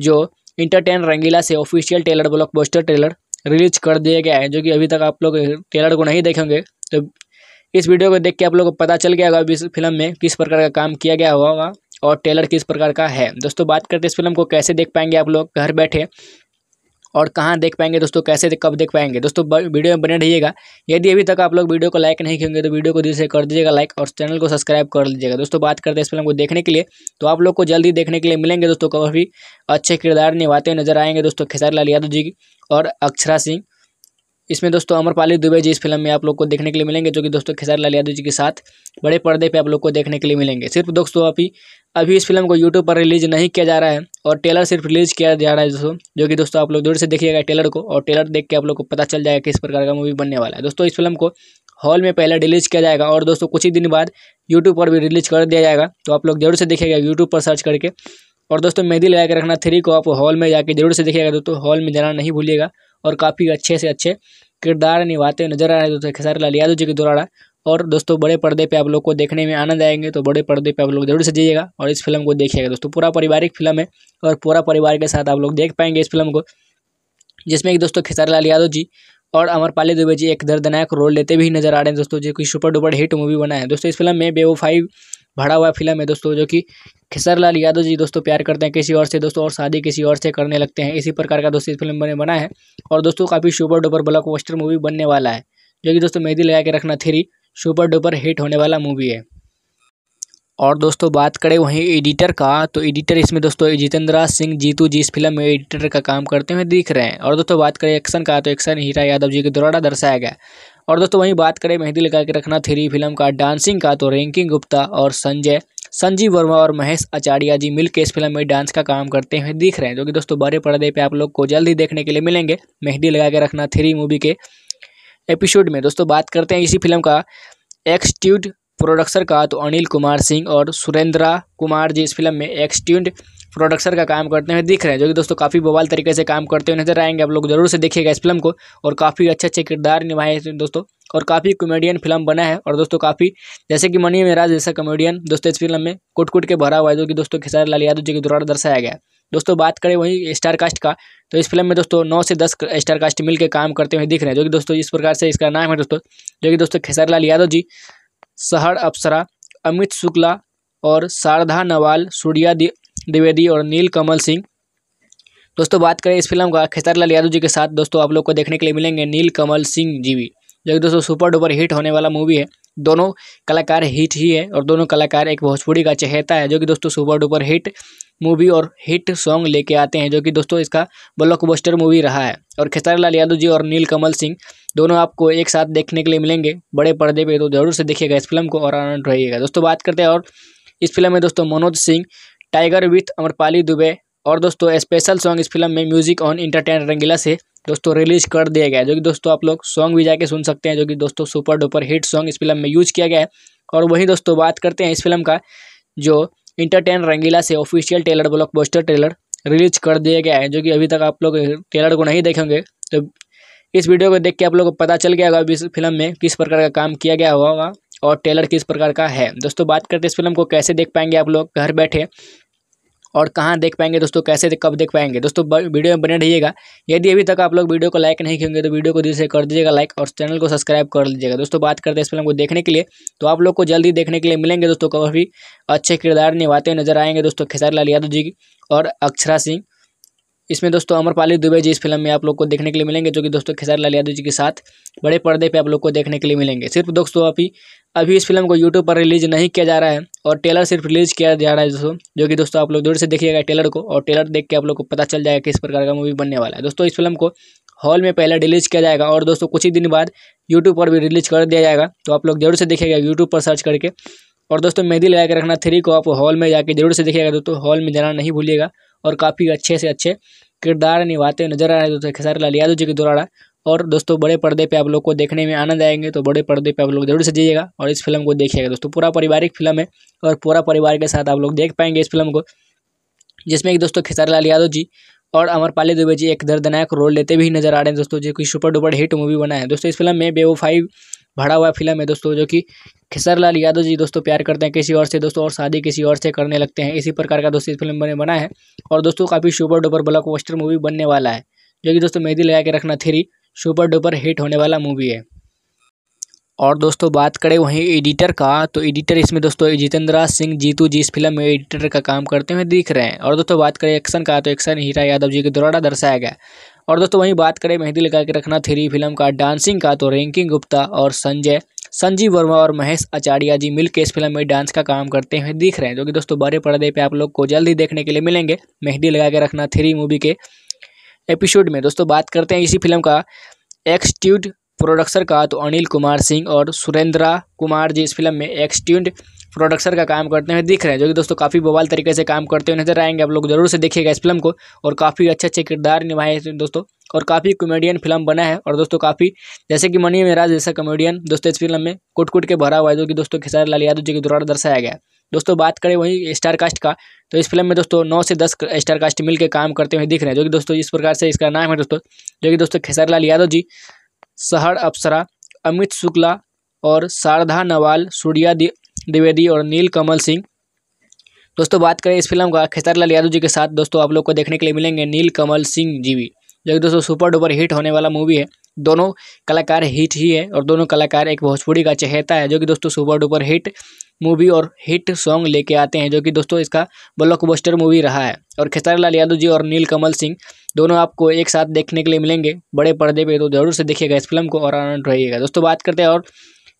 जो इंटरटेन रंगीला से official trailer block trailer release कर दिया गया है जो कि अभी तक आप लोग टेलर को नहीं देखेंगे तो इस वीडियो को देख के आप लोगों को पता चल गया होगा इस फिल्म में किस प्रकार का काम किया गया होगा और टेलर किस प्रकार का है दोस्तों बात करते इस फिल्म को कैसे देख पाएंगे आप लोग घर बैठे और कहाँ देख पाएंगे दोस्तों कैसे दे, कब देख पाएंगे दोस्तों वीडियो में बने रहिएगा यदि अभी तक आप लोग वीडियो को लाइक नहीं किएंगे तो वीडियो को दिल से कर दीजिएगा लाइक और चैनल को सब्सक्राइब कर लीजिएगा दोस्तों बात करते हैं इस फिल्म को देखने के लिए तो आप लोग को जल्दी देखने के लिए मिलेंगे दोस्तों काफ़ी अच्छे किरदार निभाते नजर आएंगे दोस्तों खेसारी लाल यादव जी और अक्षरा सिंह इसमें दोस्तों अमरपाली दुबे जी इस फिल्म में आप लोग को देखने के लिए मिलेंगे जो कि दोस्तों खेसारी यादव जी के साथ बड़े पर्दे पे आप लोग को देखने के लिए मिलेंगे सिर्फ दोस्तों अभी अभी इस फिल्म को यूट्यूब पर रिलीज नहीं किया जा रहा है और टेलर सिर्फ रिलीज किया जा रहा है दोस्तों जो कि दोस्तों आप लोग दूर से देखिएगा टेलर को और टेलर देख के आप लोग को पता चल जाएगा किस प्रकार का मूवी बनने वाला है दोस्तों इस फिल्म को हॉल में पहले रिलीज किया जाएगा और दोस्तों कुछ ही दिन बाद यूट्यूब पर भी रिलीज कर दिया जाएगा तो आप लोग जरूर से देखिएगा यूट्यूब पर सर्च करके और दोस्तों मेहंदी लगा के रखना थ्री को आप हॉल में जाके जरूर से देखिएगा दोस्तों हॉल में जाना नहीं भूलिएगा और काफ़ी अच्छे से अच्छे किरदार निभाते नजर आ रहे हैं दोस्तों खेसारी लाल यादव जी के द्वारा और दोस्तों बड़े पर्दे पे आप लोग को देखने में आनंद आएंगे तो बड़े पर्दे पे आप लोग जरूर से जाइएगा और इस फिल्म को देखिएगा दोस्तों पूरा पारिवारिक फिल्म है और पूरा परिवार के साथ आप लोग देख पाएंगे इस फिल्म को जिसमें कि दोस्तों खेसारी लाल यादव जी और अमरपाली दुबे जी एक दर्दनायक रोल लेते भी नजर आ रहे हैं दोस्तों जो कि सुपर डुपर हिट मूवी बना है दोस्तों इस फिल्म में बेवो फाइव भरा हुआ फिल्म है दोस्तों जो कि लाल यादव जी दोस्तों प्यार करते हैं किसी और से दोस्तों और शादी किसी और से करने लगते हैं इसी प्रकार का दोस्तों इस फिल्म बने बना है और दोस्तों काफ़ी सुपर डुपर ब्लॉक मूवी बनने वाला है जो कि दोस्तों मेहदी लगा के रखना थ्री सुपर डुपर हिट होने वाला मूवी है और दोस्तों बात करें वहीं एडिटर का तो एडिटर इसमें दोस्तों जितेंद्रा सिंह जीतू जी इस फिल्म में एडिटर का काम करते हुए दिख रहे हैं और दोस्तों बात करें एक्शन का तो एक्शन हीरा यादव जी के द्वारा दर्शाया गया और दोस्तों वहीं बात करें मेहंदी लगा के रखना थ्री फिल्म का डांसिंग का तो रैंकिंग गुप्ता और संजय संजीव वर्मा और महेश आचार्य जी मिल इस फिल्म में डांस का काम करते हुए दिख रहे हैं जो कि दोस्तों बड़े पर्दे पे आप लोग को जल्द ही देखने के लिए मिलेंगे मेहंदी लगा के रखना थ्री मूवी के एपिसोड में दोस्तों बात करते हैं इसी फिल्म का एक्सट्यूड प्रोडक्सर का तो अनिल कुमार सिंह और सुरेंद्रा कुमार जी इस फिल्म में एक्सट्यूड प्रोडक्सर का काम करते हुए दिख रहे हैं जो कि दोस्तों काफ़ी बवाल तरीके से काम करते हुए नजर आएंगे आप लोग जरूर से देखिएगा इस फिल्म को और काफ़ी अच्छे अच्छे किरदार निभाए हैं दोस्तों और काफ़ी कॉमेडियन फिल्म बना है और दोस्तों काफ़ी जैसे कि मनी मेराज जैसा कॉमेडियन दोस्तों इस फिल्म में कुट कुट के भरा हुआ है जो कि दोस्तों खेसारी लाल यादव जी के द्वारा दर्शाया गया दोस्तों बात करें वही स्टार कास्ट का तो इस फिल्म में दोस्तों नौ से दस स्टार कास्ट मिलकर काम करते हुए दिख रहे हैं जो कि दोस्तों इस प्रकार से इसका नाम है दोस्तों जो कि दोस्तों खेसारी लाल यादव जी सहर अप्सरा अमित शुक्ला और शारदा नवाल सूर्या द्विवेदी और नील कमल सिंह दोस्तों बात करें इस फिल्म का लाल यादव जी के साथ दोस्तों आप लोग को देखने के लिए मिलेंगे नील कमल सिंह जी भी जो कि दोस्तों सुपर डुपर हिट होने वाला मूवी है दोनों कलाकार हिट ही है और दोनों कलाकार एक भोजपुरी का चहेता है जो कि दोस्तों सुपर डुपर हिट मूवी और हिट सॉन्ग लेके आते हैं जो कि दोस्तों इसका ब्लॉकबस्टर मूवी रहा है और लाल यादव जी और नील कमल सिंह दोनों आपको एक साथ देखने के लिए मिलेंगे बड़े पर्दे पे तो जरूर से देखिएगा इस फिल्म को और आनंद रहिएगा दोस्तों बात करते हैं और इस फिल्म में दोस्तों मनोज सिंह टाइगर विथ अमरपाली दुबे और दोस्तों स्पेशल सॉन्ग इस फिल्म में म्यूजिक ऑन इंटरटेन रंगीला से दोस्तों रिलीज कर दिया गया जो कि दोस्तों आप लोग सॉन्ग भी जाके सुन सकते हैं जो कि दोस्तों सुपर डुपर हिट सॉन्ग इस फिल्म में यूज किया गया है और वहीं दोस्तों बात करते हैं इस फिल्म का जो इंटरटेन रंगीला से official trailer blockbuster release कर दिया गया है जो कि अभी तक आप लोग टेलर को नहीं देखेंगे तो इस वीडियो को देख के आप लोग को पता चल गया होगा इस फिल्म में किस प्रकार का काम किया गया होगा और टेलर किस प्रकार का है दोस्तों बात करते इस फिल्म को कैसे देख पाएंगे आप लोग घर बैठे और कहाँ देख पाएंगे दोस्तों कैसे दे, कब देख पाएंगे दोस्तों वीडियो में बने रहिएगा यदि अभी तक आप लोग वीडियो को लाइक नहीं किएंगे तो वीडियो को दिल से कर दीजिएगा लाइक और चैनल को सब्सक्राइब कर लीजिएगा दोस्तों बात करते हैं इस फिल्म को देखने के लिए तो आप लोग को जल्दी देखने के लिए मिलेंगे दोस्तों काफ़ी अच्छे किरदार निभाते नजर आएंगे दोस्तों खेसारी लाल यादव जी और अक्षरा सिंह इसमें दोस्तों अमरपाली दुबे जी इस फिल्म में आप लोग को देखने के लिए मिलेंगे जो कि दोस्तों खेसारी यादव जी के साथ बड़े पर्दे पे आप लोग को देखने के लिए मिलेंगे सिर्फ दोस्तों अभी अभी इस फिल्म को यूट्यूब पर रिलीज नहीं किया जा रहा है और टेलर सिर्फ रिलीज किया जा रहा है दोस्तों जो कि दोस्तों आप लोग दूर से देखिएगा टेलर को और टेलर देख के आप लोग को पता चल जाएगा किस प्रकार का मूवी बनने वाला है दोस्तों इस फिल्म को हॉल में पहले रिलीज किया जाएगा और दोस्तों कुछ ही दिन बाद यूट्यूब पर भी रिलीज कर दिया जाएगा तो आप लोग जरूर से देखिएगा यूट्यूब पर सर्च करके और दोस्तों मेहंदी लगा के रखना थ्री को आप हॉल में जाके जरूर से देखिएगा दोस्तों हॉल में जाना नहीं भूलिएगा और काफ़ी अच्छे से अच्छे किरदार निभाते नजर आ रहे हैं दोस्तों खेसारी लाल यादव जी के द्वारा और दोस्तों बड़े पर्दे पे आप लोग को देखने में आनंद आएंगे तो बड़े पर्दे पे आप लोग जरूर से जाइएगा और इस फिल्म को देखिएगा दोस्तों पूरा पारिवारिक फिल्म है और पूरा परिवार के साथ आप लोग देख पाएंगे इस फिल्म को जिसमें कि दोस्तों खेसारी लाल यादव जी और अमरपाली दुबे जी एक दर्दनायक रोल लेते भी नजर आ रहे हैं दोस्तों जो कि सुपर डुपर हिट मूवी बना है दोस्तों इस फिल्म में बेवफाई भरा हुआ फिल्म है दोस्तों जो कि लाल यादव जी दोस्तों प्यार करते हैं किसी और से दोस्तों और शादी किसी और से करने लगते हैं इसी प्रकार का दोस्तों इस फिल्म में बना है और दोस्तों काफ़ी सुपर डुपर ब्लॉक मूवी बनने वाला है जो कि दोस्तों मेहदी लगा के रखना थ्री सुपर डुपर हिट होने वाला मूवी है और दोस्तों बात करें वहीं एडिटर का तो एडिटर इसमें दोस्तों जितेंद्रा सिंह जीतू जी इस फिल्म में एडिटर का काम करते हुए दिख रहे हैं और दोस्तों बात करें एक्शन का तो एक्शन हीरा यादव जी के द्वारा दर्शाया गया और दोस्तों वहीं बात करें मेहंदी लगा के रखना थ्री फिल्म का डांसिंग का तो रैंकिंग गुप्ता और संजय संजीव वर्मा और महेश आचार्य जी मिलकर इस फिल्म में डांस का काम करते हुए दिख रहे हैं जो कि दोस्तों बड़े पर्दे पर आप लोग को जल्द ही देखने के लिए मिलेंगे मेहंदी लगा के रखना थ्री मूवी के एपिसोड में दोस्तों बात करते हैं इसी फिल्म का एक्सट्यूड प्रोडक्सर का तो अनिल कुमार सिंह और सुरेंद्रा कुमार जी इस फिल्म में एक्सट्यून्ड प्रोडक्सर का काम करते हुए दिख रहे हैं जो कि दोस्तों काफ़ी बवाल तरीके से काम करते हुए नजर आएंगे आप लोग जरूर से देखिएगा इस फिल्म को और काफ़ी अच्छे अच्छे किरदार निभाए हैं दोस्तों और काफ़ी कॉमेडियन फिल्म बना है और दोस्तों काफ़ी जैसे कि मनी मेराज जैसा कॉमेडियन दोस्तों इस फिल्म में कुट कुट के भरा हुआ है जो कि दोस्तों खेसारी लाल यादव जी के द्वारा दर्शाया गया दोस्तों बात करें वहीं स्टार कास्ट का तो इस फिल्म में दोस्तों नौ से दस स्टार कास्ट मिलकर काम करते हुए दिख रहे हैं जो कि दोस्तों इस प्रकार से इसका नाम है दोस्तों जो कि दोस्तों खेसारी लाल यादव जी सहर अप्सरा अमित शुक्ला और शारदा नवाल सूर्या द्विवेदी और नील कमल सिंह दोस्तों बात करें इस फिल्म का खेसारीलाल यादव जी के साथ दोस्तों आप लोग को देखने के लिए मिलेंगे नील कमल सिंह जी भी जो कि दोस्तों सुपर डुपर हिट होने वाला मूवी है दोनों कलाकार हिट ही है और दोनों कलाकार एक भोजपुरी का चहेता है जो कि दोस्तों सुपर डुपर हिट मूवी और हिट सॉन्ग लेके आते हैं जो कि दोस्तों इसका ब्लॉकबस्टर मूवी रहा है और खेसारी लाल यादव जी और नील कमल सिंह दोनों आपको एक साथ देखने के लिए मिलेंगे बड़े पर्दे पे तो ज़रूर से देखिएगा इस फिल्म को और आनंद रहिएगा दोस्तों बात करते हैं और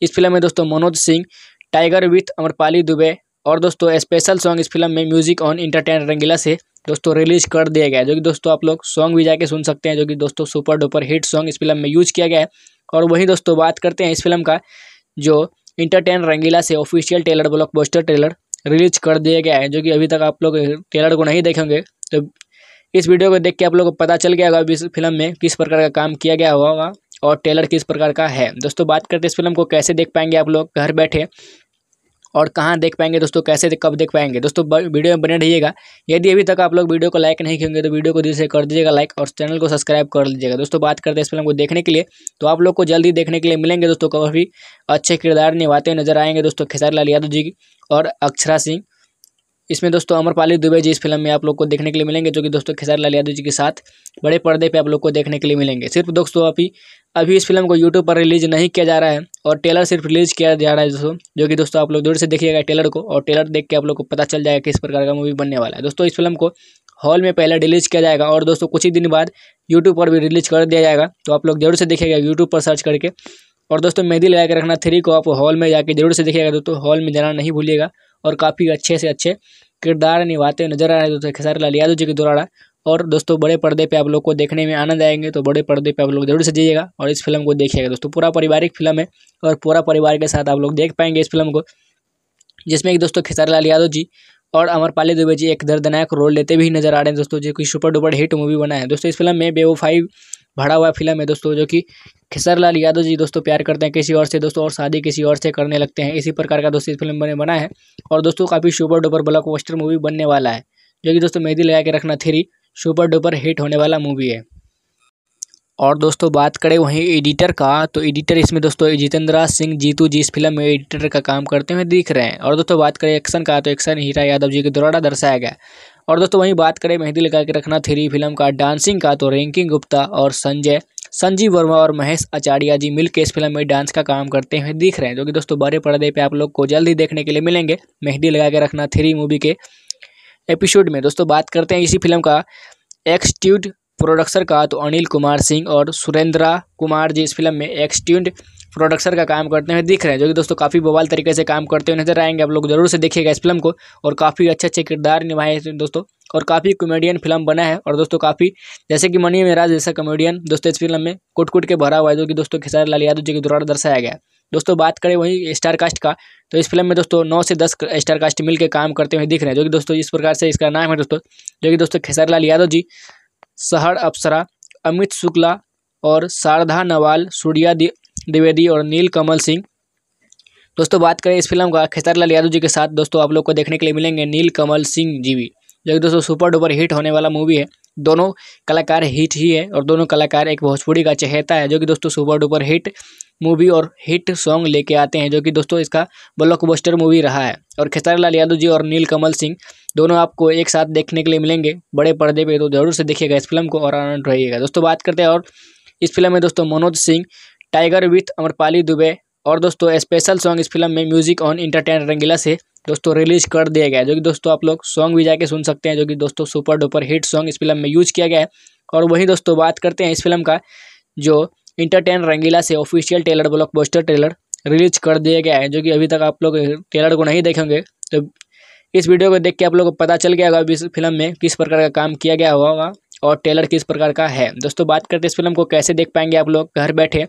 इस फिल्म में दोस्तों मनोज सिंह टाइगर विथ अमरपाली दुबे और दोस्तों स्पेशल सॉन्ग इस फिल्म में म्यूजिक ऑन इंटरटेन रंगीला से दोस्तों रिलीज कर दिया गया जो कि दोस्तों आप लोग सॉन्ग भी जाके सुन सकते हैं जो कि दोस्तों सुपर डुपर हिट सॉन्ग इस फिल्म में यूज किया गया है और वहीं दोस्तों बात करते हैं इस फिल्म का जो इंटरटेन रंगीला से official trailer block trailer release कर दिया गया है जो कि अभी तक आप लोग टेलर को नहीं देखेंगे तो इस वीडियो को देख के आप लोगों को पता चल गया होगा इस फिल्म में किस प्रकार का काम किया गया होगा और टेलर किस प्रकार का है दोस्तों बात करते इस फिल्म को कैसे देख पाएंगे आप लोग घर बैठे और कहाँ देख पाएंगे दोस्तों कैसे दे, कब देख पाएंगे दोस्तों वीडियो में बने रहिएगा यदि अभी तक आप लोग वीडियो को लाइक नहीं किएंगे तो वीडियो को दिल से कर दीजिएगा लाइक और चैनल को सब्सक्राइब कर लीजिएगा दोस्तों बात करते हैं इस फिल्म को देखने के लिए तो आप लोग को जल्दी देखने के लिए मिलेंगे दोस्तों काफ़ी अच्छे किरदार निभाते नजर आएंगे दोस्तों खेसारी लाल यादव जी और अक्षरा सिंह इसमें दोस्तों अमरपाली दुबे जी इस फिल्म में आप लोग को देखने के लिए मिलेंगे जो कि दोस्तों खेसारी यादव जी के साथ बड़े पर्दे पे आप लोग को देखने के लिए मिलेंगे सिर्फ दोस्तों अभी अभी इस फिल्म को यूट्यूब पर रिलीज नहीं किया जा रहा है और टेलर सिर्फ रिलीज किया जा रहा है दोस्तों जो कि दोस्तों आप लोग दूर से देखिएगा टेलर को और टेलर देख के आप लोग को पता चल जाएगा किस प्रकार का मूवी बनने वाला है दोस्तों इस फिल्म को हॉल में पहले रिलीज किया जाएगा और दोस्तों कुछ ही दिन बाद यूट्यूब पर भी रिलीज कर दिया जाएगा तो आप लोग जरूर से देखिएगा यूट्यूब पर सर्च करके और दोस्तों मेहंदी लगा के रखना थ्री को आप हॉल में जाके जरूर से देखिएगा दोस्तों हॉल में जाना नहीं भूलिएगा और काफ़ी अच्छे से अच्छे किरदार निभाते नजर आ रहे हैं दोस्तों खेसारी लाल यादव जी के द्वारा और दोस्तों बड़े पर्दे पे आप लोग को देखने में आनंद आएंगे तो बड़े पर्दे पे आप लोग जरूर से जाइएगा और इस फिल्म को देखिएगा दोस्तों पूरा पारिवारिक फिल्म है और पूरा परिवार के साथ आप लोग देख पाएंगे इस फिल्म को जिसमें एक दोस्तों खेसारी लाल यादव जी और अमरपाली दुबे जी एक दर्दनायक रोल लेते भी नजर आ रहे हैं दोस्तों जो कि सुपर डुपर हिट मूवी बना है दोस्तों इस फिल्म में बेवो फाइव भरा हुआ फिल्म है दोस्तों जो कि लाल यादव जी दोस्तों प्यार करते हैं किसी और से दोस्तों और शादी किसी और से करने लगते हैं इसी प्रकार का दोस्तों इस फिल्म बने बना है और दोस्तों काफ़ी super duper blockbuster movie बनने वाला है जो कि दोस्तों मेहदी लगा के रखना थ्री सुपर डुपर हिट होने वाला मूवी है और दोस्तों बात करें वहीं एडिटर का तो एडिटर इसमें दोस्तों जितेंद्रा सिंह जीतू जी इस फिल्म में एडिटर का काम करते हुए दिख रहे हैं और दोस्तों बात करें एक्शन का तो एक्शन हीरा यादव जी के द्वारा दर्शाया गया और दोस्तों वहीं बात करें मेहंदी लगा के रखना थ्री फिल्म का डांसिंग का तो रिंकिंग गुप्ता और संजय संजीव वर्मा और महेश आचार्य जी मिल इस फिल्म में डांस का काम करते हुए दिख रहे हैं जो कि दोस्तों बड़े पर्दे पे आप लोग को जल्द ही देखने के लिए मिलेंगे मेहंदी लगा के रखना थ्री मूवी के एपिसोड में दोस्तों बात करते हैं इसी फिल्म का एक्सट्यूड प्रोडक्सर का तो अनिल कुमार सिंह और सुरेंद्रा कुमार जी इस फिल्म में एक्सट्यूड प्रोडक्सर का काम करते हुए दिख रहे हैं जो कि दोस्तों काफ़ी बवाल तरीके से काम करते हुए नजर आएंगे आप लोग जरूर से देखिएगा इस फिल्म को और काफ़ी अच्छे अच्छे किरदार निभाए हैं दोस्तों और काफ़ी कॉमेडियन फिल्म बना है और दोस्तों काफ़ी जैसे कि मनी मेराज जैसा कॉमेडियन दोस्तों इस फिल्म में कुट कुट के भरा हुआ है जो कि दोस्तों खेसारी लाल यादव जी के द्वारा दर्शाया गया दोस्तों बात करें वही स्टार कास्ट का तो इस फिल्म में दोस्तों नौ से दस स्टार कास्ट मिलकर काम करते हुए दिख रहे हैं जो कि दोस्तों इस प्रकार से इसका नाम है दोस्तों जो कि दोस्तों खेसारी लाल यादव जी सहर अप्सरा अमित शुक्ला और शारदा नवाल सूर्या द्विवेदी और नील कमल सिंह दोस्तों बात करें इस फिल्म का खेसारीलाल यादव जी के साथ दोस्तों आप लोग को देखने के लिए मिलेंगे नील कमल सिंह जी भी जो कि दोस्तों सुपर डुपर हिट होने वाला मूवी है दोनों कलाकार हिट ही है और दोनों कलाकार एक भोजपुरी का चहेता है जो कि दोस्तों सुपर डुपर हिट मूवी और हिट सॉन्ग लेके आते हैं जो कि दोस्तों इसका ब्लॉकबस्टर मूवी रहा है और लाल यादव जी और नील कमल सिंह दोनों आपको एक साथ देखने के लिए मिलेंगे बड़े पर्दे पे तो जरूर से देखिएगा इस फिल्म को और आनंद रहिएगा दोस्तों बात करते हैं और इस फिल्म में दोस्तों मनोज सिंह टाइगर विथ अमरपाली दुबे और दोस्तों स्पेशल सॉन्ग इस फिल्म में म्यूजिक ऑन इंटरटेन रंगीला से दोस्तों रिलीज कर दिया गया जो कि दोस्तों आप लोग सॉन्ग भी जाके सुन सकते हैं जो कि दोस्तों सुपर डुपर हिट सॉन्ग इस फिल्म में यूज किया गया है और वहीं दोस्तों बात करते हैं इस फिल्म का जो इंटरटेन रंगीला से official trailer blockbuster release कर दिया गया है जो कि अभी तक आप लोग टेलर को नहीं देखेंगे तो इस वीडियो को देख के आप लोग को पता चल गया होगा इस फिल्म में किस प्रकार का काम किया गया होगा और टेलर किस प्रकार का है दोस्तों बात करते इस फिल्म को कैसे देख पाएंगे आप लोग घर बैठे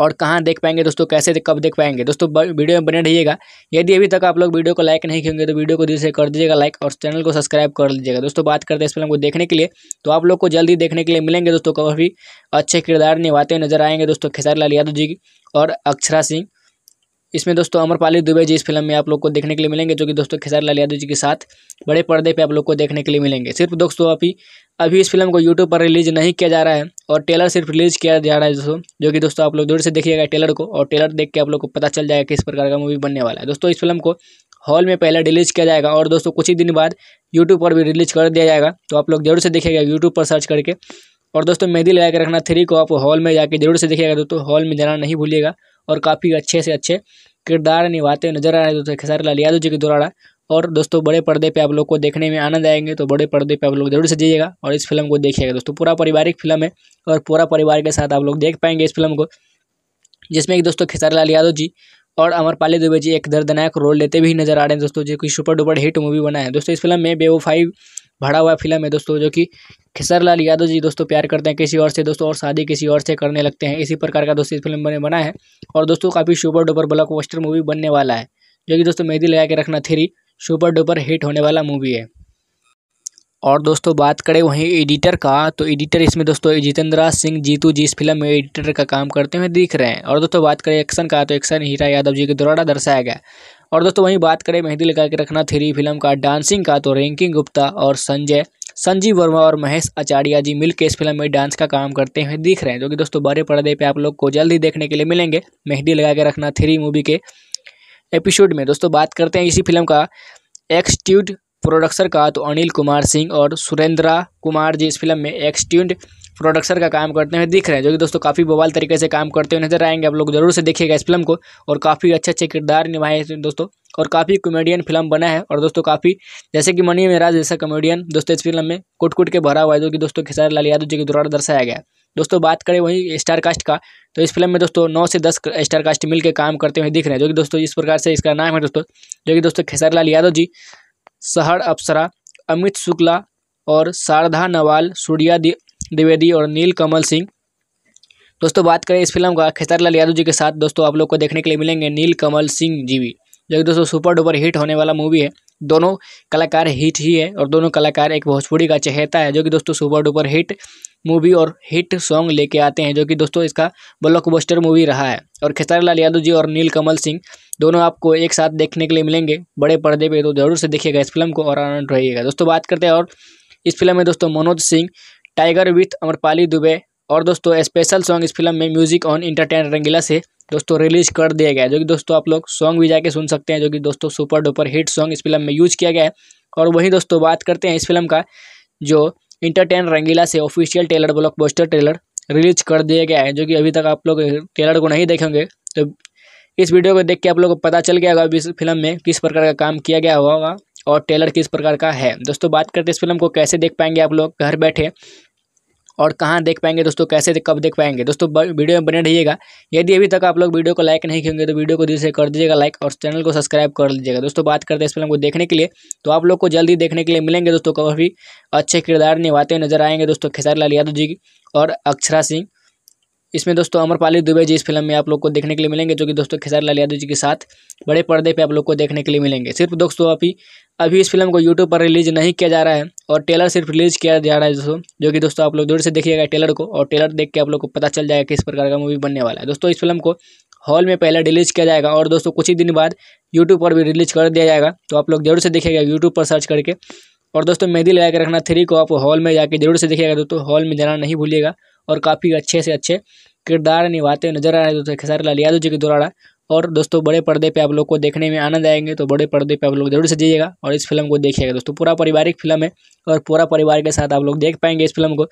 और कहाँ देख पाएंगे दोस्तों कैसे देख, कब देख पाएंगे दोस्तों वीडियो में बने रहिएगा यदि अभी तक आप लोग वीडियो को लाइक नहीं किएंगे तो वीडियो को दिल से कर दीजिएगा लाइक और चैनल को सब्सक्राइब कर लीजिएगा दोस्तों बात करते हैं इस फिल्म को देखने के लिए तो आप लोग को जल्दी देखने के लिए मिलेंगे दोस्तों काफ़ी अच्छे किरदार निभाते नजर आएंगे दोस्तों खेसारी लाल यादव जी और अक्षरा सिंह इसमें दोस्तों अमरपाली दुबे जी इस फिल्म में आप लोग को देखने के लिए मिलेंगे जो कि दोस्तों खेसारी यादव जी के साथ बड़े पर्दे पे आप लोग को देखने के लिए मिलेंगे सिर्फ दोस्तों अभी अभी इस फिल्म को यूट्यूब पर रिलीज नहीं किया जा रहा है और टेलर सिर्फ रिलीज किया जा रहा है दोस्तों जो कि दोस्तों आप लोग दूर से देखिएगा टेलर को और टेलर देख के आप लोग को पता चल जाएगा किस प्रकार का मूवी बनने वाला है दोस्तों इस फिल्म को हॉल में पहले रिलीज किया जाएगा और दोस्तों कुछ ही दिन बाद यूट्यूब पर भी रिलीज कर दिया जाएगा तो आप लोग जरूर से देखिएगा यूट्यूब पर सर्च करके और दोस्तों मेहंदी लगा के रखना थ्री को आप हॉल में जाके जरूर से देखिएगा दोस्तों हॉल में जाना नहीं भूलिएगा और काफ़ी अच्छे से अच्छे किरदार निभाते नजर आ रहे हैं दोस्तों खेसारी लाल यादव जी के द्वारा और दोस्तों बड़े पर्दे पे आप लोग को देखने में आनंद आएंगे तो बड़े पर्दे पे आप लोग जरूर से जाइएगा और इस फिल्म को देखिएगा दोस्तों पूरा पारिवारिक फिल्म है और पूरा परिवार के साथ आप लोग देख पाएंगे इस फिल्म को जिसमें कि दोस्तों खेसारी लाल यादव जी और अमरपाली दुबे जी एक दर्दनायक रोल लेते भी नजर आ रहे हैं दोस्तों जो कि सुपर डुपर हिट मूवी बना है दोस्तों इस फिल्म में बेवफाई भरा हुआ फिल्म है दोस्तों जो कि लाल यादव जी दोस्तों प्यार करते हैं किसी और से दोस्तों और शादी किसी और से करने लगते हैं इसी प्रकार का दोस्तों इस फिल्म में बना है और दोस्तों काफ़ी सुपर डुपर ब्लॉक मूवी बनने वाला है जो कि दोस्तों मेहदी लगा के रखना थ्री सुपर डुपर हिट होने वाला मूवी है और दोस्तों बात करें वहीं एडिटर का तो एडिटर इसमें दोस्तों जितेंद्रा सिंह जीतू जी इस फिल्म में एडिटर का काम करते हुए दिख रहे हैं और दोस्तों बात करें एक्शन का तो एक्शन हीरा यादव जी के द्वारा दर्शाया गया और दोस्तों वहीं बात करें मेहंदी लगा के रखना थ्री फिल्म का डांसिंग का तो रैंकिंग गुप्ता और संजय संजीव वर्मा और महेश आचार्य जी मिलकर इस फिल्म में डांस का काम करते हुए दिख रहे हैं जो कि दोस्तों बड़े पर्दे पर आप लोग को जल्द ही देखने के लिए मिलेंगे मेहंदी लगा के रखना थ्री मूवी के एपिसोड में दोस्तों बात करते हैं इसी फिल्म का एक्सट्यूड प्रोडक्सर का तो अनिल कुमार सिंह और सुरेंद्रा कुमार जी इस फिल्म में एक्सट्यून्ड प्रोडक्सर का काम करते हुए दिख रहे हैं जो कि दोस्तों काफ़ी बवाल तरीके से काम करते हुए नजर आएंगे आप लोग जरूर से देखिएगा इस फिल्म को और काफ़ी अच्छे अच्छे किरदार निभाए हैं दोस्तों और काफ़ी कॉमेडियन फिल्म बना है और दोस्तों काफ़ी जैसे कि मनी मेराज जैसा कॉमेडियन दोस्तों इस फिल्म में कुट कुट के भरा हुआ है जो कि दोस्तों खेसारी लाल यादव जी के द्वारा दर्शाया गया दोस्तों बात करें वही स्टार कास्ट का तो इस फिल्म में दोस्तों नौ से दस स्टार कास्ट मिलकर काम करते हुए दिख रहे हैं जो कि दोस्तों इस प्रकार से इसका नाम है दोस्तों जो कि दोस्तों खेसारी लाल यादव जी सहर अप्सरा अमित शुक्ला और शारदा नवाल सूर्या द्विवेदी और नील कमल सिंह दोस्तों बात करें इस फिल्म का खेसारीलाल यादव जी के साथ दोस्तों आप लोग को देखने के लिए मिलेंगे नील कमल सिंह जी भी जो कि दोस्तों सुपर डुपर हिट होने वाला मूवी है दोनों कलाकार हिट ही है और दोनों कलाकार एक भोजपुरी का चहेता है जो कि दोस्तों सुपर डुपर हिट मूवी और हिट सॉन्ग लेके आते हैं जो कि दोस्तों इसका ब्लॉकबस्टर मूवी रहा है और खेसारी लाल यादव जी और नील कमल सिंह दोनों आपको एक साथ देखने के लिए मिलेंगे बड़े पर्दे पे तो ज़रूर से देखिएगा इस फिल्म को और आनंद रहिएगा दोस्तों बात करते हैं और इस फिल्म में दोस्तों मनोज सिंह टाइगर विथ अमरपाली दुबे और दोस्तों स्पेशल सॉन्ग इस फिल्म में म्यूजिक ऑन इंटरटेन रंगीला से दोस्तों रिलीज कर दिया गया जो कि दोस्तों आप लोग सॉन्ग भी जाके सुन सकते हैं जो कि दोस्तों सुपर डुपर हिट सॉन्ग इस फिल्म में यूज किया गया है और वहीं दोस्तों बात करते हैं इस फिल्म का जो इंटरटेन रंगीला से official trailer block trailer release कर दिया गया है जो कि अभी तक आप लोग टेलर को नहीं देखेंगे तो इस वीडियो को देख के आप लोगों को पता चल गया होगा इस फिल्म में किस प्रकार का काम किया गया होगा और टेलर किस प्रकार का है दोस्तों बात करते इस फिल्म को कैसे देख पाएंगे आप लोग घर बैठे और कहाँ देख पाएंगे दोस्तों कैसे दे, कब देख पाएंगे दोस्तों वीडियो में बने रहिएगा यदि अभी तक आप लोग वीडियो को लाइक नहीं किएंगे तो वीडियो को दिल से कर दीजिएगा लाइक और चैनल को सब्सक्राइब कर लीजिएगा दोस्तों बात करते हैं इस फिल्म को देखने के लिए तो आप लोग को जल्दी देखने के लिए मिलेंगे दोस्तों काफ़ी अच्छे किरदार निभाते नजर आएंगे दोस्तों खेसारी लाल यादव जी और अक्षरा सिंह इसमें दोस्तों अमरपाली दुबे जी इस फिल्म में आप लोग को देखने के लिए मिलेंगे जो कि दोस्तों खेसारी यादव जी के साथ बड़े पर्दे पे आप लोग को देखने के लिए मिलेंगे सिर्फ दोस्तों अभी अभी इस फिल्म को यूट्यूब पर रिलीज नहीं किया जा रहा है और टेलर सिर्फ रिलीज किया जा रहा है दोस्तों जो कि दोस्तों आप लोग दूर से देखिएगा टेलर को और टेलर देख के आप लोग को पता चल जाएगा किस प्रकार का मूवी बनने वाला है दोस्तों इस फिल्म को हॉल में पहले रिलीज किया जाएगा और दोस्तों कुछ ही दिन बाद यूट्यूब पर भी रिलीज कर दिया जाएगा तो आप लोग जरूर से देखिएगा यूट्यूब पर सर्च करके और दोस्तों मेहंदी लगा के रखना थ्री को आप हॉल में जाके जरूर से देखिएगा दोस्तों हॉल में जाना नहीं भूलिएगा और काफ़ी अच्छे से अच्छे किरदार निभाते नजर आ रहे हैं दोस्तों खेसारी लाल यादव जी के द्वारा और दोस्तों बड़े पर्दे पे आप लोग को देखने में आनंद आएंगे तो बड़े पर्दे पे आप लोग जरूर से जाइएगा और इस फिल्म को देखिएगा दोस्तों पूरा पारिवारिक फिल्म है और पूरा परिवार के साथ आप लोग देख पाएंगे इस फिल्म को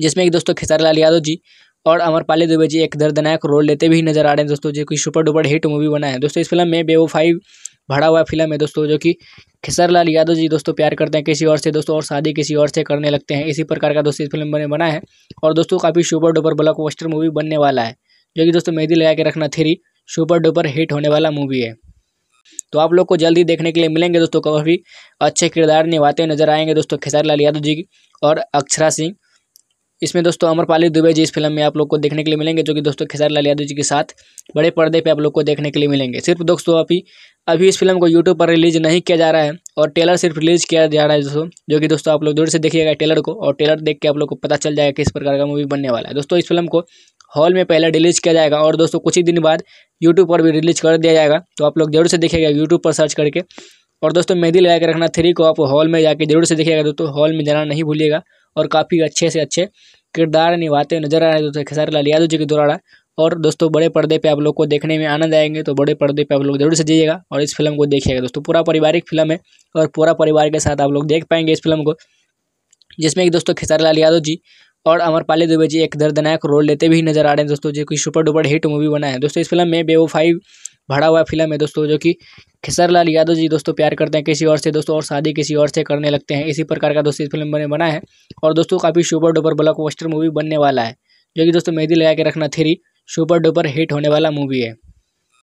जिसमें कि दोस्तों खेसारी लाल यादव जी और अमरपाली दुबे जी एक दर्दनायक रोल लेते भी नजर आ रहे हैं दोस्तों जो कि सुपर डुपर हिट मूवी बना है दोस्तों इस फिल्म में बेवो फाइव भरा हुआ फिल्म है दोस्तों जो कि लाल यादव जी दोस्तों प्यार करते हैं किसी और से दोस्तों और शादी किसी और से करने लगते हैं इसी प्रकार का दोस्तों इस फिल्म बने बना है और दोस्तों काफ़ी super duper blockbuster movie बनने वाला है जो कि दोस्तों मेहदी लगा के रखना थ्री सुपर डुपर हिट होने वाला मूवी है तो आप लोग को जल्दी देखने के लिए मिलेंगे दोस्तों काफ़ी अच्छे किरदार निभाते नजर आएंगे दोस्तों खेसारी लाल यादव जी और अक्षरा सिंह इसमें दोस्तों अमरपाली दुबे जी इस फिल्म में आप लोग को देखने के लिए मिलेंगे जो कि दोस्तों खेसारी यादव जी के साथ बड़े पर्दे पे आप लोग को देखने के लिए मिलेंगे सिर्फ दोस्तों अभी अभी इस फिल्म को यूट्यूब पर रिलीज नहीं किया जा रहा है और टेलर सिर्फ रिलीज किया जा रहा है दोस्तों जो कि दोस्तों आप लोग दूर से देखिएगा टेलर को और टेलर देख के आप लोग को पता चल जाएगा किस प्रकार का मूवी बनने वाला है दोस्तों इस फिल्म को हॉल में पहले रिलीज किया जाएगा और दोस्तों कुछ ही दिन बाद यूट्यूब पर भी रिलीज कर दिया जाएगा तो आप लोग जरूर से देखिएगा यूट्यूब पर सर्च करके और दोस्तों मेहंदी लगा के रखना थ्री को आप हॉल में जाके जरूर से देखिएगा दोस्तों हॉल में जाना नहीं भूलिएगा और काफ़ी अच्छे से अच्छे किरदार निभाते नजर आ रहे हैं दोस्तों खेसारी लाल यादव जी के द्वारा और दोस्तों बड़े पर्दे पे आप लोग को देखने में आनंद आएंगे तो बड़े पर्दे पे आप लोग जरूर से जाइएगा और इस फिल्म को देखिएगा दोस्तों पूरा पारिवारिक फिल्म है और पूरा परिवार के साथ आप लोग देख पाएंगे इस फिल्म को जिसमें कि दोस्तों खेसारी लाल यादव जी और अमरपाली दुबे जी एक दर्दनायक रोल लेते भी नजर आ रहे हैं दोस्तों जो कि सुपर डुपर हिट मूवी बना है दोस्तों इस फिल्म में बेवफाई भरा हुआ फिल्म है दोस्तों जो कि लाल यादव जी दोस्तों प्यार करते हैं किसी और से दोस्तों और शादी किसी और से करने लगते हैं इसी प्रकार का दोस्तों इस फिल्म में बना है और दोस्तों काफ़ी सुपर डुपर ब्लॉक मूवी बनने वाला है जो कि दोस्तों मेहदी लगा के रखना थ्री सुपर डुपर हिट होने वाला मूवी है